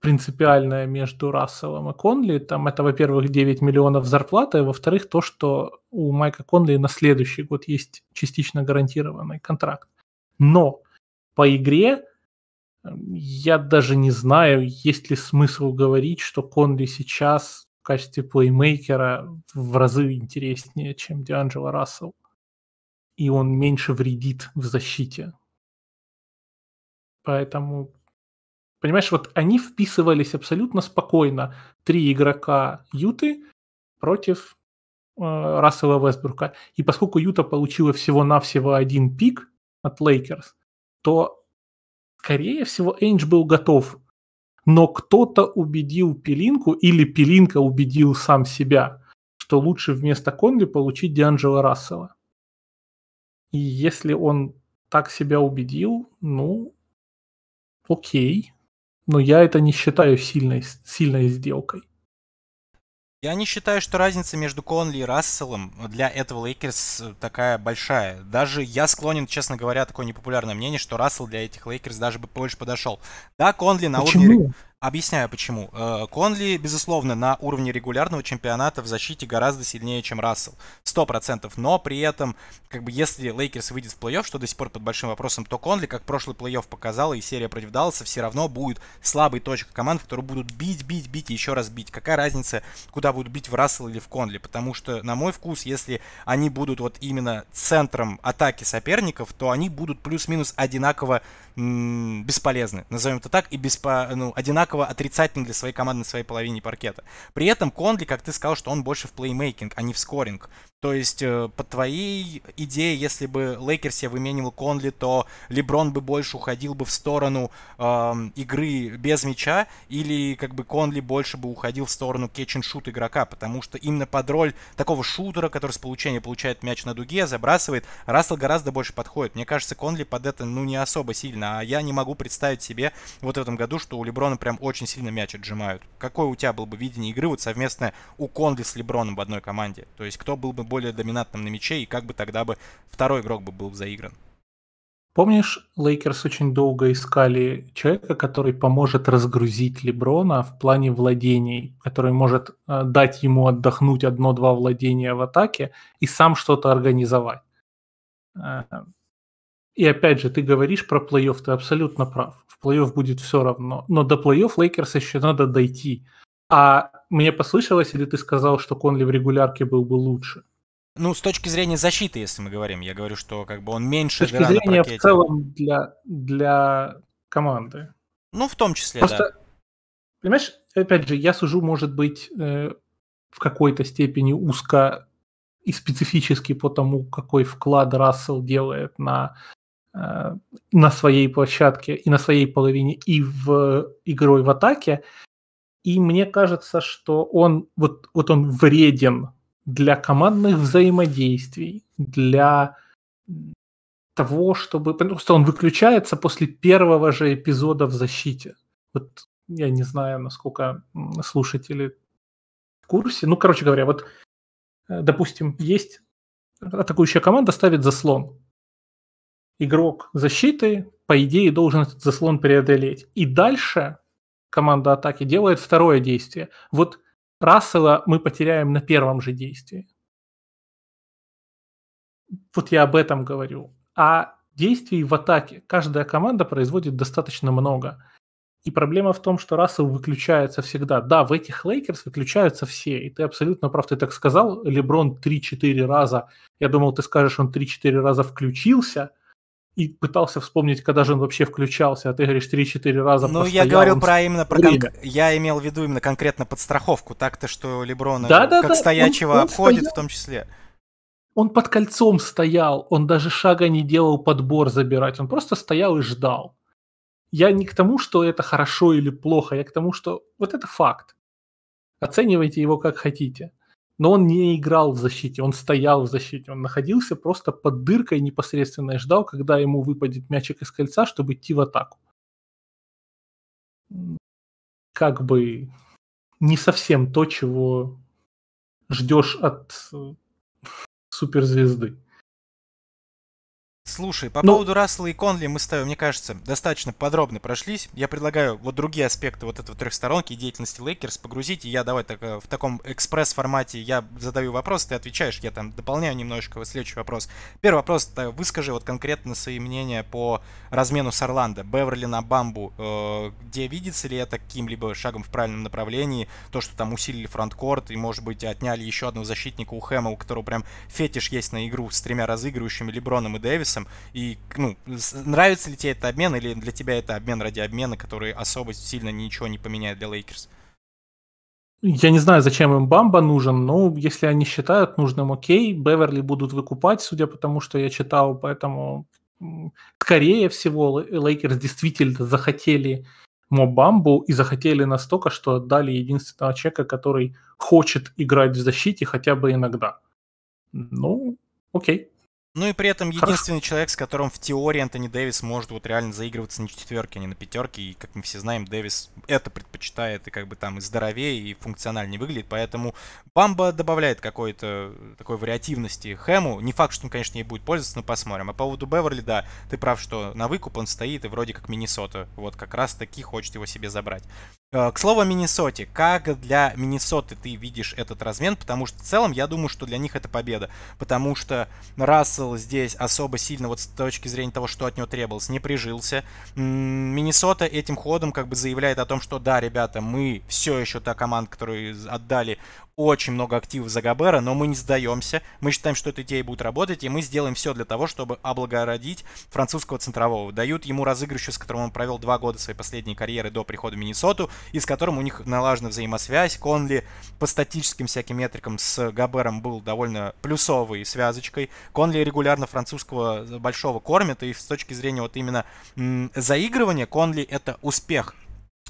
принципиальное между Расселом и Конли. Там это, во-первых, 9 миллионов зарплаты, а во-вторых, то, что у Майка Конли на следующий год есть частично гарантированный контракт. Но по игре я даже не знаю, есть ли смысл говорить, что Конли сейчас в качестве плеймейкера в разы интереснее, чем Дианджело Рассел. И он меньше вредит в защите. Поэтому Понимаешь, вот они вписывались абсолютно спокойно. Три игрока Юты против э, Рассела Вестбрука. И поскольку Юта получила всего-навсего один пик от Лейкерс, то, скорее всего, Эндж был готов. Но кто-то убедил Пелинку или Пелинка убедил сам себя, что лучше вместо Конли получить Дианджела Рассела. И если он так себя убедил, ну, окей но я это не считаю сильной, сильной сделкой. Я не считаю, что разница между Конли и Расселом для этого Лейкерс э, такая большая. Даже я склонен, честно говоря, такое непопулярное мнение, что Рассел для этих Лейкерс даже бы больше подошел. Да, Конли на Почему? уровне... Объясняю почему. Э, Конли, безусловно, на уровне регулярного чемпионата в защите гораздо сильнее, чем Рассел. сто процентов. Но при этом, как бы, если Лейкерс выйдет в плей-офф, что до сих пор под большим вопросом, то Конли, как прошлый плей-офф показал и серия против Далласа, все равно будет слабой точкой команд, которую будут бить, бить, бить и еще раз бить. Какая разница, куда будут бить в Рассел или в Конли? Потому что, на мой вкус, если они будут вот именно центром атаки соперников, то они будут плюс-минус одинаково бесполезны, назовем это так, и беспо, ну, одинаково отрицательны для своей команды на своей половине паркета. При этом Конли, как ты сказал, что он больше в плеймейкинг, а не в скоринг. То есть, э, по твоей идее, если бы Лейкер себе выменил Конли, то Леброн бы больше уходил бы в сторону э, игры без мяча, или как бы Конли больше бы уходил в сторону кетч-н-шут игрока, потому что именно под роль такого шутера, который с получения получает мяч на дуге, забрасывает, Рассел гораздо больше подходит. Мне кажется, Конли под это, ну, не особо сильно, а я не могу представить себе вот в этом году, что у Леброна прям очень сильно мяч отжимают. Какое у тебя было бы видение игры вот совместное у Конли с Леброном в одной команде? То есть, кто был бы более доминантным на мяче, и как бы тогда бы второй игрок бы был заигран. Помнишь, Лейкерс очень долго искали человека, который поможет разгрузить Леброна в плане владений, который может э, дать ему отдохнуть одно-два владения в атаке и сам что-то организовать. Э, и опять же, ты говоришь про плей-офф, ты абсолютно прав. В плей-офф будет все равно. Но до плей-офф Лейкерс еще надо дойти. А мне послышалось, или ты сказал, что Конли в регулярке был бы лучше? Ну, с точки зрения защиты, если мы говорим, я говорю, что как бы он меньше. С точки зрения в целом для, для команды. Ну, в том числе, Просто, да. Понимаешь, опять же, я сужу, может быть, э, в какой-то степени узко и специфически по тому, какой вклад Рассел делает на, э, на своей площадке и на своей половине и в игрой в атаке. И мне кажется, что он вот, вот он вреден для командных взаимодействий, для того, чтобы... потому что он выключается после первого же эпизода в защите. Вот я не знаю, насколько слушатели в курсе. Ну, короче говоря, вот, э, допустим, есть атакующая команда ставит заслон. Игрок защиты, по идее, должен этот заслон преодолеть. И дальше команда атаки делает второе действие. Вот Рассела мы потеряем на первом же действии. Вот я об этом говорю. А действий в атаке каждая команда производит достаточно много. И проблема в том, что Рассел выключается всегда. Да, в этих Лейкерс выключаются все. И ты абсолютно прав, ты так сказал. Леброн 3-4 раза. Я думал, ты скажешь, он 3-4 раза включился – и пытался вспомнить, когда же он вообще включался, а ты говоришь 3-4 раза Ну, я говорил про именно про кон... я имел в виду именно конкретно подстраховку, так-то, что Леброн да, да, как да, стоячего он, он обходит стоял... в том числе. Он под кольцом стоял, он даже шага не делал подбор забирать, он просто стоял и ждал. Я не к тому, что это хорошо или плохо, я к тому, что вот это факт. Оценивайте его как хотите но он не играл в защите, он стоял в защите, он находился просто под дыркой непосредственно и ждал, когда ему выпадет мячик из кольца, чтобы идти в атаку. Как бы не совсем то, чего ждешь от э, суперзвезды. Слушай, по ну... поводу Рассела и Конли мы с тобой, мне кажется, достаточно подробно прошлись. Я предлагаю вот другие аспекты вот этого трехсторонки деятельности Лейкерс погрузить. И я давай так, э, в таком экспресс-формате я задаю вопрос, ты отвечаешь, я там дополняю немножечко вот следующий вопрос. Первый вопрос, э, выскажи вот конкретно свои мнения по размену с Орландо. Беверли на Бамбу, э, где видится ли это каким-либо шагом в правильном направлении? То, что там усилили фронткорт и, может быть, отняли еще одного защитника у Хэма, у которого прям фетиш есть на игру с тремя разыгрывающими Леброном и Дэвисом интересом, и ну, нравится ли тебе этот обмен, или для тебя это обмен ради обмена, который особо сильно ничего не поменяет для Лейкерс? Я не знаю, зачем им Бамба нужен, но если они считают нужным, окей, Беверли будут выкупать, судя по тому, что я читал, поэтому скорее всего Лейкерс действительно захотели Мо Бамбу и захотели настолько, что отдали единственного человека, который хочет играть в защите хотя бы иногда. Ну, окей. Ну и при этом единственный Хорошо. человек, с которым в теории Антони Дэвис может вот реально заигрываться не на четверке, а не на пятерке. И, как мы все знаем, Дэвис это предпочитает и как бы там и здоровее, и функциональнее выглядит. Поэтому Бамба добавляет какой-то такой вариативности Хэму. Не факт, что он, конечно, ей будет пользоваться, но посмотрим. А по поводу Беверли, да, ты прав, что на выкуп он стоит, и вроде как Миннесота вот как раз таки хочет его себе забрать. Э, к слову о Миннесоте. Как для Миннесоты ты видишь этот размен? Потому что в целом я думаю, что для них это победа. Потому что Рассел здесь особо сильно, вот с точки зрения того, что от него требовалось, не прижился. Миннесота этим ходом как бы заявляет о том, что да, ребята, мы все еще та команда, которую отдали очень много активов за Габера, но мы не сдаемся. Мы считаем, что эта идея будет работать, и мы сделаем все для того, чтобы облагородить французского центрового. Дают ему разыгрыщу, с которым он провел два года своей последней карьеры до прихода в Миннесоту и с которым у них налажена взаимосвязь. Конли по статическим всяким метрикам с Габером был довольно плюсовой связочкой. Конли регулярно французского большого кормит, и с точки зрения вот именно заигрывания Конли это успех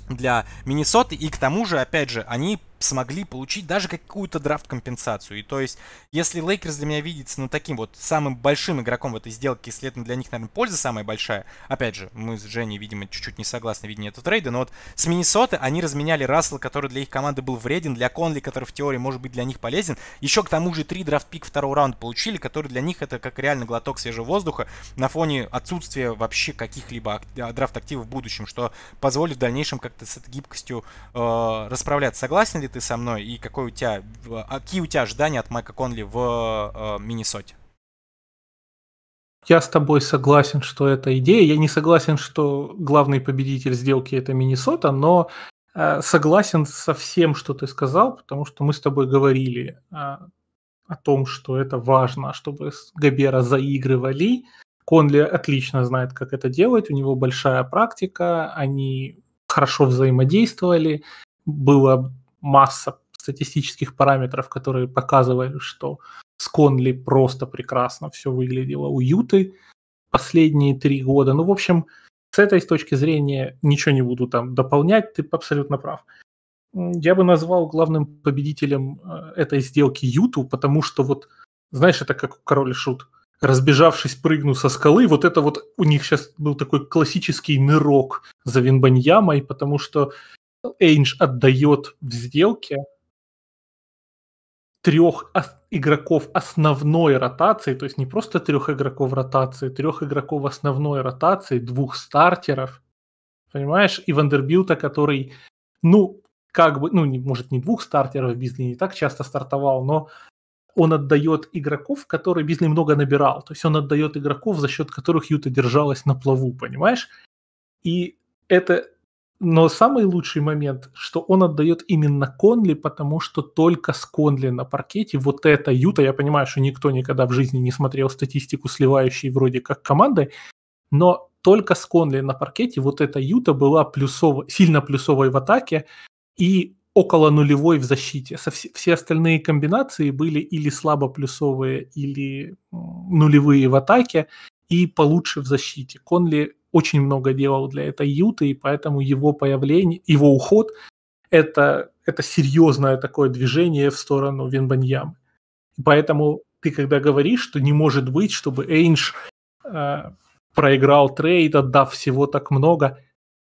для Миннесоты. И к тому же, опять же, они смогли получить даже какую-то драфт-компенсацию. И то есть, если Лейкерс для меня видится, ну, таким вот самым большим игроком в этой сделке, и, следовательно, для них, наверное, польза самая большая. Опять же, мы с Женей, видимо, чуть-чуть не согласны видению этого трейда, но вот с Миннесоты они разменяли Рассел который для их команды был вреден, для Конли, который в теории может быть для них полезен. Еще к тому же три драфт-пик второго раунда получили, которые для них это как реально глоток свежего воздуха на фоне отсутствия вообще каких-либо а, драфт-активов в будущем, что позволит в дальнейшем как-то с этой гибкостью э, расправляться. Согласен ли ты со мной и какой у тебя, а, какие у тебя ожидания от Майка Конли в э, Миннесоте? Я с тобой согласен, что это идея. Я не согласен, что главный победитель сделки это Миннесота, но э, согласен со всем, что ты сказал, потому что мы с тобой говорили э, о том, что это важно, чтобы с Габера заигрывали. Конли отлично знает, как это делать, у него большая практика, они хорошо взаимодействовали, было масса статистических параметров, которые показывают, что с Конли просто прекрасно все выглядело. Уюты последние три года. Ну, в общем, с этой точки зрения ничего не буду там дополнять, ты абсолютно прав. Я бы назвал главным победителем э, этой сделки Юту, потому что вот, знаешь, это как король шут. Разбежавшись, прыгну со скалы. Вот это вот у них сейчас был такой классический нырок за Винбаньямой, потому что Эйндж отдает в сделке трех игроков основной ротации, то есть не просто трех игроков ротации, трех игроков основной ротации, двух стартеров, понимаешь, и Вандербилта, который, ну, как бы, ну, не, может, не двух стартеров, Бизли не так часто стартовал, но он отдает игроков, которые Бизли много набирал. То есть он отдает игроков, за счет которых Юта держалась на плаву, понимаешь? И это но самый лучший момент, что он отдает именно Конли, потому что только с Конли на паркете вот эта Юта, я понимаю, что никто никогда в жизни не смотрел статистику сливающей вроде как командой, но только с Конли на паркете вот эта Юта была плюсово, сильно плюсовой в атаке и около нулевой в защите. все остальные комбинации были или слабо плюсовые, или нулевые в атаке и получше в защите. Конли очень много делал для этой Юты, и поэтому его появление, его уход – это, это серьезное такое движение в сторону Винбаньямы. Поэтому ты когда говоришь, что не может быть, чтобы Эйнш э, проиграл трейд, отдав всего так много,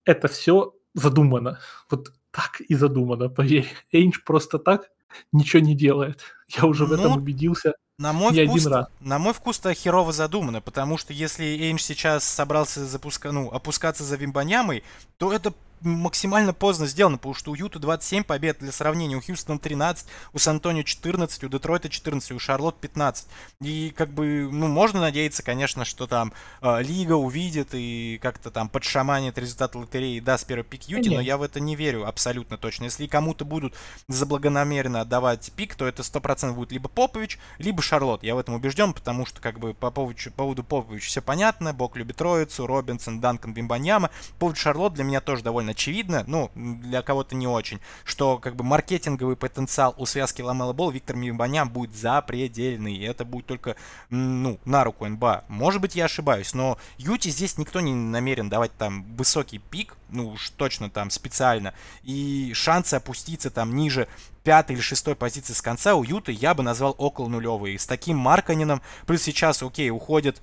это все задумано. Вот так и задумано, поверь. Эйнш просто так ничего не делает. Я уже ну, в этом ну, убедился. На мой, вкус, один раз. на мой вкус это херово задумано, потому что если Эйндж сейчас собрался запуска, ну, опускаться за Вимбанямой, то это максимально поздно сделано, потому что у Юта 27 побед для сравнения, у Хьюстона 13, у сан 14, у Детройта 14, у Шарлотт 15. И как бы, ну, можно надеяться, конечно, что там э, лига увидит и как-то там подшаманит результат лотереи и даст первый пик Юти, но я в это не верю абсолютно точно. Если кому-то будут заблагонамеренно отдавать пик, то это 100% будет либо Попович, либо Шарлотт. Я в этом убежден, потому что как бы по поводу, по поводу Поповича все понятно, Бог любит Троицу, Робинсон, Данкан, Бимбаньяма. По поводу Шарлотт для меня тоже довольно очевидно, ну, для кого-то не очень, что как бы маркетинговый потенциал у связки Ламела Бол Виктор Мибаня будет запредельный, и это будет только, ну, на руку НБА. Может быть, я ошибаюсь, но Юти здесь никто не намерен давать там высокий пик, ну уж точно там специально, и шансы опуститься там ниже пятой или шестой позиции с конца у Юты я бы назвал около нулевой. И с таким Марканином, плюс сейчас, окей, уходит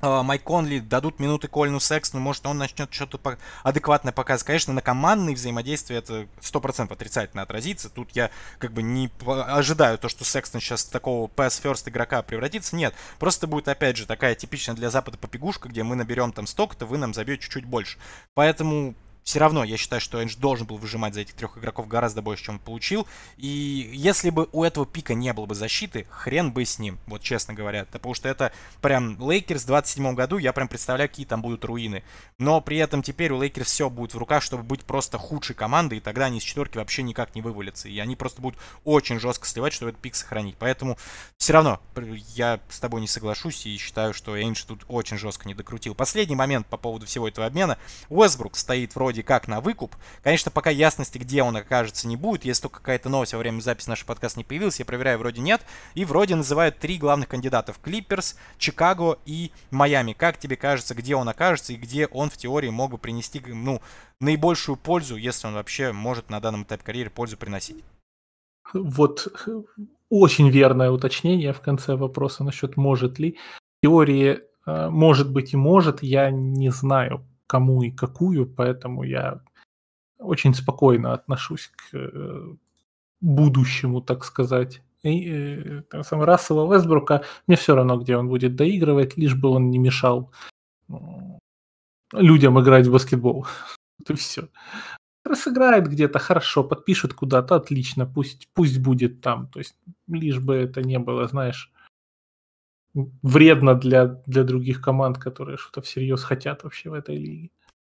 а, Майк Конли дадут минуты Колину Сексону, может, он начнет что-то адекватное показывать. Конечно, на командные взаимодействия это процентов отрицательно отразится. Тут я как бы не ожидаю то, что Секстон сейчас такого pass-first игрока превратится. Нет, просто будет, опять же, такая типичная для Запада попигушка, где мы наберем там столько-то, вы нам забьете чуть-чуть больше. Поэтому все равно я считаю, что Эндж должен был выжимать за этих трех игроков гораздо больше, чем он получил. И если бы у этого пика не было бы защиты, хрен бы с ним, вот честно говоря. Потому что это прям Лейкерс в 27 году, я прям представляю, какие там будут руины. Но при этом теперь у Лейкерс все будет в руках, чтобы быть просто худшей командой, и тогда они из четверки вообще никак не вывалятся. И они просто будут очень жестко сливать, чтобы этот пик сохранить. Поэтому все равно я с тобой не соглашусь и считаю, что Эндж тут очень жестко не докрутил. Последний момент по поводу всего этого обмена. Уэсбрук стоит вроде люди как на выкуп. Конечно, пока ясности, где он окажется, не будет. Если только какая-то новость во время записи нашего подкаста не появилась, я проверяю, вроде нет. И вроде называют три главных кандидатов. Клипперс, Чикаго и Майами. Как тебе кажется, где он окажется и где он в теории мог бы принести ну, наибольшую пользу, если он вообще может на данном этапе карьеры пользу приносить? Вот очень верное уточнение в конце вопроса насчет может ли. В теории э, может быть и может, я не знаю кому и какую, поэтому я очень спокойно отношусь к э, будущему, так сказать. И, э, самого Рассела Весбрука, мне все равно, где он будет доигрывать, лишь бы он не мешал людям играть в баскетбол. вот и все. Сыграет где-то хорошо, подпишет куда-то, отлично, пусть, пусть будет там. То есть, лишь бы это не было, знаешь, вредно для, для других команд, которые что-то всерьез хотят вообще в этой лиге.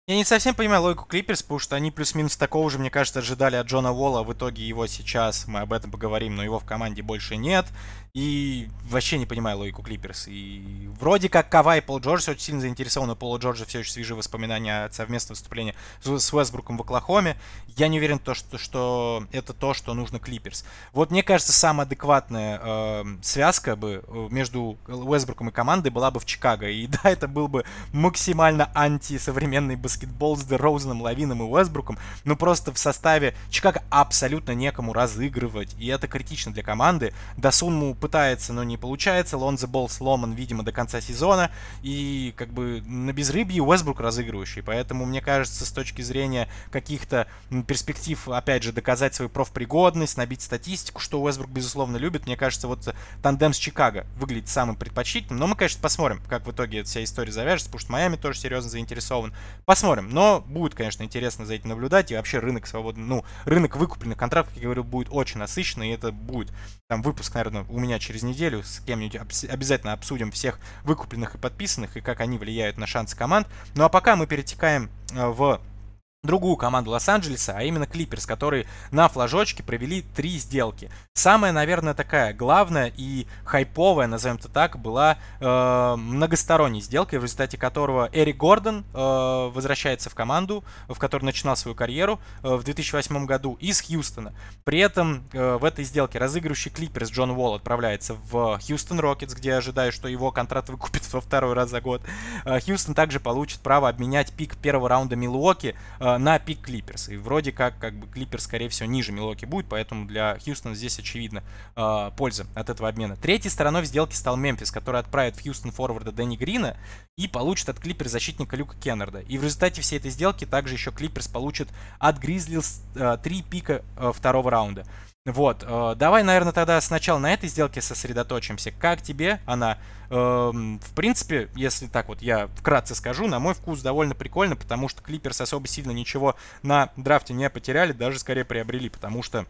Я не совсем понимаю логику Клиперс, потому что они плюс-минус такого же, мне кажется, ожидали от Джона Уолла. В итоге его сейчас, мы об этом поговорим, но его в команде больше нет. И вообще не понимаю логику Клиперс. И вроде как Кава и Пол Джордж очень сильно заинтересованы. Пол Пола Джорджа все еще свежие воспоминания от совместного выступления с Уэсбруком в Оклахоме. Я не уверен, то, что, что это то, что нужно Клиперс. Вот мне кажется, самая адекватная э, связка бы э, между Уэсбруком и командой была бы в Чикаго. И да, это был бы максимально антисовременный баскетбол баскетбол с Дерозаном, Лавином и Уэсбруком, ну просто в составе Чикаго абсолютно некому разыгрывать, и это критично для команды. Досунму пытается, но не получается, Лонзе Болл сломан, видимо, до конца сезона, и как бы на безрыбье Уэсбрук разыгрывающий, поэтому, мне кажется, с точки зрения каких-то перспектив, опять же, доказать свою профпригодность, набить статистику, что Уэсбрук, безусловно, любит, мне кажется, вот тандем с Чикаго выглядит самым предпочтительным, но мы, конечно, посмотрим, как в итоге эта вся история завяжется, потому что Майами тоже серьезно заинтересован. Посмотрим Посмотрим. Но будет, конечно, интересно за этим наблюдать. И вообще рынок свободный, ну, рынок выкупленных контрактов, как я говорю, будет очень насыщенный. И это будет там выпуск, наверное, у меня через неделю. С кем-нибудь обязательно обсудим всех выкупленных и подписанных, и как они влияют на шансы команд. Ну а пока мы перетекаем э, в другую команду Лос-Анджелеса, а именно Клиперс, которые на флажочке провели три сделки. Самая, наверное, такая главная и хайповая, назовем это так, была э, многосторонней сделкой, в результате которого Эрик Гордон э, возвращается в команду, в которой начинал свою карьеру э, в 2008 году из Хьюстона. При этом э, в этой сделке разыгрывающий Клиперс Джон Уолл отправляется в Хьюстон Рокетс, где ожидаю, что его контракт выкупит во второй раз за год. Э, Хьюстон также получит право обменять пик первого раунда Милуоки э, Э, на пик Клиперс. И вроде как, как бы Клиперс, скорее всего, ниже Милоки будет, поэтому для Хьюстона здесь, очевидно, э, польза от этого обмена. Третьей стороной в сделке стал Мемфис, который отправит в Хьюстон форварда Дэнни Грина и получит от клипер защитника Люка Кеннарда. И в результате всей этой сделки также еще Клиперс получит от Гризлис э, три пика второго раунда. Вот, э, давай, наверное, тогда сначала на этой сделке сосредоточимся. Как тебе она? Э, в принципе, если так вот я вкратце скажу, на мой вкус довольно прикольно, потому что Клиперс особо сильно ничего на драфте не потеряли, даже скорее приобрели, потому что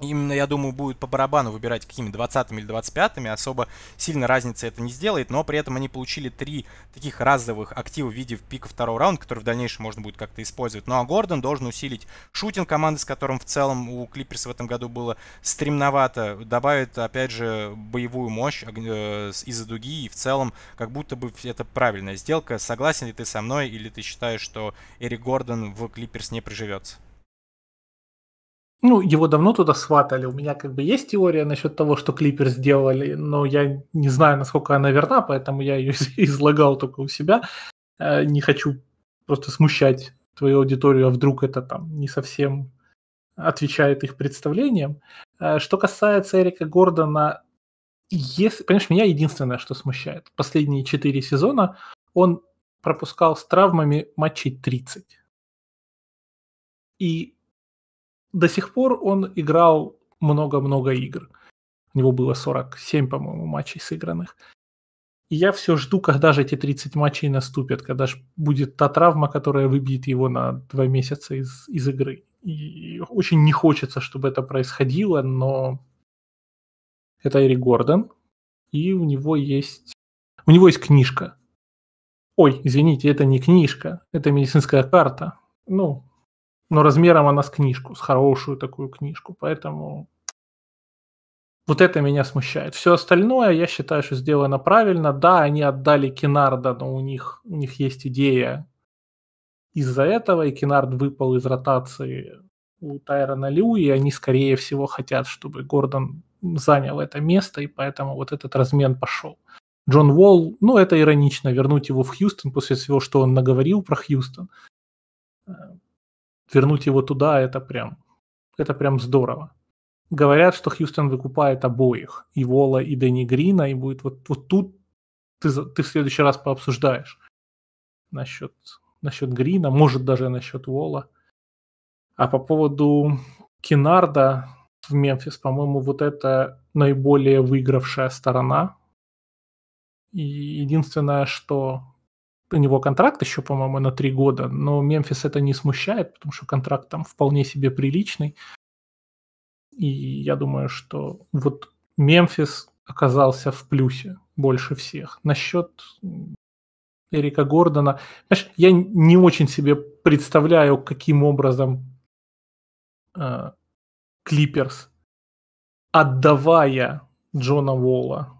Именно, я думаю, будет по барабану выбирать какими 20 или 25 -ми. особо сильно разницы это не сделает, но при этом они получили три таких разовых актива в виде пика второго раунда, который в дальнейшем можно будет как-то использовать. Ну а Гордон должен усилить шутинг команды, с которым в целом у Клиперс в этом году было стремновато, добавит, опять же, боевую мощь э, из-за дуги, и в целом как будто бы это правильная сделка. Согласен ли ты со мной, или ты считаешь, что Эрик Гордон в Клиперс не приживется? Ну, его давно туда сватали. У меня как бы есть теория насчет того, что Клипер сделали, но я не знаю, насколько она верна, поэтому я ее излагал только у себя. Э, не хочу просто смущать твою аудиторию, а вдруг это там не совсем отвечает их представлениям. Э, что касается Эрика Гордона, если, понимаешь, меня единственное, что смущает, последние четыре сезона он пропускал с травмами матчей 30. И до сих пор он играл много-много игр. У него было 47, по-моему, матчей сыгранных. И я все жду, когда же эти 30 матчей наступят, когда же будет та травма, которая выбьет его на два месяца из, из игры. И очень не хочется, чтобы это происходило, но это Эри Гордон, и у него есть... У него есть книжка. Ой, извините, это не книжка, это медицинская карта. Ну, но размером она с книжку, с хорошую такую книжку, поэтому вот это меня смущает. Все остальное я считаю, что сделано правильно. Да, они отдали Кинарда, но у них, у них есть идея из-за этого, и Кинард выпал из ротации у Тайрона Лю, и они, скорее всего, хотят, чтобы Гордон занял это место, и поэтому вот этот размен пошел. Джон Уолл, ну, это иронично, вернуть его в Хьюстон после всего, что он наговорил про Хьюстон. Э, вернуть его туда, это прям, это прям здорово. Говорят, что Хьюстон выкупает обоих, и Вола, и Дэнни Грина, и будет вот, вот тут ты, ты в следующий раз пообсуждаешь насчет, насчет Грина, может даже насчет Вола. А по поводу Кинарда в Мемфис, по-моему, вот это наиболее выигравшая сторона. И единственное, что у него контракт еще, по-моему, на три года, но Мемфис это не смущает, потому что контракт там вполне себе приличный. И я думаю, что вот Мемфис оказался в плюсе больше всех. Насчет Эрика Гордона, знаешь, я не очень себе представляю, каким образом э, Клиперс, отдавая Джона Волла,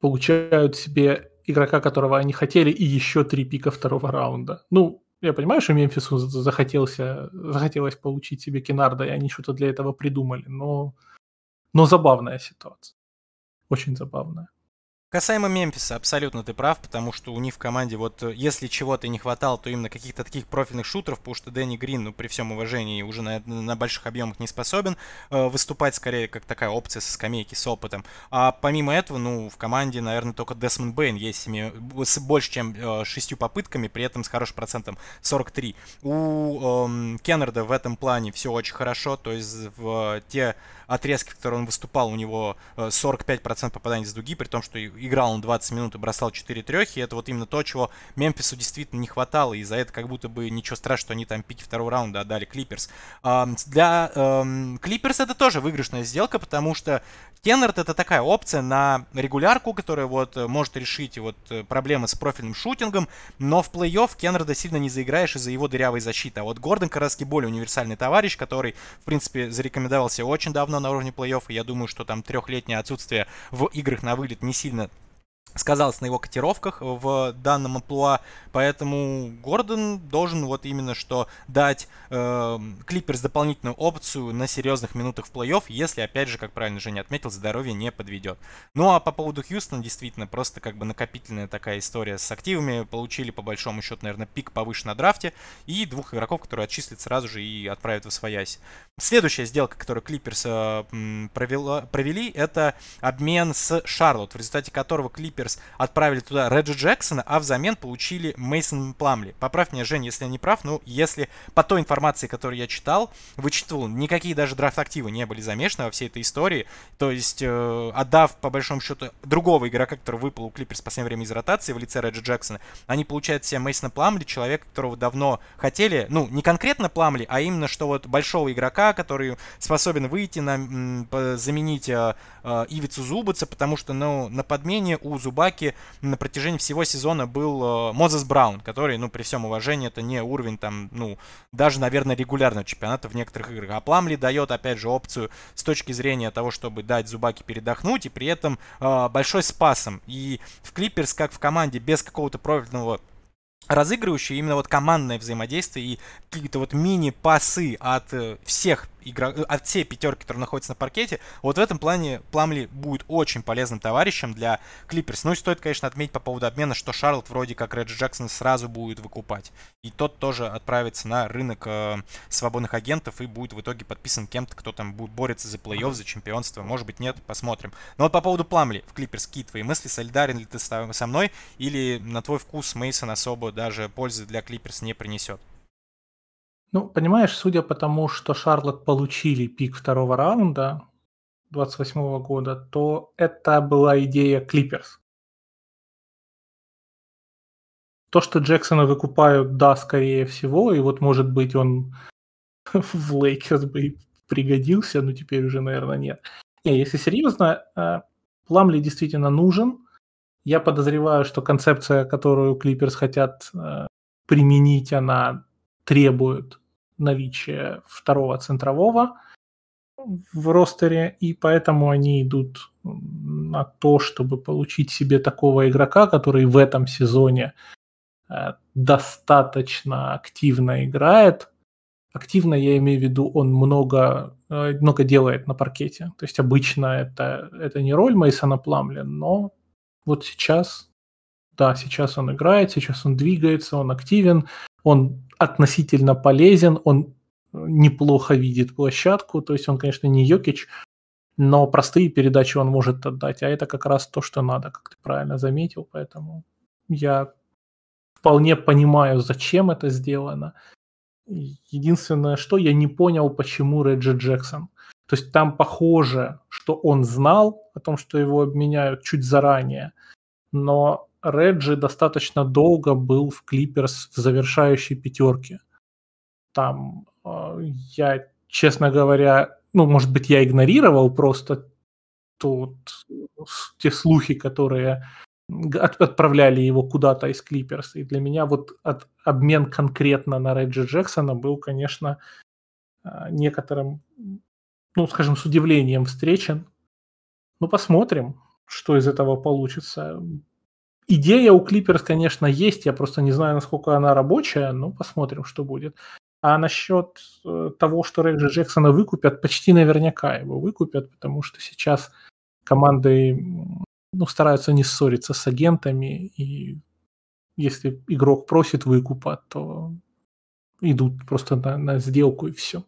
получают себе игрока, которого они хотели, и еще три пика второго раунда. Ну, я понимаю, что Мемфису захотелся, захотелось получить себе Кенарда, и они что-то для этого придумали, но, но забавная ситуация. Очень забавная. Касаемо Мемфиса, абсолютно ты прав, потому что у них в команде вот э, если чего-то не хватало, то именно каких-то таких профильных шутеров, потому что Дэнни Грин, ну, при всем уважении, уже на, на больших объемах не способен э, выступать, скорее, как такая опция со скамейки, с опытом. А помимо этого, ну, в команде, наверное, только Десмон Бэйн есть семи, э, с больше, чем э, шестью попытками, при этом с хорошим процентом 43. У э, эм, Кеннерда в этом плане все очень хорошо, то есть в э, те отрезке, в котором он выступал, у него 45% э, попаданий с дуги, при том, что играл он 20 минут и бросал 4 трехи. Это вот именно то, чего Мемфису действительно не хватало, и за это как будто бы ничего страшного, что они там пики второго раунда отдали Клиперс. Для эм, Клиперс это тоже выигрышная сделка, потому что Кеннард это такая опция на регулярку, которая вот э, может решить вот э, проблемы с профильным шутингом, но в плей-офф Кеннарда сильно не заиграешь из-за его дырявой защиты. А вот Гордон как раз более универсальный товарищ, который, в принципе, зарекомендовался очень давно на уровне плей-офф, я думаю, что там трехлетнее отсутствие в играх на вылет не сильно сказалось на его котировках в данном амплуа, поэтому Гордон должен вот именно что дать э, Клиперс дополнительную опцию на серьезных минутах в плей-офф, если, опять же, как правильно Женя отметил, здоровье не подведет. Ну а по поводу Хьюстона, действительно, просто как бы накопительная такая история с активами, получили по большому счету, наверное, пик повыше на драфте и двух игроков, которые отчислят сразу же и отправят в своясь. Следующая сделка, которую Клиперс э, провела, провели, это обмен с Шарлот, в результате которого Клиперс Клиперс отправили туда Реджи Джексона, а взамен получили Мейсон Пламли. Поправь меня, Жень, если я не прав, ну, если по той информации, которую я читал, вычитывал, никакие даже драфт-активы не были замешаны во всей этой истории, то есть э, отдав, по большому счету, другого игрока, который выпал у Клиперс в последнее время из ротации в лице Реджи Джексона, они получают себе Мейсона Пламли, человека, которого давно хотели, ну, не конкретно Пламли, а именно, что вот большого игрока, который способен выйти на заменить э, э, Ивицу Зубаца, потому что, ну, на подмене у Зубаки на протяжении всего сезона был э, Мозес Браун, который, ну, при всем уважении, это не уровень там, ну, даже, наверное, регулярного чемпионата в некоторых играх. А Пламли дает, опять же, опцию с точки зрения того, чтобы дать Зубаки передохнуть, и при этом э, большой спасом. И в Клиперс, как в команде, без какого-то профильного разыгрывающие именно вот командное взаимодействие и какие-то вот мини-пасы от э, всех игрок, э, от всей пятерки, которые находятся на паркете, вот в этом плане Пламли будет очень полезным товарищем для Клиперс. Ну и стоит, конечно, отметить по поводу обмена, что Шарлот вроде как Реджи Джексон сразу будет выкупать. И тот тоже отправится на рынок э, свободных агентов и будет в итоге подписан кем-то, кто там будет бороться за плей-офф, за чемпионство. Может быть, нет, посмотрим. Но вот по поводу Пламли в Клиперс, какие твои мысли? Солидарен ли ты со мной? Или на твой вкус Мейсон особо даже пользы для Клиперс не принесет? Ну, понимаешь, судя по тому, что Шарлот получили пик второго раунда 28 -го года, то это была идея Клиперс. То, что Джексона выкупают, да, скорее всего, и вот, может быть, он в Лейкерс бы пригодился, но теперь уже, наверное, нет. Не, если серьезно, э, Пламли действительно нужен. Я подозреваю, что концепция, которую Клиперс хотят э, применить, она требует наличие второго центрового в ростере, и поэтому они идут на то, чтобы получить себе такого игрока, который в этом сезоне э, достаточно активно играет. Активно я имею в виду, он много, э, много делает на паркете. То есть обычно это, это не роль Мейсона Пламли, но вот сейчас, да, сейчас он играет, сейчас он двигается, он активен, он относительно полезен, он неплохо видит площадку, то есть он, конечно, не Йокич, но простые передачи он может отдать, а это как раз то, что надо, как ты правильно заметил, поэтому я вполне понимаю, зачем это сделано. Единственное, что я не понял, почему Реджи Джексон. То есть там похоже, что он знал о том, что его обменяют чуть заранее, но Реджи достаточно долго был в Клиперс в завершающей пятерке. Там а, я, честно говоря, ну, может быть, я игнорировал просто тот, те слухи, которые от, отправляли его куда-то из Клиперс. И для меня вот от, обмен конкретно на Реджи Джексона был, конечно, а, некоторым, ну, скажем, с удивлением встречен. Ну, посмотрим, что из этого получится. Идея у Клиперс, конечно, есть, я просто не знаю, насколько она рабочая, но посмотрим, что будет. А насчет э, того, что Рейджа Джексона выкупят, почти наверняка его выкупят, потому что сейчас команды ну, стараются не ссориться с агентами, и если игрок просит выкупа, то идут просто на, на сделку и все.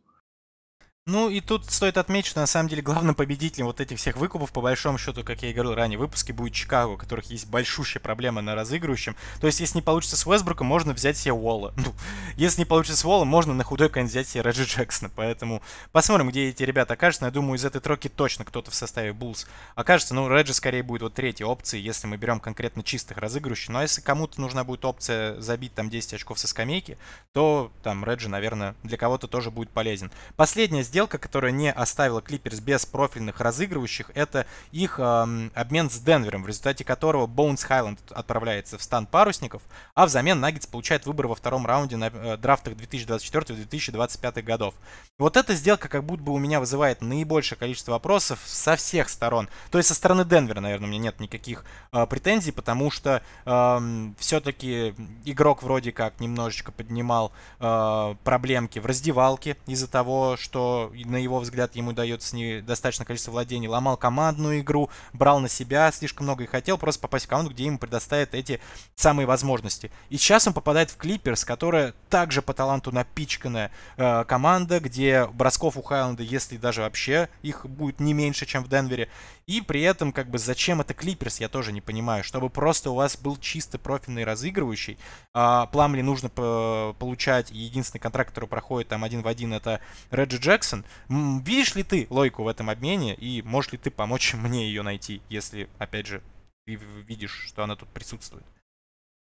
Ну и тут стоит отметить, что на самом деле главным победителем вот этих всех выкупов, по большому счету, как я и говорил ранее в выпуске, будет Чикаго, у которых есть большущая проблема на разыгрывающем. То есть, если не получится с Уэсбруком, можно взять себе Уолла. Ну, если не получится с Уолла, можно на худой конец взять себе Реджи Джексона. Поэтому посмотрим, где эти ребята окажутся. Но я думаю, из этой тройки точно кто-то в составе Булс. окажется. Ну, Реджи скорее будет вот третьей опцией, если мы берем конкретно чистых разыгрывающих. Но ну, а если кому-то нужна будет опция забить там 10 очков со скамейки, то там Реджи, наверное, для кого-то тоже будет полезен. Последнее сделка сделка, которая не оставила Клиперс без профильных разыгрывающих, это их эм, обмен с Денвером, в результате которого Боунс Хайленд отправляется в стан парусников, а взамен Наггетс получает выбор во втором раунде на э, драфтах 2024-2025 годов. Вот эта сделка как будто бы у меня вызывает наибольшее количество вопросов со всех сторон. То есть со стороны Денвера, наверное, у меня нет никаких э, претензий, потому что э, все-таки игрок вроде как немножечко поднимал э, проблемки в раздевалке из-за того, что на его взгляд, ему дается недостаточное количество владений, ломал командную игру, брал на себя слишком много и хотел просто попасть в команду, где ему предоставят эти самые возможности. И сейчас он попадает в Клиперс, которая также по таланту напичканная э, команда, где бросков у хайленда если даже вообще их будет не меньше, чем в Денвере, и при этом, как бы, зачем это Клиперс, я тоже не понимаю. Чтобы просто у вас был чисто профильный разыгрывающий. А, Пламли нужно по получать. Единственный контракт, который проходит там один в один, это Реджи Джексон. М видишь ли ты логику в этом обмене? И можешь ли ты помочь мне ее найти, если, опять же, ты видишь, что она тут присутствует?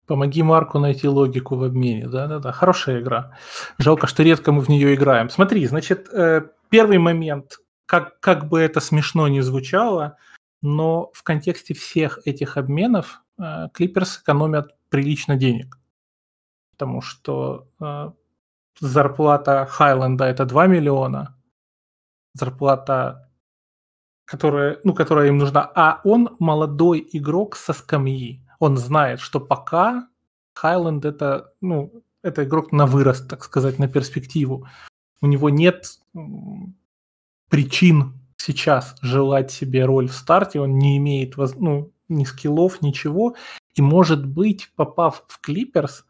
Помоги Марку найти логику в обмене. Да-да-да, хорошая игра. Жалко, что редко мы в нее играем. Смотри, значит, э, первый момент, как, как бы это смешно ни звучало, но в контексте всех этих обменов Клиперс э, экономят прилично денег. Потому что э, зарплата Хайленда это 2 миллиона, зарплата, которая, ну, которая им нужна, а он молодой игрок со скамьи. Он знает, что пока Хайленд это, ну, это игрок на вырост, так сказать, на перспективу. У него нет причин сейчас желать себе роль в старте, он не имеет ну, ни скиллов, ничего, и, может быть, попав в Клиперс,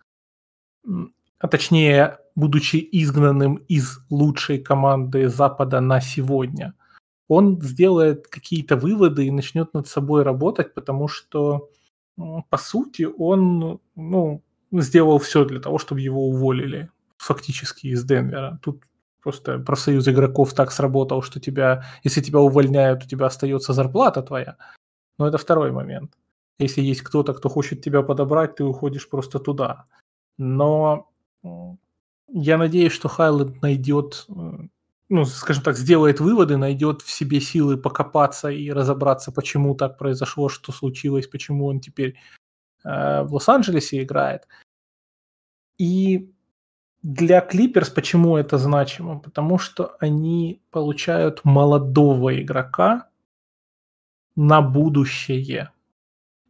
а точнее, будучи изгнанным из лучшей команды Запада на сегодня, он сделает какие-то выводы и начнет над собой работать, потому что, по сути, он ну, сделал все для того, чтобы его уволили фактически из Денвера. Тут просто профсоюз игроков так сработал, что тебя, если тебя увольняют, у тебя остается зарплата твоя. Но это второй момент. Если есть кто-то, кто хочет тебя подобрать, ты уходишь просто туда. Но я надеюсь, что Хайлет найдет, ну, скажем так, сделает выводы, найдет в себе силы покопаться и разобраться, почему так произошло, что случилось, почему он теперь э, в Лос-Анджелесе играет. И для Клиперс почему это значимо? Потому что они получают молодого игрока на будущее.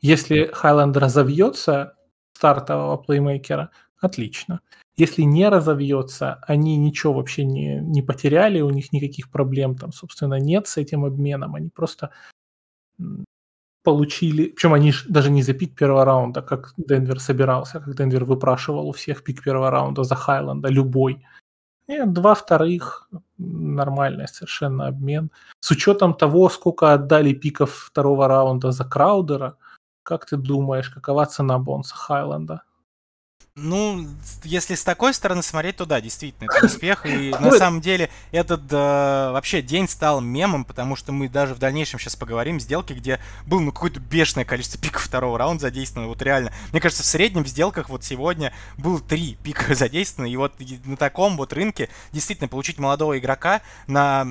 Если Хайленд разовьется стартового плеймейкера, отлично. Если не разовьется, они ничего вообще не, не потеряли, у них никаких проблем там, собственно, нет с этим обменом. Они просто получили, причем они даже не за пик первого раунда, как Денвер собирался, как Денвер выпрашивал у всех пик первого раунда за Хайленда, любой. Нет, два вторых, нормальный совершенно обмен. С учетом того, сколько отдали пиков второго раунда за Краудера, как ты думаешь, какова цена бонуса Хайленда? Ну, если с такой стороны смотреть, то да, действительно, это успех. И на самом деле этот э, вообще день стал мемом, потому что мы даже в дальнейшем сейчас поговорим сделки, где было ну какое-то бешеное количество пиков второго раунда задействовано. Вот реально. Мне кажется, в среднем в сделках вот сегодня было три пика задействовано. И вот на таком вот рынке действительно получить молодого игрока на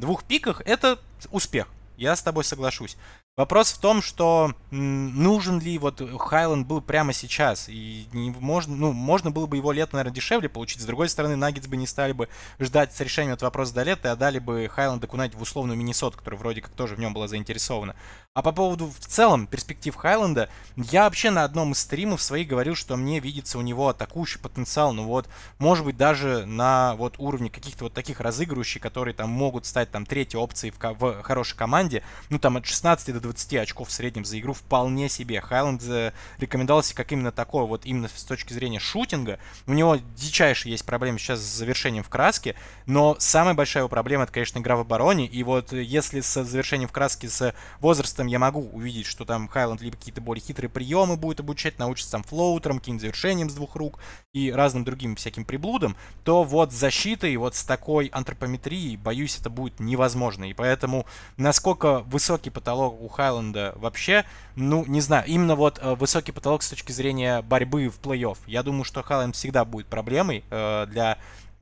двух пиках это успех. Я с тобой соглашусь. Вопрос в том, что нужен ли вот Хайленд был прямо сейчас. И не можно, ну, можно было бы его лет, наверное, дешевле получить. С другой стороны, Наггетс бы не стали бы ждать с решением этого вопроса до лета, а дали бы Хайланда кунать в условную Миннесот, которая вроде как тоже в нем была заинтересована. А по поводу в целом перспектив Хайленда я вообще на одном из стримов своих говорил, что мне видится у него атакующий потенциал, ну вот, может быть, даже на вот уровне каких-то вот таких разыгрывающих, которые там могут стать там третьей опцией в, в хорошей команде, ну там от 16 до 20 очков в среднем за игру вполне себе. Хайланд э, рекомендовался как именно такой, вот именно с точки зрения шутинга. У него дичайшие есть проблемы сейчас с завершением в краске, но самая большая его проблема, это, конечно, игра в обороне. И вот э, если с завершением в краске, с возрастом я могу увидеть, что там Хайланд либо какие-то более хитрые приемы будет обучать, научится там флоутером, каким-то завершением с двух рук и разным другим всяким приблудам, то вот и вот с такой антропометрией, боюсь, это будет невозможно. И поэтому насколько высокий потолок у Хайленда вообще, ну, не знаю, именно вот э, высокий потолок с точки зрения борьбы в плей-офф. Я думаю, что Хайленд всегда будет проблемой э, для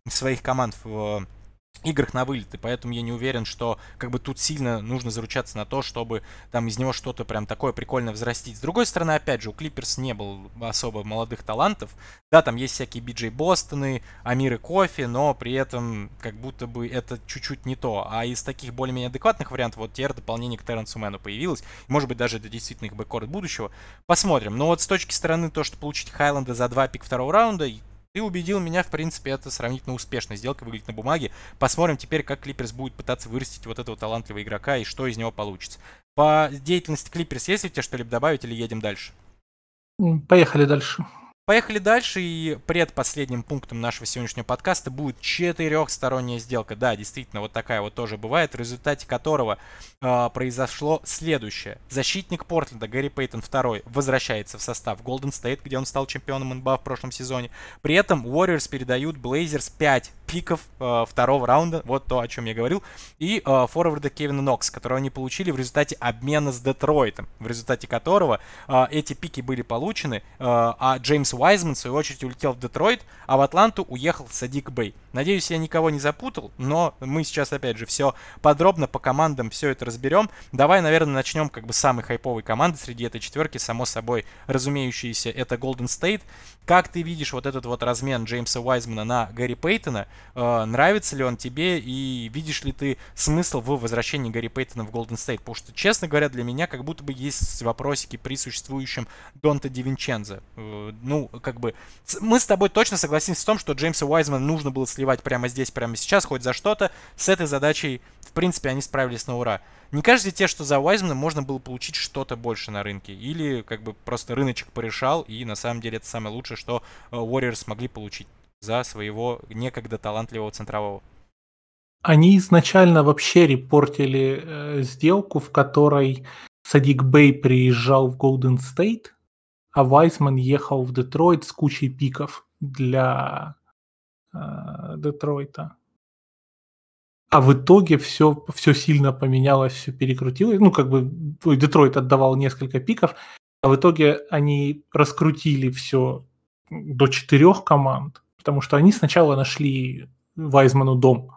своих команд в играх на вылет, и поэтому я не уверен, что как бы тут сильно нужно заручаться на то, чтобы там из него что-то прям такое прикольное взрастить. С другой стороны, опять же, у Клиперс не было особо молодых талантов. Да, там есть всякие Биджей Бостоны, Амиры Кофи, но при этом как будто бы это чуть-чуть не то. А из таких более-менее адекватных вариантов вот теперь дополнение к Терренсу Мэну появилось. Может быть, даже это действительно их бэккорд будущего. Посмотрим. Но вот с точки стороны то, что получить Хайленда за два пик второго раунда, ты убедил меня, в принципе, это сравнительно успешная сделка выглядит на бумаге. Посмотрим теперь, как Клиперс будет пытаться вырастить вот этого талантливого игрока и что из него получится. По деятельности Клиперс есть ли у тебя что-либо добавить или едем дальше? Поехали дальше. Поехали дальше, и предпоследним пунктом нашего сегодняшнего подкаста будет четырехсторонняя сделка. Да, действительно, вот такая вот тоже бывает, в результате которого э, произошло следующее. Защитник Портленда Гэри Пейтон II возвращается в состав Golden State, где он стал чемпионом НБА в прошлом сезоне. При этом Warriors передают Blazers 5 пиков э, второго раунда, вот то, о чем я говорил, и э, форварда Кевина Нокс, которого они получили в результате обмена с Детройтом, в результате которого э, эти пики были получены, э, а Джеймс Уайзман, в свою очередь, улетел в Детройт, а в Атланту уехал Садик Бэй. Надеюсь, я никого не запутал, но мы сейчас, опять же, все подробно по командам все это разберем. Давай, наверное, начнем как бы с самой хайповой команды среди этой четверки, само собой разумеющейся, это Golden State. Как ты видишь вот этот вот размен Джеймса Уайзмана на Гарри Пейтона? Э, нравится ли он тебе и видишь ли ты смысл в возвращении Гарри Пейтона в Golden State? Потому что, честно говоря, для меня как будто бы есть вопросики при существующем Донте Дивинчензе. Э, ну, как бы, мы с тобой точно согласимся в том, что Джеймса Уайзмана нужно было сливать прямо здесь, прямо сейчас, хоть за что-то. С этой задачей, в принципе, они справились на ура. Не кажется тебе, что за Уайзмана можно было получить что-то больше на рынке? Или, как бы, просто рыночек порешал, и на самом деле это самое лучшее, что э, Warriors смогли получить за своего некогда талантливого центрового? Они изначально вообще репортили э, сделку, в которой Садик Бэй приезжал в Голден Стейт, а Вайсман ехал в Детройт с кучей пиков для э, Детройта. А в итоге все, все сильно поменялось, все перекрутилось. Ну, как бы Детройт отдавал несколько пиков, а в итоге они раскрутили все до четырех команд, потому что они сначала нашли Вайзману дом.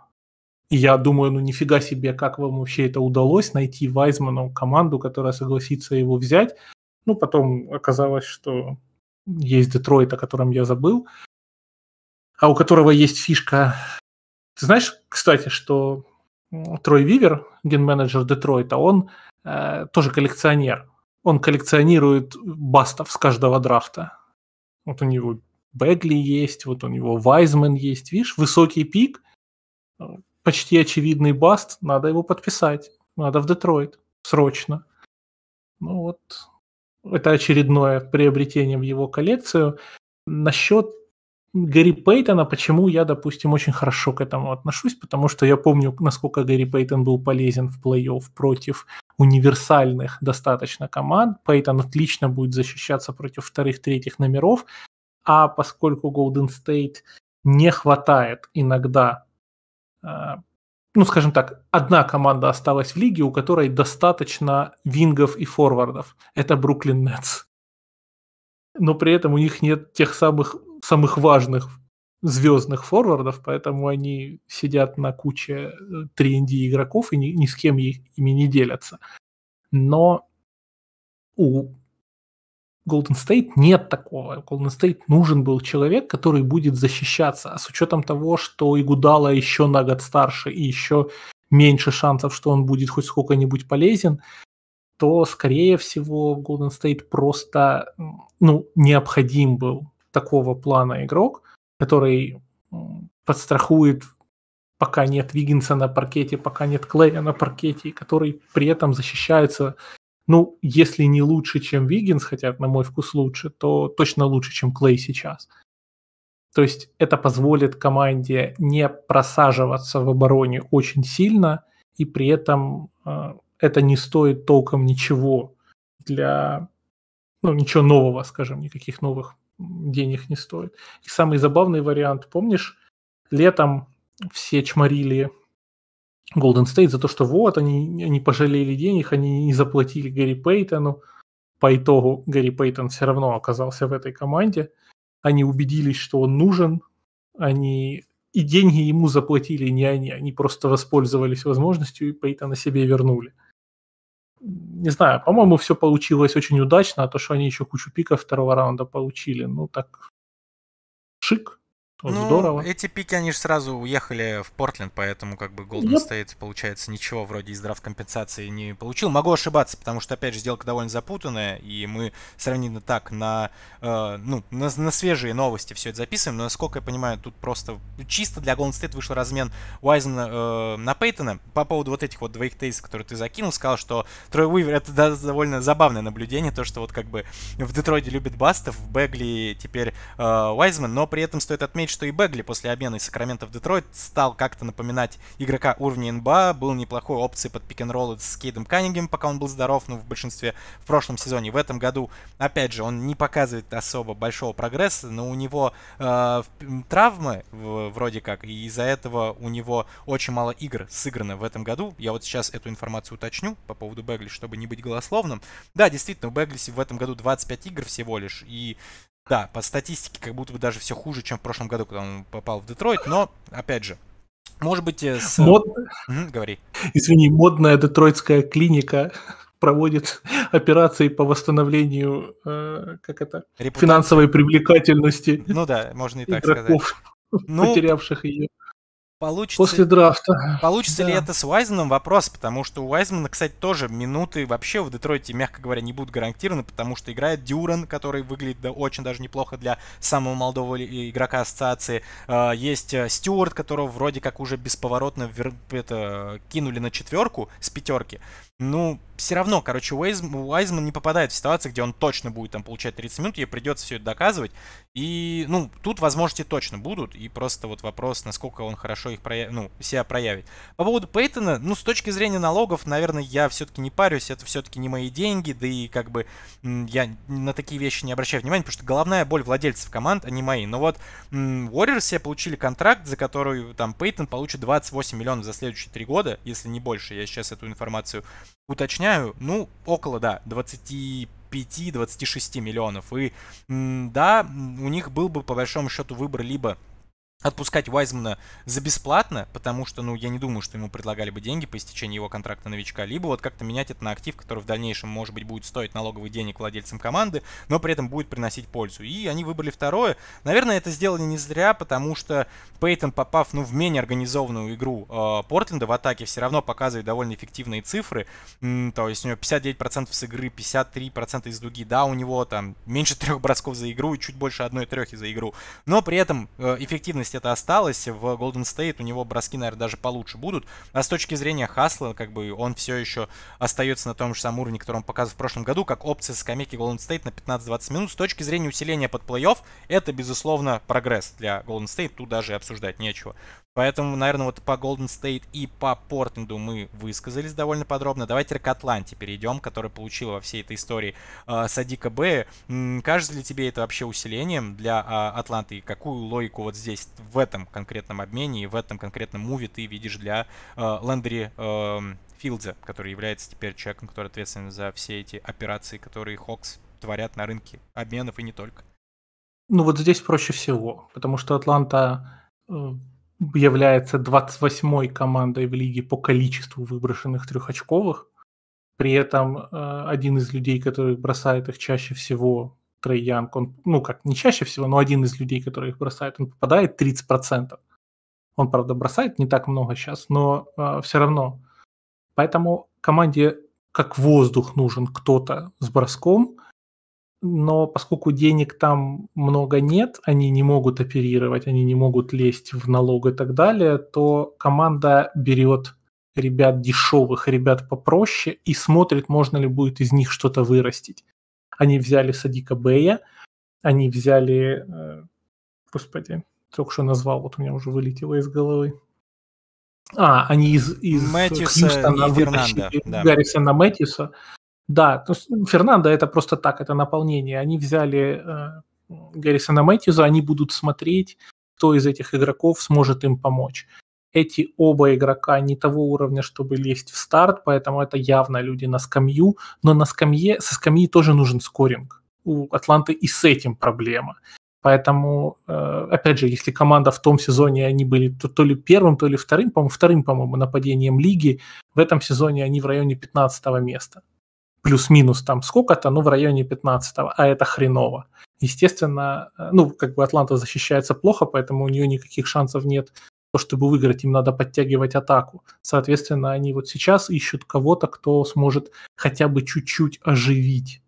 И я думаю, ну нифига себе, как вам вообще это удалось найти Вайзману команду, которая согласится его взять, ну, потом оказалось, что есть Детройт, о котором я забыл, а у которого есть фишка. Ты знаешь, кстати, что Трой Вивер, ген-менеджер Детройта, он э, тоже коллекционер. Он коллекционирует бастов с каждого драфта. Вот у него Бегли есть, вот у него Вайзмен есть. Видишь, высокий пик, э, почти очевидный баст, надо его подписать. Надо в Детройт срочно. Ну вот, это очередное приобретение в его коллекцию. Насчет Гарри Пейтона, почему я, допустим, очень хорошо к этому отношусь, потому что я помню, насколько Гарри Пейтон был полезен в плей-офф против универсальных достаточно команд. Пейтон отлично будет защищаться против вторых-третьих номеров, а поскольку Golden State не хватает иногда э, ну, скажем так, одна команда осталась в лиге, у которой достаточно вингов и форвардов. Это Бруклин Нетс. Но при этом у них нет тех самых, самых важных звездных форвардов, поэтому они сидят на куче 3D э, игроков и ни, ни с кем ими не делятся. Но у Golden State нет такого. Golden State нужен был человек, который будет защищаться. А с учетом того, что Игудала еще на год старше и еще меньше шансов, что он будет хоть сколько-нибудь полезен, то, скорее всего, Golden State просто ну, необходим был такого плана игрок, который подстрахует, пока нет Виггинса на паркете, пока нет Клея на паркете, который при этом защищается ну, если не лучше, чем Виггинс, хотя на мой вкус лучше, то точно лучше, чем Клей сейчас. То есть это позволит команде не просаживаться в обороне очень сильно, и при этом э, это не стоит толком ничего для, ну, ничего нового, скажем, никаких новых денег не стоит. И самый забавный вариант, помнишь, летом все чморили Golden State за то, что вот, они, они пожалели денег, они не заплатили Гарри Пейтону. По итогу Гарри Пейтон все равно оказался в этой команде. Они убедились, что он нужен. Они и деньги ему заплатили не они, они просто воспользовались возможностью и Пейтона себе вернули. Не знаю, по-моему, все получилось очень удачно, а то, что они еще кучу пиков второго раунда получили, ну так шик, ну, здорово. Эти пики, они же сразу уехали в Портленд, поэтому как бы Golden yep. State, получается, ничего вроде из драфт компенсации не получил. Могу ошибаться, потому что, опять же, сделка довольно запутанная, и мы сравнительно так на, э, ну, на, на свежие новости все это записываем. Но, насколько я понимаю, тут просто чисто для Golden State вышел размен Уайзена э, на Пейтона. По поводу вот этих вот двоих тезисов, которые ты закинул, сказал, что Трой Уивер — это да, довольно забавное наблюдение, то, что вот как бы в Детройде любит Бастов, в Бегли теперь э, Уайзман, но при этом стоит отметить, заметить, что и Бегли после обмена из Сакрамента в Детройт стал как-то напоминать игрока уровня НБА, был неплохой опцией под пик-н-роллы с Кейдом Каннингем, пока он был здоров, но ну, в большинстве в прошлом сезоне. В этом году, опять же, он не показывает особо большого прогресса, но у него э, травмы в, вроде как, и из-за этого у него очень мало игр сыграно в этом году. Я вот сейчас эту информацию уточню по поводу Бегли, чтобы не быть голословным. Да, действительно, у Бегли в этом году 25 игр всего лишь, и да, по статистике как будто бы даже все хуже, чем в прошлом году, когда он попал в Детройт, но, опять же, может быть, э, с... Э, Мод... Угу, говори. Извини, модная детройтская клиника проводит операции по восстановлению, э, как это, Репутация. финансовой привлекательности. Ну да, можно и так игроков, сказать. Ну, потерявших ее. Получится, После драфта. Получится да. ли это с Уайзманом? Вопрос, потому что у Уайзмана, кстати, тоже минуты вообще в Детройте, мягко говоря, не будут гарантированы, потому что играет Дюран, который выглядит да, очень даже неплохо для самого молодого игрока ассоциации. Э, есть э, Стюарт, которого вроде как уже бесповоротно это, кинули на четверку с пятерки ну, все равно, короче, Уайзман, Уайзман не попадает в ситуацию, где он точно будет там получать 30 минут, ей придется все это доказывать. И, ну, тут возможности точно будут, и просто вот вопрос, насколько он хорошо их прояв... ну, себя проявит. По поводу Пейтона, ну, с точки зрения налогов, наверное, я все-таки не парюсь, это все-таки не мои деньги, да и как бы я на такие вещи не обращаю внимания, потому что головная боль владельцев команд, а не мои. Но вот Warriors все получили контракт, за который там Пейтон получит 28 миллионов за следующие три года, если не больше, я сейчас эту информацию уточняю, ну, около, да, 25 5-26 миллионов. И да, у них был бы по большому счету выбор либо отпускать Уайзмана за бесплатно, потому что, ну, я не думаю, что ему предлагали бы деньги по истечении его контракта новичка, либо вот как-то менять это на актив, который в дальнейшем, может быть, будет стоить налоговых денег владельцам команды, но при этом будет приносить пользу. И они выбрали второе. Наверное, это сделали не зря, потому что Пейтон, попав, ну, в менее организованную игру э, Портленда в атаке, все равно показывает довольно эффективные цифры. М-м, то есть у него 59% с игры, 53% из дуги. Да, у него там меньше трех бросков за игру и чуть больше одной трехи за игру. Но при этом э, эффективность стабильность это осталось В Golden State у него броски, наверное, даже получше будут. А с точки зрения Хасла, как бы он все еще остается на том же самом уровне, который он показывал в прошлом году, как опция скамейки Golden State на 15-20 минут. С точки зрения усиления под плей-офф, это, безусловно, прогресс для Golden State. Тут даже обсуждать нечего. Поэтому, наверное, вот по Golden State и по Портленду мы высказались довольно подробно. Давайте к Атланте перейдем, которая получила во всей этой истории э, Садика Б. Кажется ли тебе это вообще усилением для э, Атланты? какую логику вот здесь в этом конкретном обмене и в этом конкретном муве ты видишь для э, Лендри э, Филдза, который является теперь человеком, который ответственен за все эти операции, которые Хокс творят на рынке обменов и не только. Ну вот здесь проще всего, потому что Атланта э, является 28-й командой в лиге по количеству выброшенных трехочковых. При этом э, один из людей, который бросает их чаще всего, Трей Янг, он, ну как, не чаще всего, но один из людей, которые их бросает, он попадает 30%. Он, правда, бросает не так много сейчас, но э, а, все равно. Поэтому команде как воздух нужен кто-то с броском, но поскольку денег там много нет, они не могут оперировать, они не могут лезть в налог и так далее, то команда берет ребят дешевых, ребят попроще и смотрит, можно ли будет из них что-то вырастить. Они взяли Садика Бэя, они взяли... Э, господи, только что назвал, вот у меня уже вылетело из головы. А, они из, из Мэтьюса Хьюстона и Фернандо, да. Гаррисона Мэтьюса. Да, то есть ну, Фернандо это просто так, это наполнение. Они взяли э, Гаррисона Мэтьюса, они будут смотреть, кто из этих игроков сможет им помочь эти оба игрока не того уровня, чтобы лезть в старт, поэтому это явно люди на скамью, но на скамье, со скамьи тоже нужен скоринг. У Атланты и с этим проблема. Поэтому, э, опять же, если команда в том сезоне они были то, то ли первым, то ли вторым, по-моему, вторым, по-моему, нападением лиги, в этом сезоне они в районе 15 места. Плюс-минус там сколько-то, но в районе 15 а это хреново. Естественно, э, ну, как бы Атланта защищается плохо, поэтому у нее никаких шансов нет чтобы выиграть, им надо подтягивать атаку. Соответственно, они вот сейчас ищут кого-то, кто сможет хотя бы чуть-чуть оживить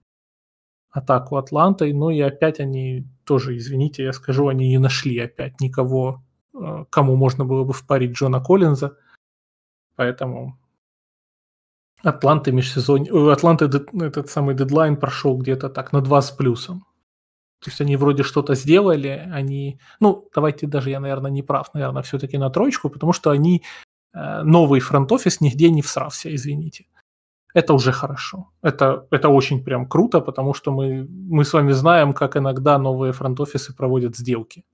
атаку Атланты. Ну и опять они тоже, извините, я скажу, они не нашли опять никого, э, кому можно было бы впарить Джона Коллинза. Поэтому Атланты межсезонье... Э, Атланты этот самый дедлайн прошел где-то так, на 2 с плюсом. То есть они вроде что-то сделали, они... Ну, давайте даже я, наверное, не прав, наверное, все-таки на троечку, потому что они... Э, новый фронт-офис нигде не всрався, извините. Это уже хорошо. Это, это очень прям круто, потому что мы, мы с вами знаем, как иногда новые фронт-офисы проводят сделки.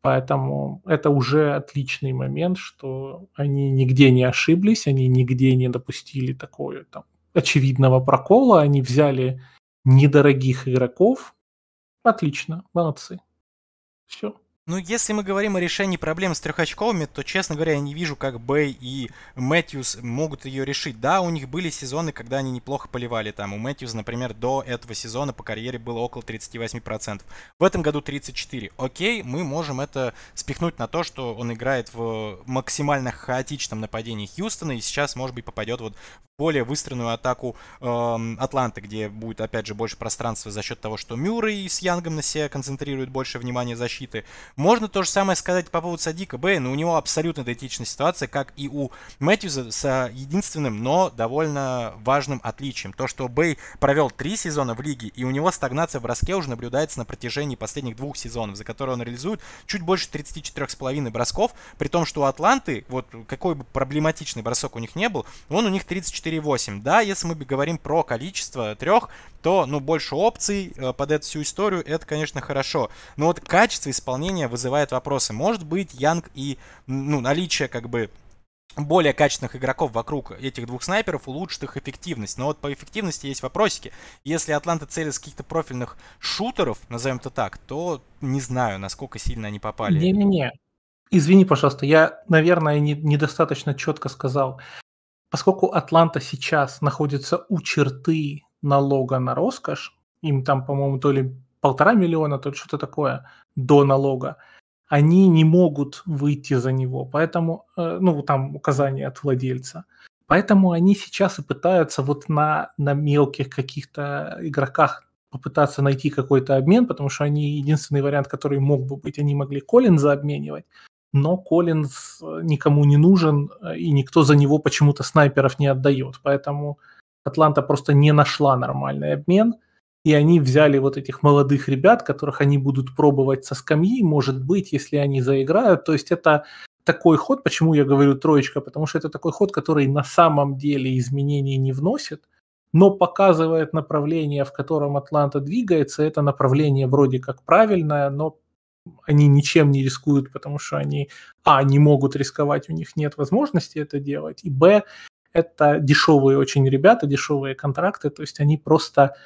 Поэтому это уже отличный момент, что они нигде не ошиблись, они нигде не допустили такого там, очевидного прокола, они взяли недорогих игроков, Отлично, молодцы. Все. Ну, если мы говорим о решении проблем с трехочковыми, то, честно говоря, я не вижу, как Бэй и Мэтьюс могут ее решить. Да, у них были сезоны, когда они неплохо поливали там. У Мэтьюс, например, до этого сезона по карьере было около 38%. В этом году 34%. Окей, мы можем это спихнуть на то, что он играет в максимально хаотичном нападении Хьюстона и сейчас, может быть, попадет вот более выстроенную атаку э, Атланты, где будет, опять же, больше пространства за счет того, что Мюррей с Янгом на себя концентрируют больше внимания защиты. Можно то же самое сказать по поводу Садика Бэя, но У него абсолютно идентичная ситуация, как и у Мэтьюза, с а, единственным, но довольно важным отличием. То, что Бэй провел три сезона в лиге, и у него стагнация в броске уже наблюдается на протяжении последних двух сезонов, за которые он реализует чуть больше 34,5 бросков, при том, что у Атланты, вот какой бы проблематичный бросок у них не был, он у них 34 4.8. Да, если мы говорим про количество трех, то, ну, больше опций э, под эту всю историю, это, конечно, хорошо. Но вот качество исполнения вызывает вопросы. Может быть, Янг и, ну, наличие, как бы, более качественных игроков вокруг этих двух снайперов улучшит их эффективность. Но вот по эффективности есть вопросики. Если Атланта целит с каких-то профильных шутеров, назовем это так, то не знаю, насколько сильно они попали. Не-не-не. Извини, пожалуйста, я, наверное, не, недостаточно четко сказал. Поскольку Атланта сейчас находится у черты налога на роскошь, им там, по-моему, то ли полтора миллиона, то ли что-то такое до налога, они не могут выйти за него, поэтому, э, ну, там указание от владельца. Поэтому они сейчас и пытаются вот на, на мелких каких-то игроках попытаться найти какой-то обмен, потому что они единственный вариант, который мог бы быть, они могли Коллинза обменивать, но Коллинз э, никому не нужен, э, и никто за него почему-то снайперов не отдает. Поэтому Атланта просто не нашла нормальный обмен, и они взяли вот этих молодых ребят, которых они будут пробовать со скамьи, может быть, если они заиграют. То есть это такой ход, почему я говорю троечка, потому что это такой ход, который на самом деле изменений не вносит, но показывает направление, в котором Атланта двигается. Это направление вроде как правильное, но они ничем не рискуют, потому что они, а, не могут рисковать, у них нет возможности это делать, и, б, это дешевые очень ребята, дешевые контракты, то есть они просто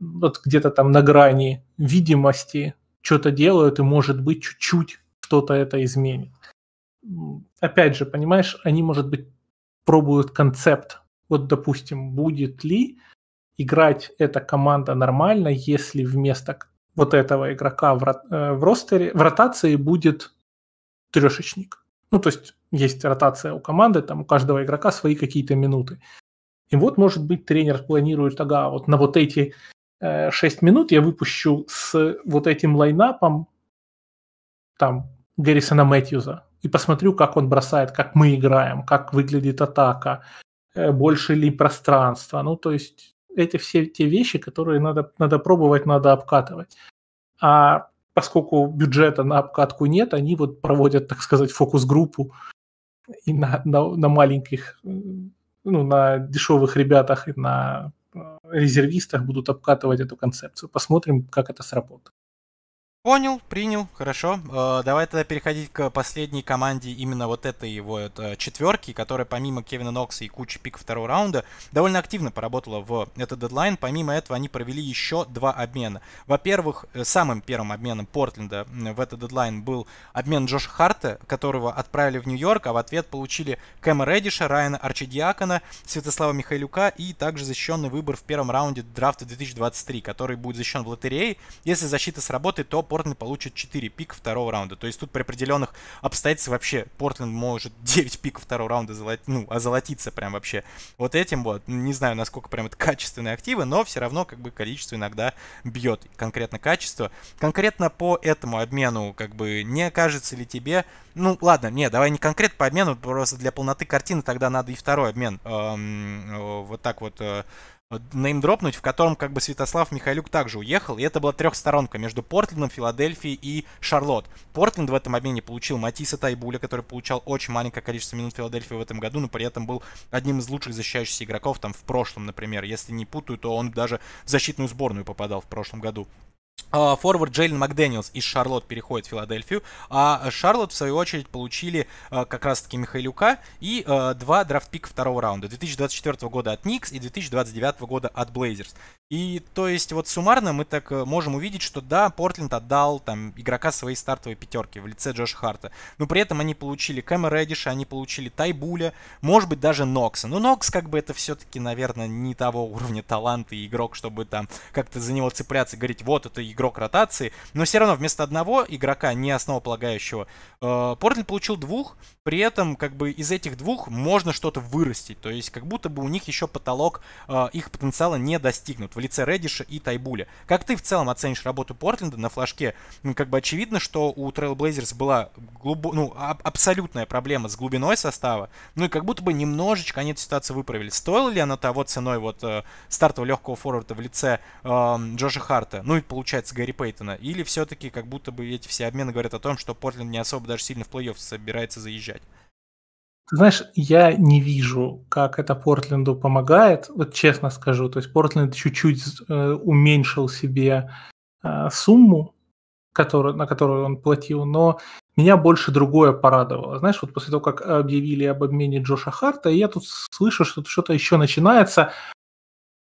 вот где-то там на грани видимости что-то делают, и, может быть, чуть-чуть что-то это изменит. Опять же, понимаешь, они, может быть, пробуют концепт. Вот, допустим, будет ли играть эта команда нормально, если вместо вот этого игрока в, э, в ростере, в ротации будет трешечник. Ну, то есть есть ротация у команды, там у каждого игрока свои какие-то минуты. И вот, может быть, тренер планирует, ага, вот на вот эти э, 6 минут я выпущу с вот этим лайнапом там Гаррисона Мэтьюза и посмотрю, как он бросает, как мы играем, как выглядит атака, э, больше ли пространства. Ну, то есть это все те вещи, которые надо, надо пробовать, надо обкатывать. А поскольку бюджета на обкатку нет, они вот проводят, так сказать, фокус-группу и на, на, на маленьких, ну, на дешевых ребятах и на э, резервистах будут обкатывать эту концепцию. Посмотрим, как это сработает. Понял, принял, хорошо. Э, давай тогда переходить к последней команде именно вот этой его это, четверки, которая помимо Кевина Нокса и кучи пик второго раунда довольно активно поработала в этот дедлайн. Помимо этого они провели еще два обмена. Во-первых, э, самым первым обменом Портленда в этот дедлайн был обмен Джоша Харта, которого отправили в Нью-Йорк, а в ответ получили Кэма Редиша, Райана Арчидиакона, Святослава Михайлюка и также защищенный выбор в первом раунде драфта 2023, который будет защищен в лотерее. Если защита сработает, то Портленд получит 4 пика второго раунда. То есть тут при определенных обстоятельствах вообще Портленд может 9 пиков второго раунда золот... ну, озолотиться прям вообще вот этим вот. Не знаю, насколько прям это качественные активы, но все равно как бы количество иногда бьет конкретно качество. Конкретно по этому обмену как бы не кажется ли тебе... Ну ладно, не, давай не конкретно по обмену, просто для полноты картины тогда надо и второй обмен эм, э, вот так вот э, неймдропнуть, в котором как бы Святослав Михайлюк также уехал, и это была трехсторонка между Портлендом, Филадельфией и Шарлотт. Портленд в этом обмене получил Матиса Тайбуля, который получал очень маленькое количество минут Филадельфии в этом году, но при этом был одним из лучших защищающихся игроков там в прошлом, например. Если не путаю, то он даже в защитную сборную попадал в прошлом году. А, форвард Джейлен Макдэниелс из Шарлотт переходит в Филадельфию, а Шарлотт, в свою очередь, получили а, как раз-таки Михайлюка и а, два драфт драфтпика второго раунда. 2024 года от Никс и 2029 года от Блейзерс. И, то есть, вот суммарно мы так э, можем увидеть, что да, Портленд отдал там игрока своей стартовой пятерки в лице Джоша Харта, но при этом они получили Кэма Реддиша, они получили Тайбуля, может быть, даже Нокса. Но Нокс, как бы, это все-таки, наверное, не того уровня таланта и игрок, чтобы там как-то за него цепляться, и говорить, вот, это игрок ротации, но все равно вместо одного игрока, не основополагающего, э, Портленд получил двух, при этом как бы из этих двух можно что-то вырастить, то есть как будто бы у них еще потолок э, их потенциала не достигнут в лице Редиша и Тайбуля. Как ты в целом оценишь работу Портленда на флажке? Ну, как бы очевидно, что у Trailblazers была глубо... ну, а- абсолютная проблема с глубиной состава, ну и как будто бы немножечко они эту ситуацию выправили. Стоило ли она того ценой вот э, стартового легкого форварда в лице э, Джоша Харта? Ну и получается касается Гарри Пейтона? Или все-таки как будто бы эти все обмены говорят о том, что Портленд не особо даже сильно в плей-офф собирается заезжать? Ты знаешь, я не вижу, как это Портленду помогает, вот честно скажу. То есть Портленд чуть-чуть э, уменьшил себе э, сумму, которую, на которую он платил, но меня больше другое порадовало. Знаешь, вот после того, как объявили об обмене Джоша Харта, я тут слышу, что что-то еще начинается.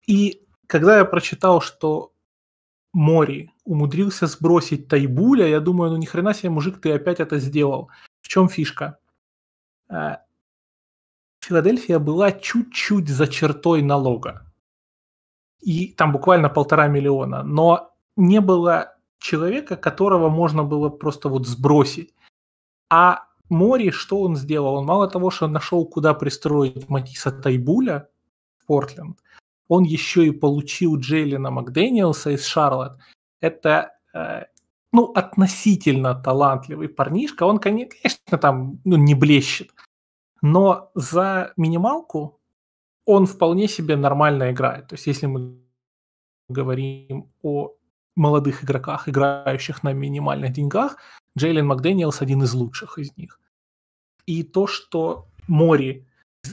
И когда я прочитал, что Мори умудрился сбросить Тайбуля. Я думаю, ну ни хрена себе, мужик, ты опять это сделал. В чем фишка? А, Филадельфия была чуть-чуть за чертой налога. И там буквально полтора миллиона. Но не было человека, которого можно было просто вот сбросить. А Мори, что он сделал? Он мало того, что нашел, куда пристроить Матиса Тайбуля в Портленд, он еще и получил Джейлина Макдэниелса из Шарлотт, это э, ну, относительно талантливый парнишка, он, конечно, там ну, не блещет, но за минималку он вполне себе нормально играет. То есть если мы говорим о молодых игроках, играющих на минимальных деньгах, Джейлен Макдэниелс один из лучших из них. И то, что Мори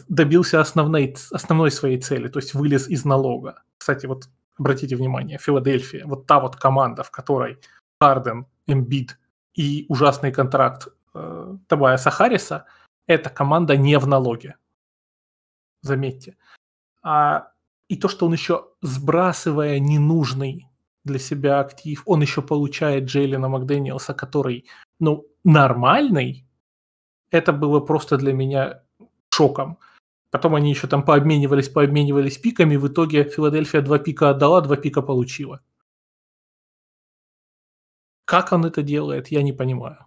добился основной, основной своей цели, то есть вылез из налога. Кстати, вот обратите внимание, Филадельфия, вот та вот команда, в которой Харден, Эмбит и ужасный контракт э, Табайаса Харриса, эта команда не в налоге. Заметьте. А, и то, что он еще, сбрасывая ненужный для себя актив, он еще получает Джейлина Макдэниелса, который, ну, нормальный, это было просто для меня шоком. Потом они еще там пообменивались, пообменивались пиками. В итоге Филадельфия два пика отдала, два пика получила. Как он это делает, я не понимаю.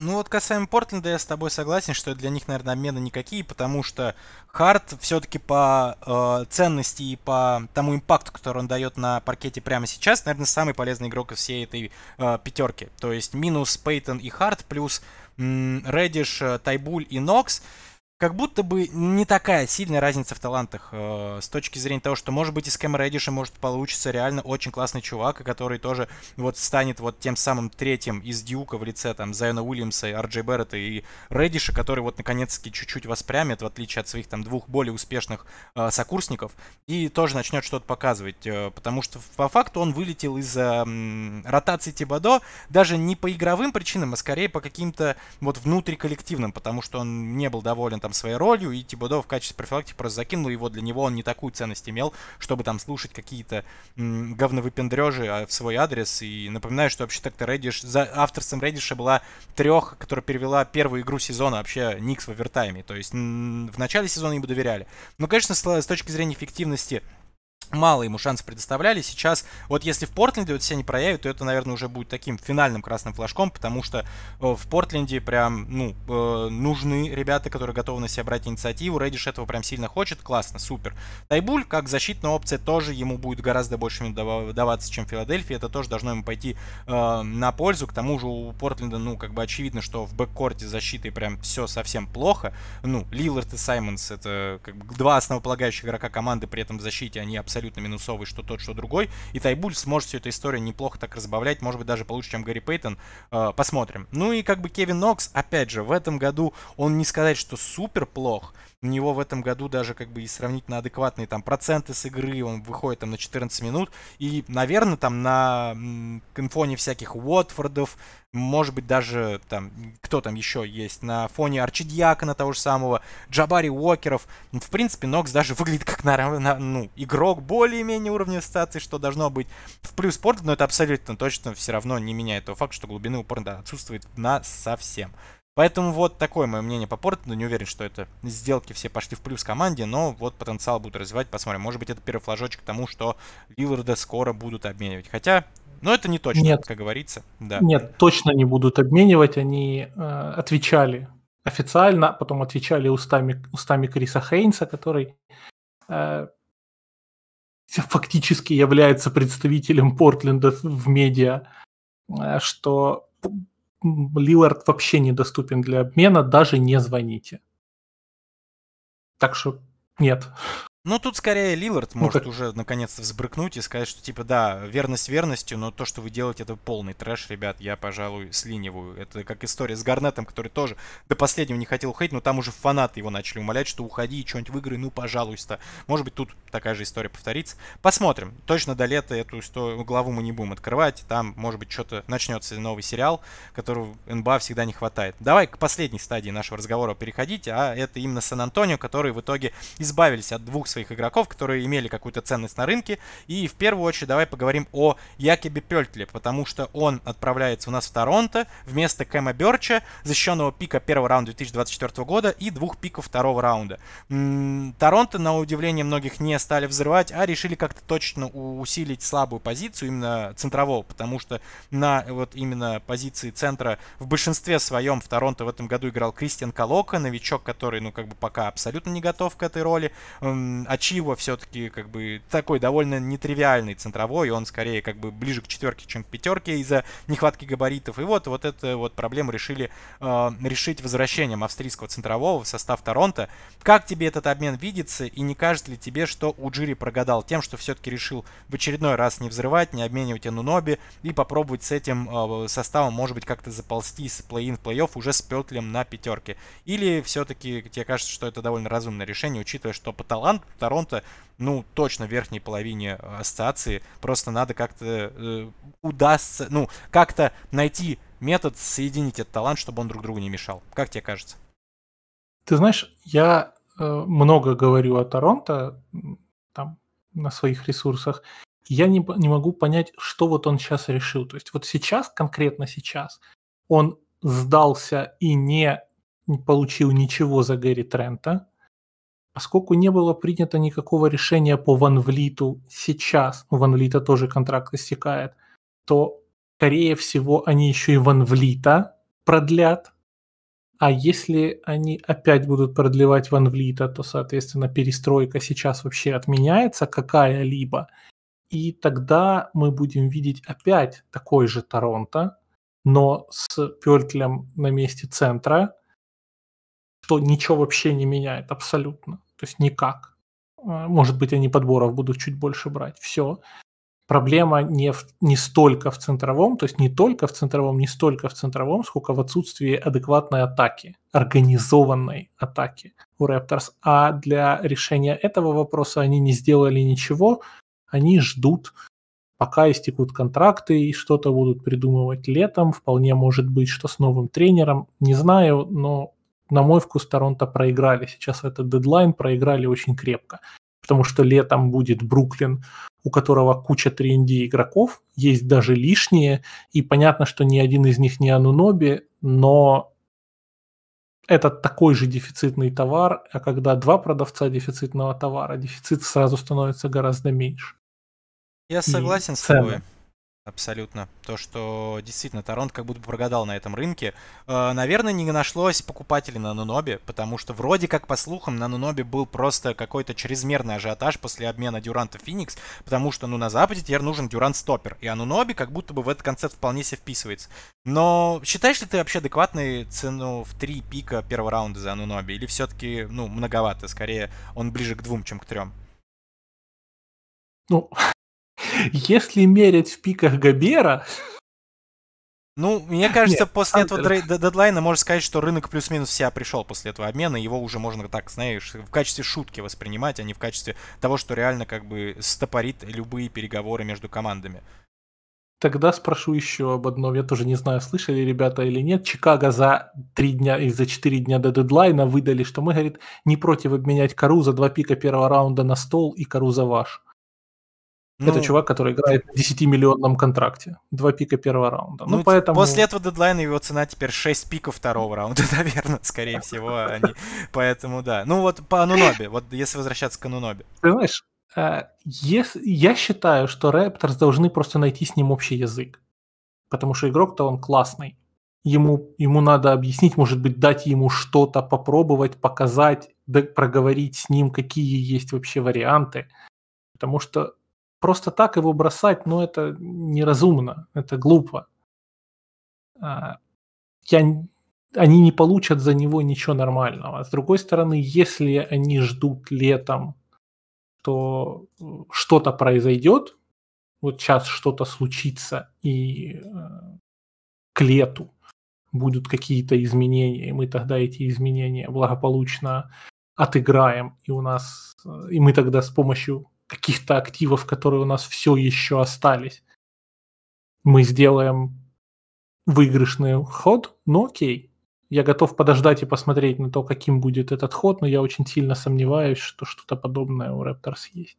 Ну вот касаемо Портленда, я с тобой согласен, что для них, наверное, обмены никакие, потому что Харт все-таки по э, ценности и по тому импакту, который он дает на паркете прямо сейчас, наверное, самый полезный игрок из всей этой э, пятерки. То есть минус Пейтон и Харт, плюс Реддиш, э, Тайбуль и Нокс как будто бы не такая сильная разница в талантах э, с точки зрения того, что может быть из Кэм Реддиша может получиться реально очень классный чувак, который тоже вот станет вот тем самым третьим из Дьюка в лице там Зайона Уильямса, Арджей Беррета и Реддиша, который вот наконец-таки чуть-чуть воспрямит, в отличие от своих там двух более успешных э, сокурсников, и тоже начнет что-то показывать, э, потому что по факту он вылетел из э, ротации Тибадо даже не по игровым причинам, а скорее по каким-то вот внутриколлективным, потому что он не был доволен там своей ролью, и Тибудо в качестве профилактики просто закинул его, для него он не такую ценность имел, чтобы там слушать какие-то говновыпендрежи а, в свой адрес. И напоминаю, что вообще так-то Реддиш, за авторством Реддиша была трех, которая перевела первую игру сезона вообще Никс в овертайме. То есть в начале сезона ему доверяли. Но, ну, конечно, с точки зрения эффективности мало ему шансов предоставляли. Сейчас, вот если в Портленде вот все не проявят, то это, наверное, уже будет таким финальным красным флажком, потому что э, в Портленде прям, ну, э, нужны ребята, которые готовы на себя брать инициативу. Реддиш этого прям сильно хочет, классно, супер. Тайбуль, как защитная опция, тоже ему будет гораздо больше даваться, чем Филадельфия. Это тоже должно ему пойти э, на пользу. К тому же у Портленда, ну, как бы очевидно, что в бэккорте защиты прям все совсем плохо. Ну, Лилард и Саймонс это как бы два основополагающих игрока команды, при этом в защите они абсолютно абсолютно минусовый, что тот, что другой. И Тайбуль сможет всю эту историю неплохо так разбавлять, может быть, даже получше, чем Гарри Пейтон. Э, посмотрим. Ну и как бы Кевин Нокс, опять же, в этом году он не сказать, что супер плох, у него в этом году даже как бы и сравнительно адекватные там проценты с игры, он выходит там на 14 минут, и, наверное, там на фоне всяких Уотфордов, может быть, даже там, кто там еще есть, на фоне Арчидиакона того же самого, Джабари Уокеров, ну, в принципе, Нокс даже выглядит как на, на ну, игрок более-менее уровня стации, что должно быть в плюс порт, но это абсолютно точно все равно не меняет того факта, что глубины упорно да, отсутствует на совсем. Поэтому вот такое мое мнение по Портленду. Не уверен, что это сделки все пошли в плюс команде, но вот потенциал будут развивать. Посмотрим. Может быть, это первый флажочек к тому, что Лиларда скоро будут обменивать. Хотя, ну это не точно, Нет. как говорится. Да. Нет, точно не будут обменивать. Они э, отвечали официально, потом отвечали устами, устами Криса Хейнса, который э, фактически является представителем Портленда в медиа, э, что Лилард вообще недоступен для обмена, даже не звоните. Так что нет. Ну, тут скорее Лилард ну, может как... уже наконец-то взбрыкнуть и сказать, что типа, да, верность верностью, но то, что вы делаете, это полный трэш, ребят, я, пожалуй, слиниваю. Это как история с Гарнетом, который тоже до последнего не хотел уходить, но там уже фанаты его начали умолять, что уходи, что-нибудь выиграй, ну, пожалуйста. Может быть, тут такая же история повторится. Посмотрим. Точно до лета эту историю, главу мы не будем открывать, там, может быть, что-то начнется новый сериал, которого НБА всегда не хватает. Давай к последней стадии нашего разговора переходить, а это именно Сан-Антонио, которые в итоге избавились от двух своих игроков, которые имели какую-то ценность на рынке. И в первую очередь давай поговорим о Якебе Пельтле, потому что он отправляется у нас в Торонто вместо Кэма Бёрча защищенного пика первого раунда 2024 года и двух пиков второго раунда. М -м, Торонто, на удивление многих, не стали взрывать, а решили как-то точно усилить слабую позицию именно центрового, потому что на вот именно позиции центра в большинстве своем в Торонто в этом году играл Кристиан Колока, новичок, который, ну, как бы пока абсолютно не готов к этой роли. Ачива все-таки как бы такой довольно нетривиальный центровой, он скорее как бы ближе к четверке, чем к пятерке из-за нехватки габаритов. И вот, вот эту вот проблему решили э, решить возвращением австрийского центрового в состав Торонто. Как тебе этот обмен видится и не кажется ли тебе, что Уджири прогадал тем, что все-таки решил в очередной раз не взрывать, не обменивать Ануноби и попробовать с этим э, составом, может быть, как-то заползти из плей-ин в плей-офф уже с петлем на пятерке? Или все-таки тебе кажется, что это довольно разумное решение, учитывая, что по таланту Торонто, ну, точно в верхней половине э, ассоциации. Просто надо как-то э, удастся, ну, как-то найти метод соединить этот талант, чтобы он друг другу не мешал. Как тебе кажется? Ты знаешь, я э, много говорю о Торонто там на своих ресурсах. Я не, не могу понять, что вот он сейчас решил. То есть вот сейчас, конкретно сейчас, он сдался и не, не получил ничего за Гэри Трента поскольку не было принято никакого решения по Ванвлиту сейчас, у ну, Ван тоже контракт истекает, то, скорее всего, они еще и Ванвлита продлят. А если они опять будут продлевать Ванвлита, то, соответственно, перестройка сейчас вообще отменяется какая-либо. И тогда мы будем видеть опять такой же Торонто, но с Пёртлем на месте центра, что ничего вообще не меняет абсолютно. То есть никак. А, может быть, они подборов будут чуть больше брать. Все. Проблема не, в, не столько в центровом, то есть не только в центровом, не столько в центровом, сколько в отсутствии адекватной атаки, организованной атаки у Raptors. А для решения этого вопроса они не сделали ничего, они ждут, пока истекут контракты и что-то будут придумывать летом. Вполне может быть, что с новым тренером, не знаю, но на мой вкус, Торонто проиграли. Сейчас этот дедлайн проиграли очень крепко. Потому что летом будет Бруклин, у которого куча 3D игроков, есть даже лишние, и понятно, что ни один из них не Ануноби, но это такой же дефицитный товар, а когда два продавца дефицитного товара, дефицит сразу становится гораздо меньше. Я согласен и с тобой. Цены. Абсолютно. То, что действительно Торонто как будто бы прогадал на этом рынке. Э, наверное, не нашлось покупателей на Нуноби, потому что вроде как, по слухам, на Нуноби был просто какой-то чрезмерный ажиотаж после обмена Дюранта в Феникс, потому что, ну, на Западе теперь нужен Дюрант Стоппер, и Ануноби как будто бы в этот концепт вполне себе вписывается. Но считаешь ли ты вообще адекватной цену в три пика первого раунда за Ануноби? Или все-таки, ну, многовато? Скорее, он ближе к двум, чем к трем? Ну, если мерять в пиках Габера... Ну, мне кажется, Нет, после этого дедлайна можно сказать, что рынок плюс-минус вся пришел после этого обмена. Его уже можно так, знаешь, в качестве шутки воспринимать, а не в качестве того, что реально как бы стопорит любые переговоры между командами. Тогда спрошу еще об одном. Я тоже не знаю, слышали ребята или нет. Чикаго за три дня и за четыре дня до дедлайна выдали, что мы, говорит, не против обменять Каруза, два пика первого раунда на стол и Каруза ваш. Ну, это чувак, который играет в 10-миллионном контракте. Два пика первого раунда. Ну, ну поэтому... После этого дедлайна его цена теперь 6 пиков второго раунда, наверное, скорее всего. Поэтому да. Ну вот по Ануноби, вот если возвращаться к Ануноби. Ты знаешь, э, я считаю, что Рэпторс должны просто найти с ним общий язык. Потому что игрок-то он классный. Ему, ему надо объяснить, может быть, дать ему что-то попробовать, показать, проговорить с ним, какие есть вообще варианты. Потому что просто так его бросать, ну, это неразумно, это глупо. А, я, они не получат за него ничего нормального. С другой стороны, если они ждут летом, то э, что-то произойдет, вот сейчас что-то случится, и э, к лету будут какие-то изменения, и мы тогда эти изменения благополучно отыграем, и у нас, э, и мы тогда с помощью каких-то активов, которые у нас все еще остались. Мы сделаем выигрышный ход, ну окей. Я готов подождать и посмотреть на то, каким будет этот ход, но я очень сильно сомневаюсь, что что-то подобное у Raptors есть.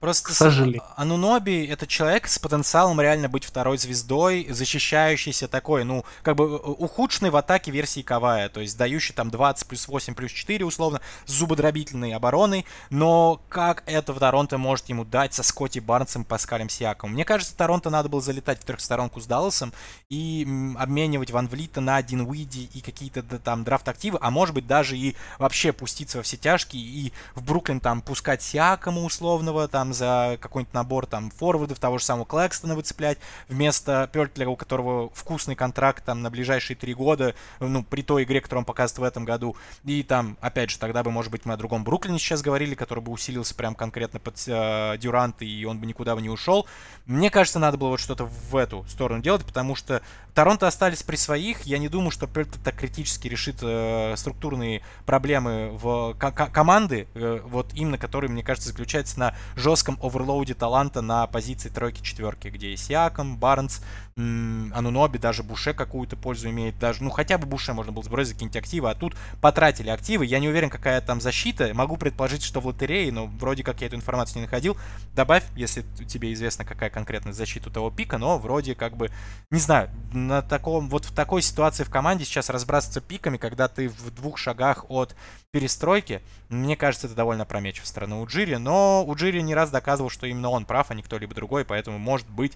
Просто К сожалению. Ануноби — это человек с потенциалом реально быть второй звездой, защищающийся такой, ну, как бы э, ухудшенный в атаке версии Кавая, то есть дающий там 20 плюс 8 плюс 4, условно, с зубодробительной обороной, но как это в Торонто может ему дать со Скотти Барнсом, Паскалем Сиаком? Мне кажется, Торонто надо было залетать в трехсторонку с Далласом и обменивать Ван Влита на один Уиди и какие-то там драфт-активы, а может быть даже и вообще пуститься во все тяжкие и в Бруклин там пускать Сиакому условного, там там за какой-нибудь набор там форвардов, того же самого Клэкстона выцеплять, вместо Пертлера, у которого вкусный контракт там на ближайшие три года, ну, при той игре, которую он показывает в этом году. И там, опять же, тогда бы, может быть, мы о другом Бруклине сейчас говорили, который бы усилился прям конкретно под э, Дюрант, и он бы никуда бы не ушел. Мне кажется, надо было вот что-то в эту сторону делать, потому что Торонто остались при своих. Я не думаю, что Пельт так критически решит э, структурные проблемы в команды, э, вот именно которые, мне кажется, заключаются на жестком жестком оверлоуде таланта на позиции тройки-четверки, где есть Сиаком, Барнс, Ануноби, даже Буше какую-то пользу имеет. Даже, ну, хотя бы Буше можно было сбросить какие-нибудь активы, а тут потратили активы. Я не уверен, какая там защита. Могу предположить, что в лотерее, но вроде как я эту информацию не находил. Добавь, если тебе известно, какая конкретная защита у того пика, но вроде как бы, не знаю, на таком, вот в такой ситуации в команде сейчас разбрасываться пиками, когда ты в двух шагах от перестройки, мне кажется, это довольно промечиво стороны Уджири, но Уджири не раз доказывал, что именно он прав, а не кто-либо другой, поэтому, может быть,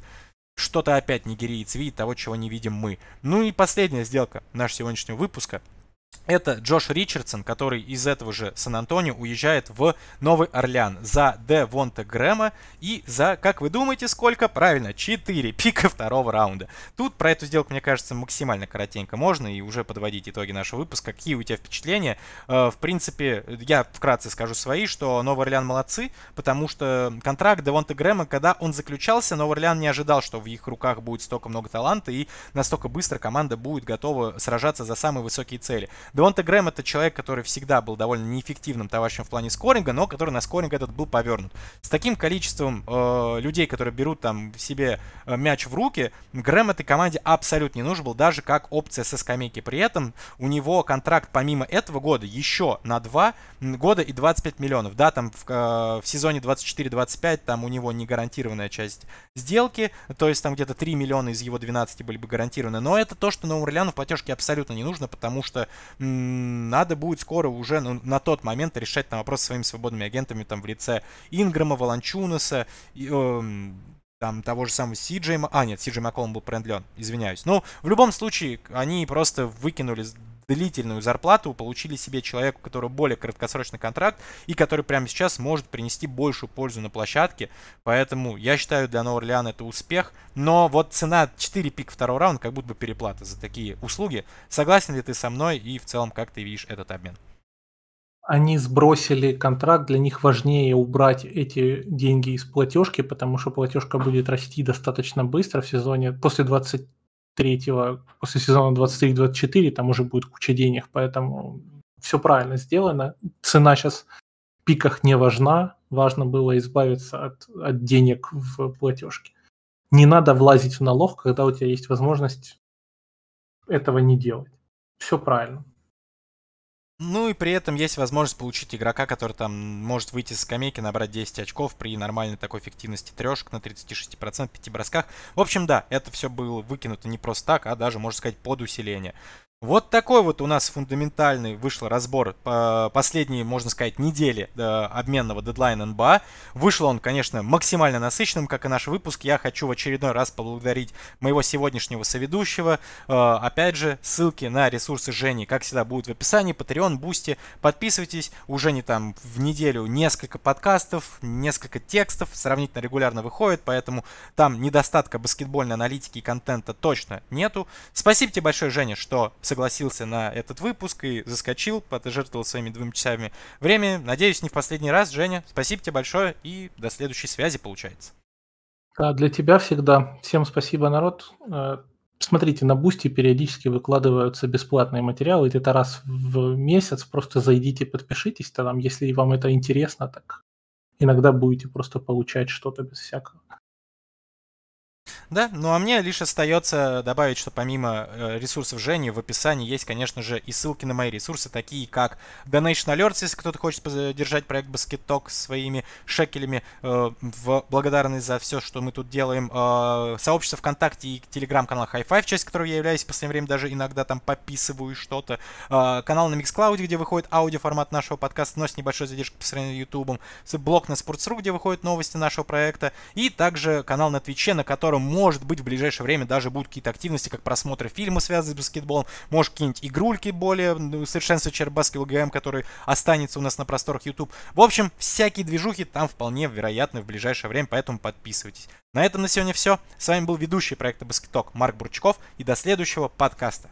что-то опять нигериец видит того, чего не видим мы. Ну и последняя сделка нашего сегодняшнего выпуска. Это Джош Ричардсон, который из этого же Сан-Антонио уезжает в Новый Орлеан за Девонта Грэма и за, как вы думаете, сколько? Правильно, 4 пика второго раунда. Тут про эту сделку, мне кажется, максимально коротенько можно и уже подводить итоги нашего выпуска. Какие у тебя впечатления? Э, в принципе, я вкратце скажу свои, что Новый Орлеан молодцы, потому что контракт Девонта Грэма, когда он заключался, Новый Орлеан не ожидал, что в их руках будет столько много таланта и настолько быстро команда будет готова сражаться за самые высокие цели. Девонте Грэм это человек, который всегда был довольно неэффективным товарищем в плане скоринга, но который на скоринг этот был повернут. С таким количеством э, людей, которые берут там себе э, мяч в руки, Грэм этой команде абсолютно не нужен был, даже как опция со скамейки. При этом у него контракт помимо этого года еще на 2 года и 25 миллионов. Да, там в, э, в сезоне 24-25 там у него не гарантированная часть сделки, то есть там где-то 3 миллиона из его 12 были бы гарантированы. Но это то, что Новому Орлеану в платежке абсолютно не нужно, потому что надо будет скоро уже ну, на тот момент решать там вопрос своими свободными агентами там в лице Инграма, Волончунаса, и, э, там того же самого Сиджей... А, нет, Сиджей Макколом был продлен, извиняюсь. Но ну, в любом случае, они просто выкинули длительную зарплату получили себе человека, у которого более краткосрочный контракт и который прямо сейчас может принести большую пользу на площадке. Поэтому я считаю, для Нового Орлеана это успех. Но вот цена 4 пик второго раунда как будто бы переплата за такие услуги. Согласен ли ты со мной и в целом как ты видишь этот обмен? они сбросили контракт, для них важнее убрать эти деньги из платежки, потому что платежка будет расти достаточно быстро в сезоне после 20 третьего, после сезона 23-24, там уже будет куча денег, поэтому все правильно сделано. Цена сейчас в пиках не важна, важно было избавиться от, от денег в платежке. Не надо влазить в налог, когда у тебя есть возможность этого не делать. Все правильно. Ну и при этом есть возможность получить игрока, который там может выйти с скамейки, набрать 10 очков при нормальной такой эффективности трешек на 36%, 5 бросках. В общем, да, это все было выкинуто не просто так, а даже, можно сказать, под усиление. Вот такой вот у нас фундаментальный вышел разбор э, последней, можно сказать, недели э, обменного дедлайна НБА. Вышел он, конечно, максимально насыщенным, как и наш выпуск. Я хочу в очередной раз поблагодарить моего сегодняшнего соведущего. Э, опять же, ссылки на ресурсы Жени, как всегда, будут в описании. Patreon, Бусти. Подписывайтесь. У Жени там в неделю несколько подкастов, несколько текстов сравнительно регулярно выходит, поэтому там недостатка баскетбольной аналитики и контента точно нету. Спасибо тебе большое, Женя, что согласился на этот выпуск и заскочил, пожертвовал своими двумя часами времени. Надеюсь, не в последний раз. Женя, спасибо тебе большое и до следующей связи, получается. Да, для тебя всегда. Всем спасибо, народ. Э, смотрите, на Бусти периодически выкладываются бесплатные материалы. Это раз в месяц. Просто зайдите, подпишитесь. Там, если вам это интересно, так иногда будете просто получать что-то без всякого. Да, ну а мне лишь остается добавить, что помимо э, ресурсов Жени в описании есть, конечно же, и ссылки на мои ресурсы, такие как Donation Alerts, если кто-то хочет поддержать проект Баскеток своими шекелями э, в благодарность за все, что мы тут делаем. Э, сообщество ВКонтакте и телеграм-канал High Five, часть которого я являюсь в последнее время даже иногда там пописываю что-то. Э, канал на Mixcloud, где выходит аудиоформат нашего подкаста, но с небольшой задержкой по сравнению с Ютубом. Блог на Sports.ru, где выходят новости нашего проекта. И также канал на Твиче, на котором может быть, в ближайшее время даже будут какие-то активности, как просмотры фильма, связанные с баскетболом, может, какие-нибудь игрульки более ну, совершенствующие через Basketball GM, который останется у нас на просторах YouTube. В общем, всякие движухи там вполне вероятны в ближайшее время, поэтому подписывайтесь. На этом на сегодня все. С вами был ведущий проекта Баскеток Марк Бурчков и до следующего подкаста.